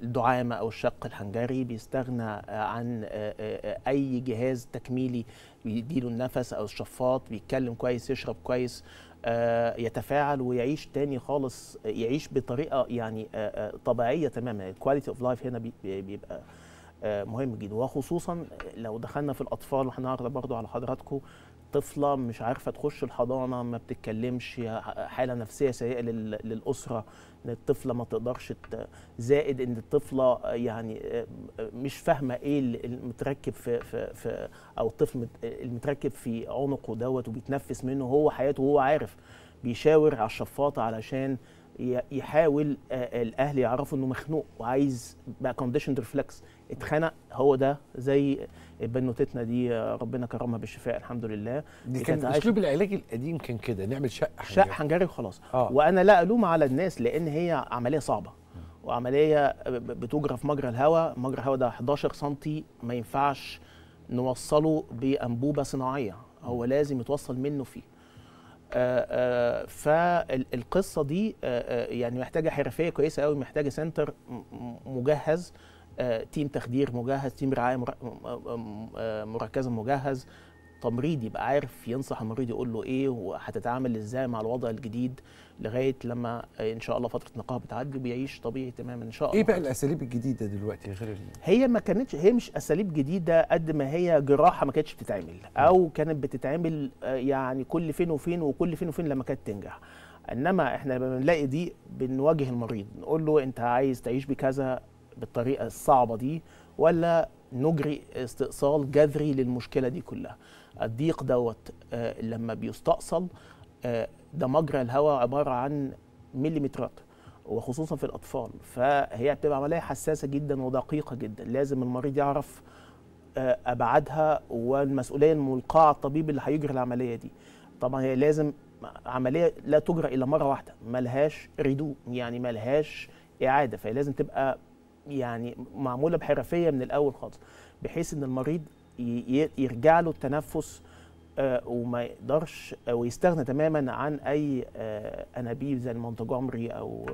الدعامه او الشق الحنجري بيستغنى عن آه، اي جهاز تكميلي بيديله النفس او الشفاط بيتكلم كويس يشرب كويس آه، يتفاعل ويعيش تاني خالص يعيش بطريقه يعني آه، آه، طبيعيه تماما الكواليتي اوف لايف هنا بيبقى مهم جدا وخصوصا لو دخلنا في الاطفال وهنعرض برضو على حضراتكم طفله مش عارفه تخش الحضانه ما بتتكلمش حاله نفسيه سيئه للاسره ان الطفله ما تقدرش زائد ان الطفله يعني آه، مش فاهمه ايه المتركب في, في, في او الطفل المتركب في عنقه دوت وبيتنفس منه هو حياته وهو عارف بيشاور على الشفاطه علشان يحاول آه، الاهل يعرفوا انه مخنوق وعايز بقى كونديشن ريفلكس اتخنق هو ده زي بنوتتنا دي ربنا كرمها بالشفاء الحمد لله دي كان اسلوب العلاج القديم كان كده نعمل شق حنجري شق حنجري وخلاص آه. وانا لا الوم على الناس لان هي عمليه صعبه وعمليه بتجرى في مجرى الهواء مجرى الهواء ده 11 سم ما ينفعش نوصله بانبوبه صناعيه هو لازم يتوصل منه فيه آآ آه، آآ آه، فالقصه دي آه، يعني محتاجه حرفيه كويسه قوي محتاجه سنتر مجهز آه، تيم تخدير مجهز تيم رعايه آه، مركزه مجهز تمريض يبقى عارف ينصح المريض يقول له ايه وهتتعامل ازاي مع الوضع الجديد لغايه لما آه، ان شاء الله فتره نقاهه بتعدي وبيعيش طبيعي تماما ان شاء الله. ايه بقى الاساليب الجديده دلوقتي غير هي ما كانتش هي مش اساليب جديده قد ما هي جراحه ما كانتش بتتعمل او كانت بتتعمل يعني كل فين وفين وكل فين وفين لما كانت تنجح. انما احنا لما بنلاقي دي بنواجه المريض نقول له انت عايز تعيش بكذا بالطريقه الصعبه دي ولا نجري استئصال جذري للمشكله دي كلها الضيق دوت آه، لما بيستأصل آه، ده مجرى الهواء عباره عن مليمترات وخصوصا في الاطفال فهي بتبقى عمليه حساسه جدا ودقيقه جدا لازم المريض يعرف آه، ابعادها والمسؤوليه الملقاه على الطبيب اللي هيجري العمليه دي طبعا هي لازم عمليه لا تجرى الا مره واحده ملهاش ريدو يعني ملهاش اعاده فهي لازم تبقى يعني معموله بحرفيه من الاول خالص بحيث ان المريض يرجع له التنفس آه، وما يقدرش آه، ويستغنى تماما عن اي آه، انابيب زي المونتجومري او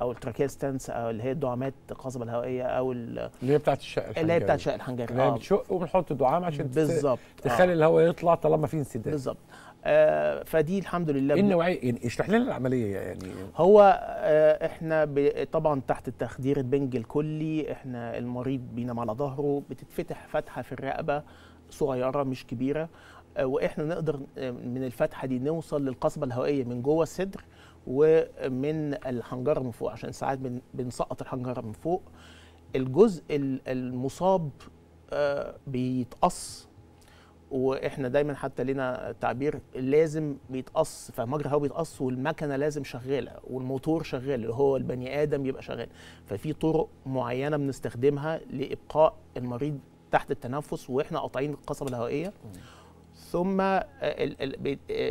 او التراكيل ستانس او اللي هي الدعامات القصبه الهوائيه او اللي هي بتاعت الشق الحنجري اللي هي بتاعت الشق الحنجري اللي هي بتشق وبنحط دعام عشان بالظبط تخلي الهواء يطلع طالما في انسداد بالظبط آه، فدي الحمد لله ايه النوعيه يعني اشرح لنا العمليه يعني هو آه، احنا طبعا تحت تخدير البنج الكلي احنا المريض بينام على ظهره بتتفتح فتحه في الرقبه صغيره مش كبيره آه، واحنا نقدر من الفتحه دي نوصل للقصبه الهوائيه من جوه الصدر ومن الحنجره من فوق عشان ساعات بنسقط الحنجره من فوق الجزء المصاب بيتقص واحنا دايما حتى لنا تعبير لازم بيتقص فمجرى الهواء بيتقص والمكنه لازم شغاله والموتور شغال اللي هو البني ادم يبقى شغال ففي طرق معينه بنستخدمها لابقاء المريض تحت التنفس واحنا قاطعين القصبه الهوائيه ثم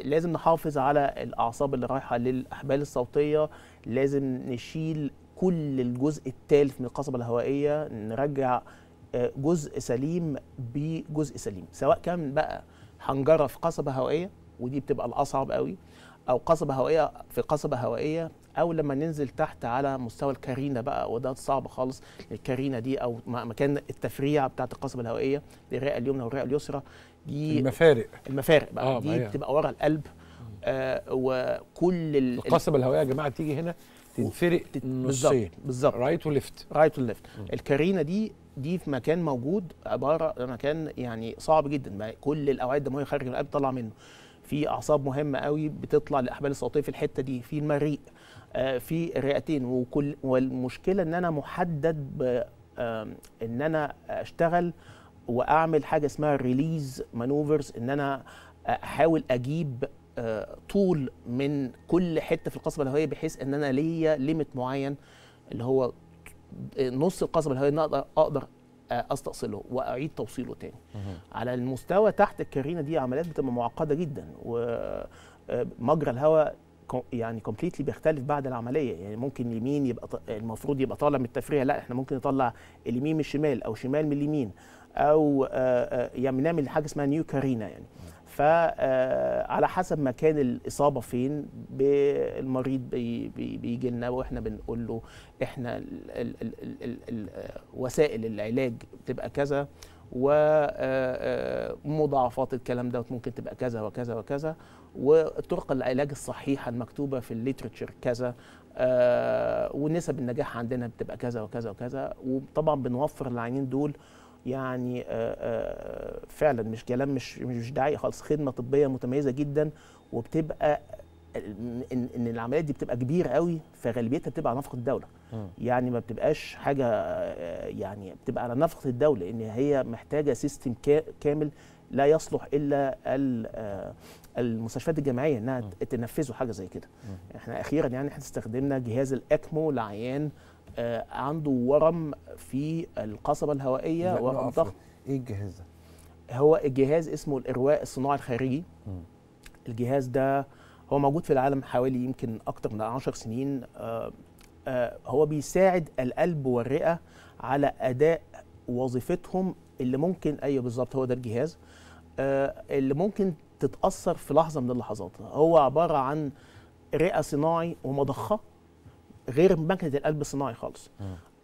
لازم نحافظ على الاعصاب اللي رايحه للاحبال الصوتيه لازم نشيل كل الجزء التالف من القصبه الهوائيه نرجع جزء سليم بجزء سليم سواء كان بقى حنجره في قصبه هوائيه ودي بتبقى الاصعب قوي او قصبه هوائيه في قصبه هوائيه او لما ننزل تحت على مستوى الكارينا بقى وده صعب خالص الكارينا دي او مكان التفريع بتاعت القصبه الهوائيه الرئه اليمنى والرئه اليسرى دي المفارق المفارق بقى آه دي بقى. بتبقى ورا القلب آه وكل القصبه الهوائيه يا جماعه تيجي هنا تنفرق نصين بالظبط رايت وليفت رايت وليفت الكارينا دي دي في مكان موجود عباره مكان يعني صعب جدا كل الاوعيه الدمويه خارج القلب طالعه منه في اعصاب مهمه قوي بتطلع للاحبال الصوتيه في الحته دي في المريء آه، في الرئتين وكل والمشكله ان انا محدد ان انا اشتغل واعمل حاجه اسمها ريليز مانوفرز ان انا احاول اجيب آه، طول من كل حته في القصبه الهوائيه بحيث ان انا ليا ليميت معين اللي هو نص القصبه الهوائيه ان اقدر اقدر استأصله واعيد توصيله تاني على المستوى تحت الكارينا دي عمليات بتبقى معقده جدا ومجرى آه، الهواء يعني كومبليتلي بيختلف بعد العمليه يعني ممكن يمين يبقى المفروض يبقى طالع من التفريع لا احنا ممكن نطلع اليمين من الشمال او شمال من اليمين او آه، آه، يعني نعمل حاجه اسمها نيو كارينا يعني فعلى آه، حسب مكان الاصابه فين المريض بيجي لنا واحنا بنقول له احنا وسائل العلاج بتبقى كذا ومضاعفات آه، آه، الكلام دوت ممكن تبقى كذا وكذا وكذا وطرق العلاج الصحيحه المكتوبه في الليترتشر كذا ونسب النجاح عندنا بتبقى كذا وكذا وكذا وطبعا بنوفر العينين دول يعني آه، آه، فعلا مش كلام مش مش دعائي خالص خدمه طبيه متميزه جدا وبتبقى ان ان العمليات دي بتبقى كبيره قوي فغالبيتها بتبقى على نفقه الدوله يعني ما بتبقاش حاجه آه، يعني بتبقى على نفقه الدوله لان هي محتاجه سيستم كامل لا يصلح الا المستشفيات الجامعيه انها تنفذوا حاجه زي كده احنا اخيرا يعني احنا استخدمنا جهاز الاكمو لعيان آه، عنده ورم في القصبه الهوائيه ورم ضخم ايه الجهاز ده؟ هو الجهاز اسمه الارواء الصناعي الخارجي م. الجهاز ده هو موجود في العالم حوالي يمكن اكتر من 10 سنين آه آه هو بيساعد القلب والرئه على اداء وظيفتهم اللي ممكن ايوه بالظبط هو ده الجهاز آه اللي ممكن تتاثر في لحظه من اللحظات هو عباره عن رئه صناعي ومضخه غير مكنه القلب الصناعي خالص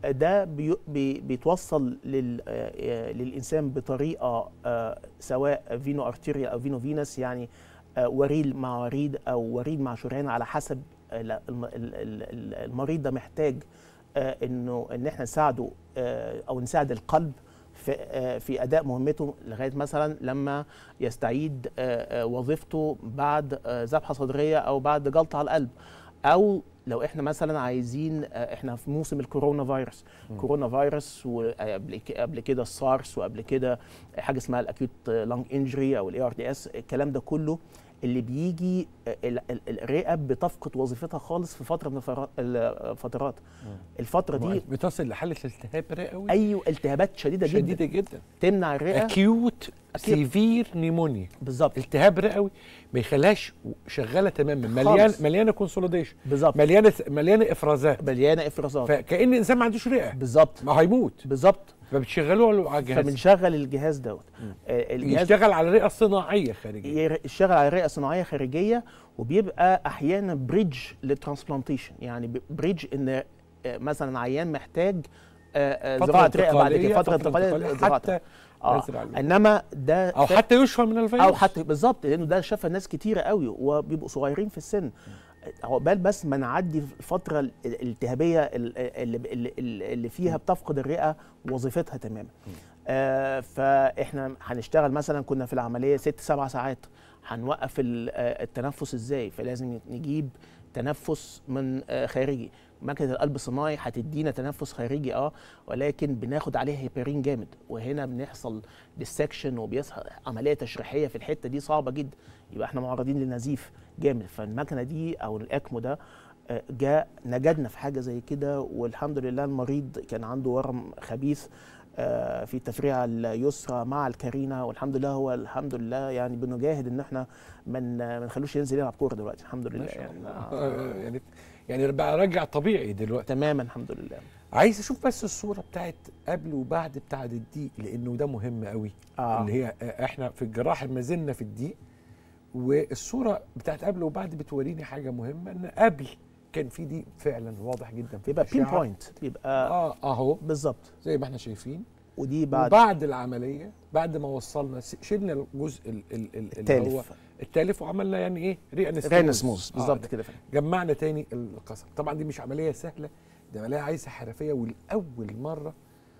ده بي بي بيتوصل لل آه، للانسان بطريقه آه، سواء فينو ارتيريا او فينو فينس يعني آه، وريد مع وريد او وريد مع شريان على حسب المريض ده محتاج انه ان احنا نساعده او نساعد القلب في في اداء مهمته لغايه مثلا لما يستعيد وظيفته بعد ذبحه صدريه او بعد جلطه على القلب او لو احنا مثلا عايزين آه، احنا في موسم الكورونا فيروس كورونا فيروس وقبل كده السارس وقبل كده حاجه اسمها الاكيوت لانج انجري او الاي ار دي اس الكلام ده كله اللي بيجي آه، الرئه بتفقد وظيفتها خالص في فتره من الفترات آه، الفتره دي بتصل لحاله التهاب رئوي ايوه التهابات شديده, شديدة جدا شديده جدا تمنع الرئه اكيوت سيفير نيمونيا بالظبط التهاب رئوي ما يخليهاش شغاله تماما مليان مليانه كونسوليديشن بالظبط مليانه مليانه افرازات مليانه افرازات فكان الانسان ما عندوش رئه بالظبط ما هيموت بالظبط فبتشغلوه على الجهاز آه، فبنشغل الجهاز دوت آه، يشتغل على رئه صناعيه خارجيه يشتغل على رئه صناعيه خارجيه وبيبقى احيانا بريدج للترانسبلانتيشن يعني بريدج ان آه، مثلا عيان محتاج زراعه رئه بعد كده فتره انتقاليه حتى آه. انما ده او حتى يشفى من الفيروس او حتى بالظبط لانه ده شفى ناس كتيره قوي وبيبقوا صغيرين في السن م. عقبال بس ما نعدي الفتره الالتهابيه اللي فيها بتفقد الرئه وظيفتها تماما آه فاحنا هنشتغل مثلا كنا في العمليه ست سبع ساعات هنوقف آه، التنفس ازاي فلازم نجيب تنفس من آه، خارجي مكنه القلب الصناعي هتدينا تنفس خارجي اه ولكن بناخد عليها هيبرين جامد وهنا بنحصل ديسكشن وبيحصل عمليه تشريحيه في الحته دي صعبه جدا يبقى احنا معرضين للنزيف جامد فالمكنه دي او الاكمو ده آه، جاء نجدنا في حاجه زي كده والحمد لله المريض كان عنده ورم خبيث آه، في التفريعه اليسرى مع الكارينا والحمد لله هو الحمد لله يعني بنجاهد ان احنا من ما نخلوش ينزل يلعب كوره دلوقتي الحمد لله يعني يعني يعني بقى راجع طبيعي دلوقتي تماما الحمد لله عايز اشوف بس الصوره بتاعت قبل وبعد بتاعت الضيق لانه ده مهم قوي آه. اللي هي آه، احنا في الجراحه ما زلنا في الضيق والصوره بتاعت قبل وبعد بتوريني حاجه مهمه ان قبل كان في دي فعلا واضح جدا في بيبقى بين بوينت بيبقى اه اهو بالظبط زي ما احنا شايفين ودي بعد وبعد العمليه بعد ما وصلنا شلنا الجزء ال ال ال التالف هو التالف وعملنا يعني ايه ريانسموز آه، بالظبط كده جمعنا تاني القصب طبعا دي مش عمليه سهله دي عمليه عايزه حرفيه ولاول مره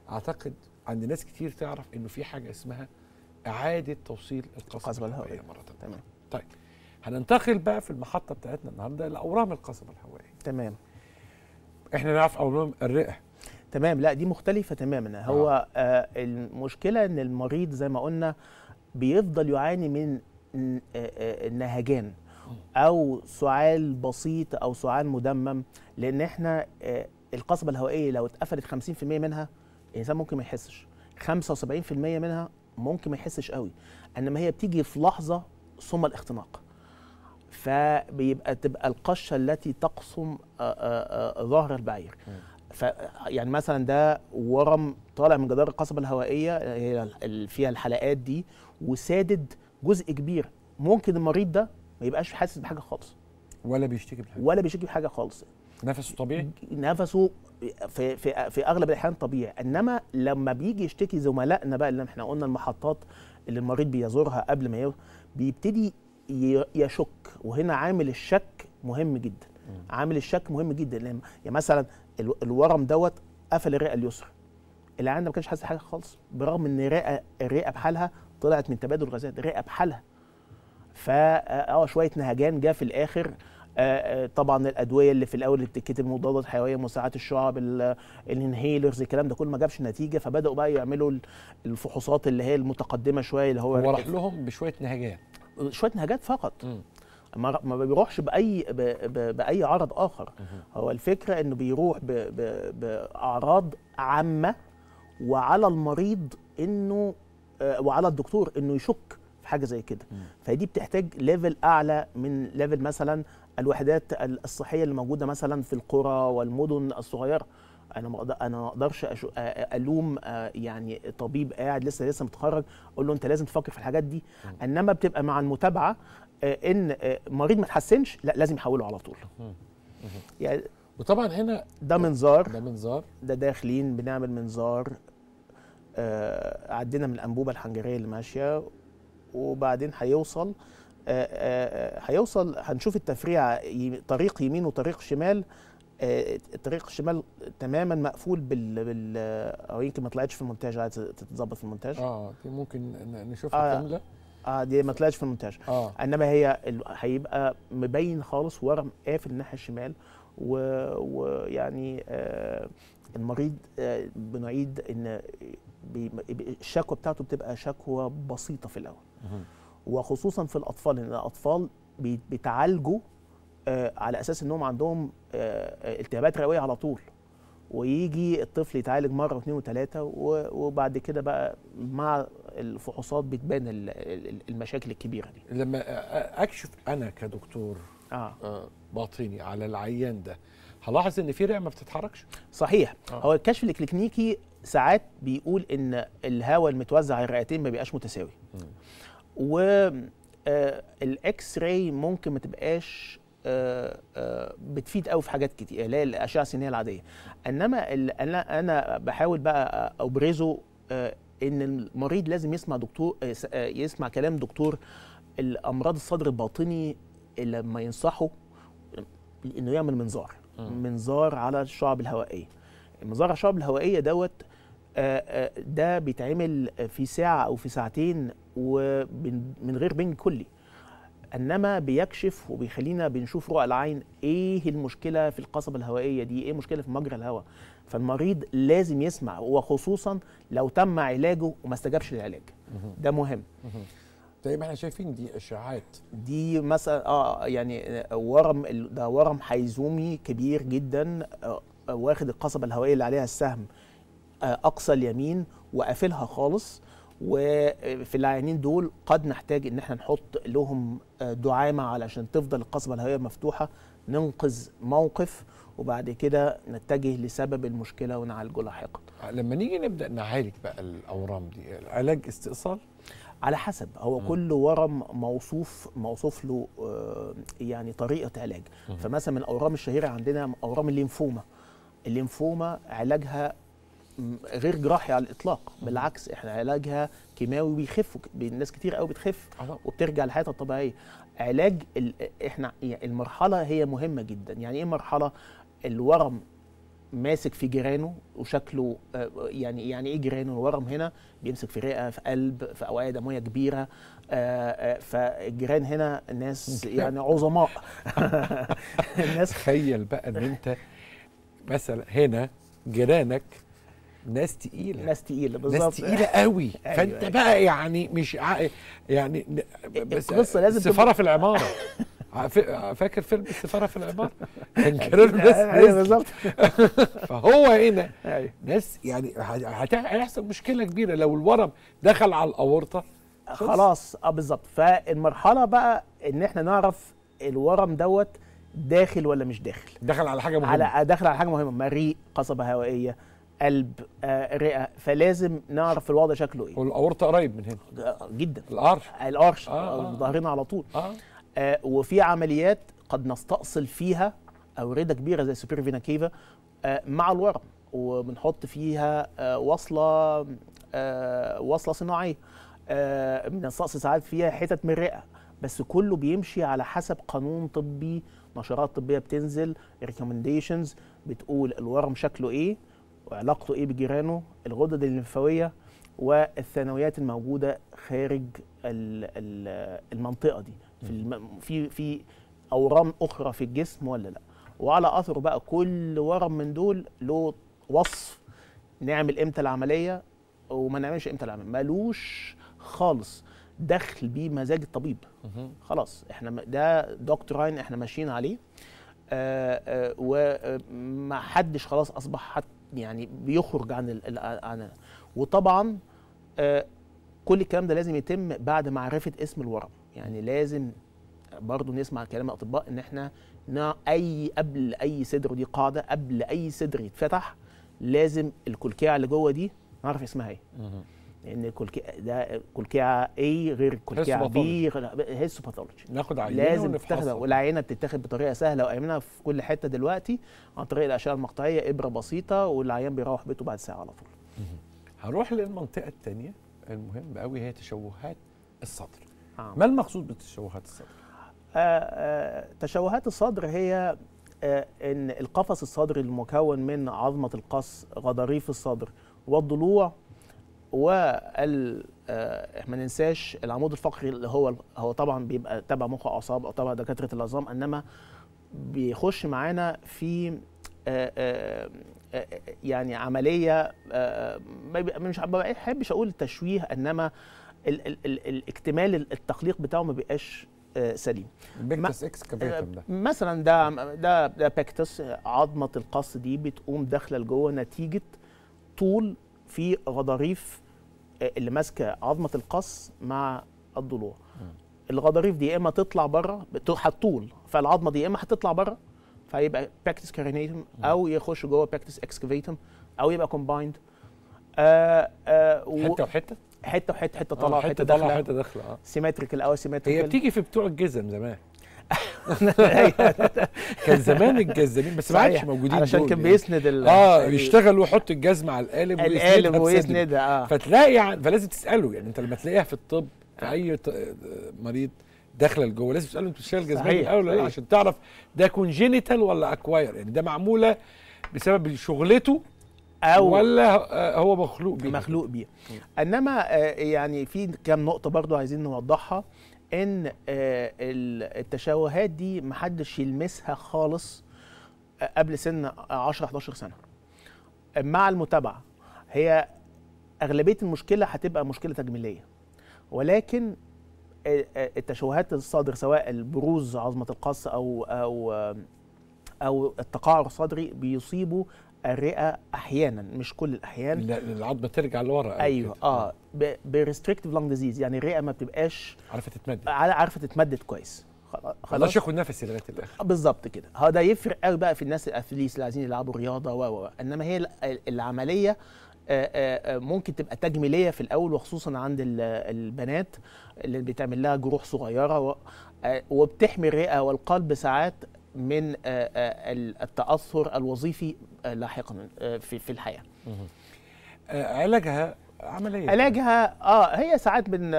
اعتقد عند ناس كتير تعرف انه في حاجه اسمها اعاده توصيل القصبه الهوائيه مره تانيه تمام طيب هننتقل بقى في المحطه بتاعتنا النهارده لاورام القصبه الهوائيه تمام احنا نعرف اورام الرئه تمام لا دي مختلفه تماما هو آه, آه، المشكله ان المريض زي ما قلنا بيفضل يعاني من آه، آه، نهجان او سعال بسيط او سعال مدمم لان احنا القصبه الهوائيه لو اتقفلت 50% منها الانسان ممكن ما يحسش 75% منها ممكن ما يحسش قوي انما هي بتيجي في لحظه ثم الاختناق فبيبقى تبقى القشه التي تقصم آه، آه، آه، ظهر البعير ف يعني مثلا ده ورم طالع من جدار القصبه الهوائيه هي فيها الحلقات دي وسادد جزء كبير ممكن المريض ده ما يبقاش حاسس بحاجه خالص ولا بيشتكي بحاجه ولا بيشتكي بحاجه خالص نفسه طبيعي نفسه في في في اغلب الاحيان طبيعي انما لما بيجي يشتكي زملائنا بقى اللي احنا قلنا المحطات اللي المريض بيزورها قبل ما يو... بيبتدي يشك وهنا عامل الشك مهم جدا عامل الشك مهم جدا لان يعني مثلا الورم دوت قفل الرئه اليسرى العيان ما كانش حاسس حاجه خالص برغم ان الرئه الرئه بحالها طلعت من تبادل غازات الرئه بحالها فا آه،, اه شويه نهجان جه في الاخر آه، آه، طبعا الادويه اللي في الاول اللي بتتكتب مضادات حيويه مساعدات الشعب الانهيلرز الكلام ده كله ما جابش نتيجه فبداوا بقى يعملوا الفحوصات اللي هي المتقدمه شويه اللي هو هو راح لهم بشويه نهجات شويه نهجات فقط ما ما بيروحش باي باي عرض اخر هو الفكره انه بيروح باعراض عامه وعلى المريض انه آه، وعلى الدكتور انه يشك في حاجه زي كده فدي بتحتاج ليفل اعلى من ليفل مثلا الوحدات الصحيه اللي موجوده مثلا في القرى والمدن الصغيره انا ما انا ما اقدرش الوم يعني طبيب قاعد لسه لسه متخرج اقول له انت لازم تفكر في الحاجات دي انما بتبقى مع المتابعه ان مريض ما تحسنش لا لازم يحوله على طول يعني وطبعا هنا ده منظار ده منظار ده داخلين بنعمل منظار آه عدينا من الانبوبه الحنجريه اللي ماشيه وبعدين هيوصل آه، آه، آه، هيوصل هنشوف التفريع طريق يمين وطريق شمال طريق الشمال تماما مقفول بال, بال... او يمكن ما طلعتش في المونتاج عايز تتظبط في المونتاج اه دي ممكن نشوفها آه كامله اه دي ما طلعتش في المونتاج آه. انما هي هيبقى مبين خالص ورم قافل الناحيه الشمال ويعني آه المريض آه بنعيد ان بي... الشكوى بتاعته بتبقى شكوى بسيطه في الاول وخصوصا في الاطفال لان الاطفال بيتعالجوا آه، على اساس انهم عندهم آه، آه، التهابات رئويه على طول ويجي الطفل يتعالج مره واثنين وثلاثه وبعد كده بقى مع الفحوصات بتبان المشاكل الكبيره دي لما اكشف انا كدكتور آه. باطني على العيان ده هلاحظ ان في رئه ما بتتحركش صحيح آه. هو الكشف الكلينيكي ساعات بيقول ان الهواء المتوزع على الرئتين ما بيبقاش متساوي م. والاكس آه، راي ممكن ما تبقاش آه، آه، بتفيد قوي في حاجات كتير اللي هي الاشعه السينيه العاديه انما انا انا بحاول بقى ابرزه ان المريض لازم يسمع دكتور يسمع كلام دكتور الامراض الصدر الباطني لما ينصحه انه يعمل منظار منظار على الشعب الهوائيه المنظار على الشعب الهوائيه دوت ده بيتعمل في ساعه او في ساعتين ومن غير بنج كلي انما بيكشف وبيخلينا بنشوف رؤى العين ايه المشكله في القصبه الهوائيه دي ايه المشكله في مجرى الهواء فالمريض لازم يسمع وخصوصا لو تم علاجه وما استجابش للعلاج ده مهم طيب احنا شايفين دي اشعاعات دي مثلا اه يعني آه، ورم ده ورم حيزومي كبير جدا آه، آه، واخد القصبه الهوائيه اللي عليها السهم اقصى اليمين وقافلها خالص وفي العيانين دول قد نحتاج ان احنا نحط لهم آه، دعامه علشان تفضل القصبه الهوائيه مفتوحه ننقذ موقف وبعد كده نتجه لسبب المشكله ونعالجه لاحقا. آه، لما نيجي نبدا نعالج بقى الاورام دي علاج استئصال؟ على حسب هو م. كل ورم موصوف موصوف له آه، يعني طريقه علاج م. فمثلا من الاورام الشهيره عندنا اورام الليمفوما الليمفوما علاجها غير جراحي على الاطلاق بالعكس احنا علاجها كيماوي بيخف الناس كتير قوي بتخف وبترجع لحياتها الطبيعيه علاج ال... احنا المرحله هي مهمه جدا يعني ايه مرحله الورم ماسك في جيرانه وشكله آه، يعني يعني ايه جيرانه الورم هنا بيمسك في رئه في قلب في اوعيه دمويه كبيره آه، آه، فالجيران هنا ناس يعني عظماء الناس تخيل بقى ان انت مثلا هنا جيرانك ناس تقيله ناس تقيله بالظبط ناس تقيله قوي أيوة, أيوة. فانت أيوة. بقى يعني مش ع... يعني بس قصه لازم السفاره في العماره فاكر فيلم السفاره في العماره كان كريم أيوة، ناس أيوة، بالظبط فهو هنا ناس يعني هيحصل مشكله كبيره لو الورم دخل على الاورطه خلاص اه بالظبط فالمرحله بقى ان احنا نعرف الورم دوت داخل ولا مش داخل دخل على حاجه مهمه على داخل على حاجه مهمه مريء قصبه هوائيه قلب آه، رئه فلازم نعرف الوضع شكله ايه والاورطه قريب من هنا آه، جدا القرش القرش آه. آه،, آه. ظهرنا على طول آه. آه وفي عمليات قد نستأصل فيها أوردة كبيرة زي سوبر فينا كيفا مع الورم وبنحط فيها وصلة وصلة صناعية بنستأصل ساعات فيها حتت من الرئة بس كله بيمشي على حسب قانون طبي نشرات طبية بتنزل ريكومنديشنز بتقول الورم شكله ايه وعلاقته ايه بجيرانه الغدد الليمفاويه والثانويات الموجوده خارج المنطقه دي في في في اورام اخرى في الجسم ولا لا وعلى اثره بقى كل ورم من دول له وصف نعمل امتى العمليه وما نعملش امتى العمليه ملوش خالص دخل بمزاج الطبيب خلاص احنا ده دكتوراين احنا ماشيين عليه آآ آه، آه، آه، آآ خلاص اصبح حتى يعني بيخرج عن عن وطبعا آه، كل الكلام ده لازم يتم بعد معرفه اسم الورم يعني لازم برضه نسمع كلام الاطباء ان احنا اي قبل اي صدر ودي قاعده قبل اي صدر يتفتح لازم الكلكيعه اللي جوه دي نعرف اسمها ايه لان الكلكيعه ده الكلكيعه اي غير الكلكيعه بي هيستو باثولوجي ناخد عينه لازم تتاخد والعينه بتتاخد بطريقه سهله وامنه في كل حته دلوقتي عن طريق الاشعه المقطعيه ابره بسيطه والعيان بيروح بيته بعد ساعه على طول هروح للمنطقه الثانيه المهم قوي هي تشوهات الصدر آه. ما المقصود بتشوهات الصدر آه آه تشوهات الصدر هي آه ان القفص الصدري المكون من عظمه القص غضاريف الصدر والضلوع و آه، ما ننساش العمود الفقري اللي هو هو طبعا بيبقى تبع مخ اعصاب او تبع دكاتره العظام انما بيخش معانا في آه، آه، يعني عمليه مش ما بحبش اقول تشويه انما ال ال ال الاكتمال التخليق بتاعه ما بيبقاش سليم بيكتس ده مثلا ده ده ده بيكتس عظمه القص دي بتقوم داخله لجوه نتيجه طول في غضاريف اللي ماسكه عظمه القص مع الضلوع الغضاريف دي يا اما تطلع بره هتطول فالعظمه دي يا اما هتطلع بره فيبقى باكتس كارينيتم او يخش جوه باكتس اكسكفيتم او يبقى كومبايند آه آه حته وحته حته وحته حته آه، طالعه حته داخله حته داخله اه سيمتريكال او سيمتريكال هي بتيجي في بتوع الجزم زمان كان زمان الجزامين بس ما عادش موجودين عشان كان يعني. بيسند ال اه بيشتغل ويحط الجزمه على القالب القالب ويسندها اه فتلاقي يعني، فلازم تساله يعني انت لما تلاقيها في الطب في اي مريض داخله لجوه لازم تساله انت بتشتغل جزمين الاول ولا عشان تعرف ده كونجينيتال ولا اكواير يعني ده معموله بسبب شغلته أو ولا هو مخلوق بيه مخلوق بيه انما آه، يعني في كام نقطه برضو عايزين نوضحها ان آه، التشوهات دي محدش يلمسها خالص آه، قبل سن 10 11 سنه مع المتابعه هي اغلبيه المشكله هتبقى مشكله تجميليه ولكن آه، التشوهات الصدر سواء البروز عظمه القص او او او التقعر الصدري بيصيبوا الرئه احيانا مش كل الاحيان لا العظمه ترجع لورا ايوه, أيوة، اه بريستريكتيف لانج ديزيز يعني الرئه ما بتبقاش عارفه تتمدد عارفه تتمدد كويس خلاص ياخد نفسي لغايه الاخر بالظبط كده هو ده يفرق قوي بقى في الناس الاثليس اللي عايزين يلعبوا رياضه و انما هي العمليه آه، آه، آه، ممكن تبقى تجميليه في الاول وخصوصا عند البنات اللي بتعمل لها جروح صغيره وبتحمي الرئه والقلب ساعات من آه، آه، التاثر الوظيفي آه، لاحقا في الحياه علاجها عمليه علاجها اه هي ساعات بن,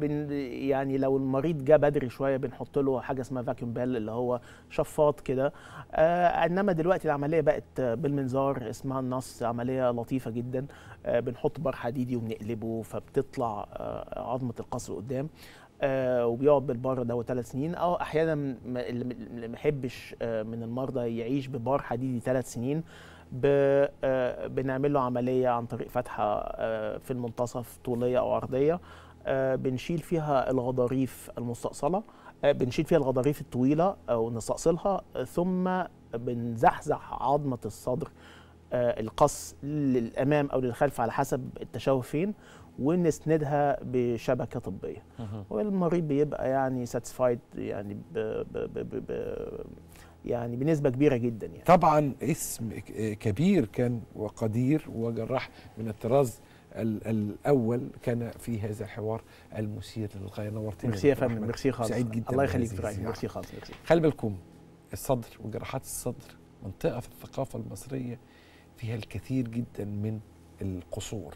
بن يعني لو المريض جه بدري شويه بنحط له حاجه اسمها فاكيوم بال اللي هو شفاط كده آه انما دلوقتي العمليه بقت بالمنظار اسمها النص عمليه لطيفه جدا آه بنحط بار حديدي وبنقلبه فبتطلع آه عظمه القصر قدام آه، وبيقعد بالبار ده ثلاث سنين او احيانا اللي ما يحبش آه، من المرضى يعيش ببار حديدي ثلاث سنين آه، بنعمل له عمليه عن طريق فتحه في المنتصف طوليه او عرضيه بنشيل فيها الغضاريف المستأصلة بنشيل فيها الغضاريف الطويلة ونستأصلها ثم بنزحزح عظمة الصدر القص للأمام أو للخلف على حسب التشوه فين ونسندها بشبكه طبيه والمريض بيبقى يعني ساتسفايد يعني ب ب ب ب يعني بنسبه كبيره جدا يعني طبعا اسم كبير كان وقدير وجراح من الطراز الاول كان في هذا الحوار المثير للغايه نورتني ميرسي يا فندم ميرسي خالص سعيد جدا الله يخليك فندم ميرسي خالص ميرسي خلي بالكم الصدر وجراحات الصدر منطقه في الثقافه المصريه فيها الكثير جدا من القصور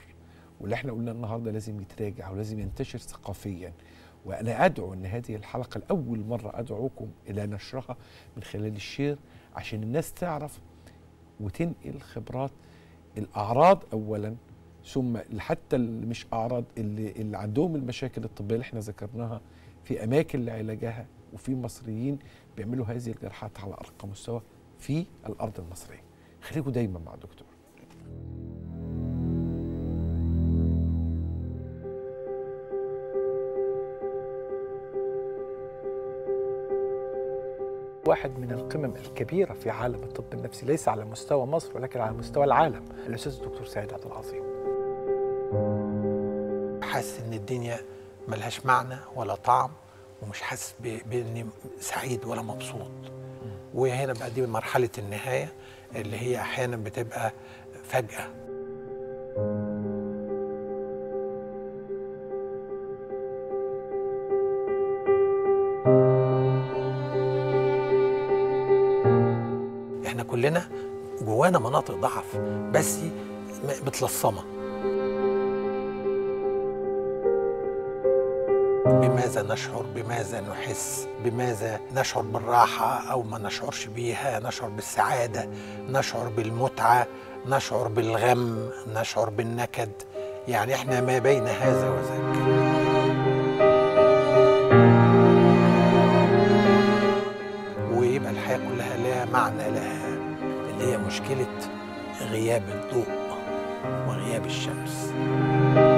واللي احنا قلنا النهارده لازم يتراجع ولازم ينتشر ثقافيا وانا ادعو ان هذه الحلقه لاول مره ادعوكم الى نشرها من خلال الشير عشان الناس تعرف وتنقل خبرات الاعراض اولا ثم حتى اللي مش اعراض اللي, اللي عندهم المشاكل الطبيه اللي احنا ذكرناها في اماكن لعلاجها وفي مصريين بيعملوا هذه الجراحات على ارقى مستوى في الارض المصريه خليكم دايما مع دكتور واحد من القمم الكبيره في عالم الطب النفسي ليس على مستوى مصر ولكن على مستوى العالم الاستاذ الدكتور سعيد عبد العظيم حاسس ان الدنيا ملهاش معنى ولا طعم ومش حاسس باني سعيد ولا مبسوط وهنا بقى دي مرحله النهايه اللي هي احيانا بتبقى فجاه جوانا مناطق ضعف بس متلصمه بماذا نشعر بماذا نحس بماذا نشعر بالراحه او ما نشعرش بيها نشعر بالسعاده نشعر بالمتعه نشعر بالغم نشعر بالنكد يعني احنا ما بين هذا وذاك ويبقى الحياه كلها لا معنى لها هي مشكله غياب الضوء وغياب الشمس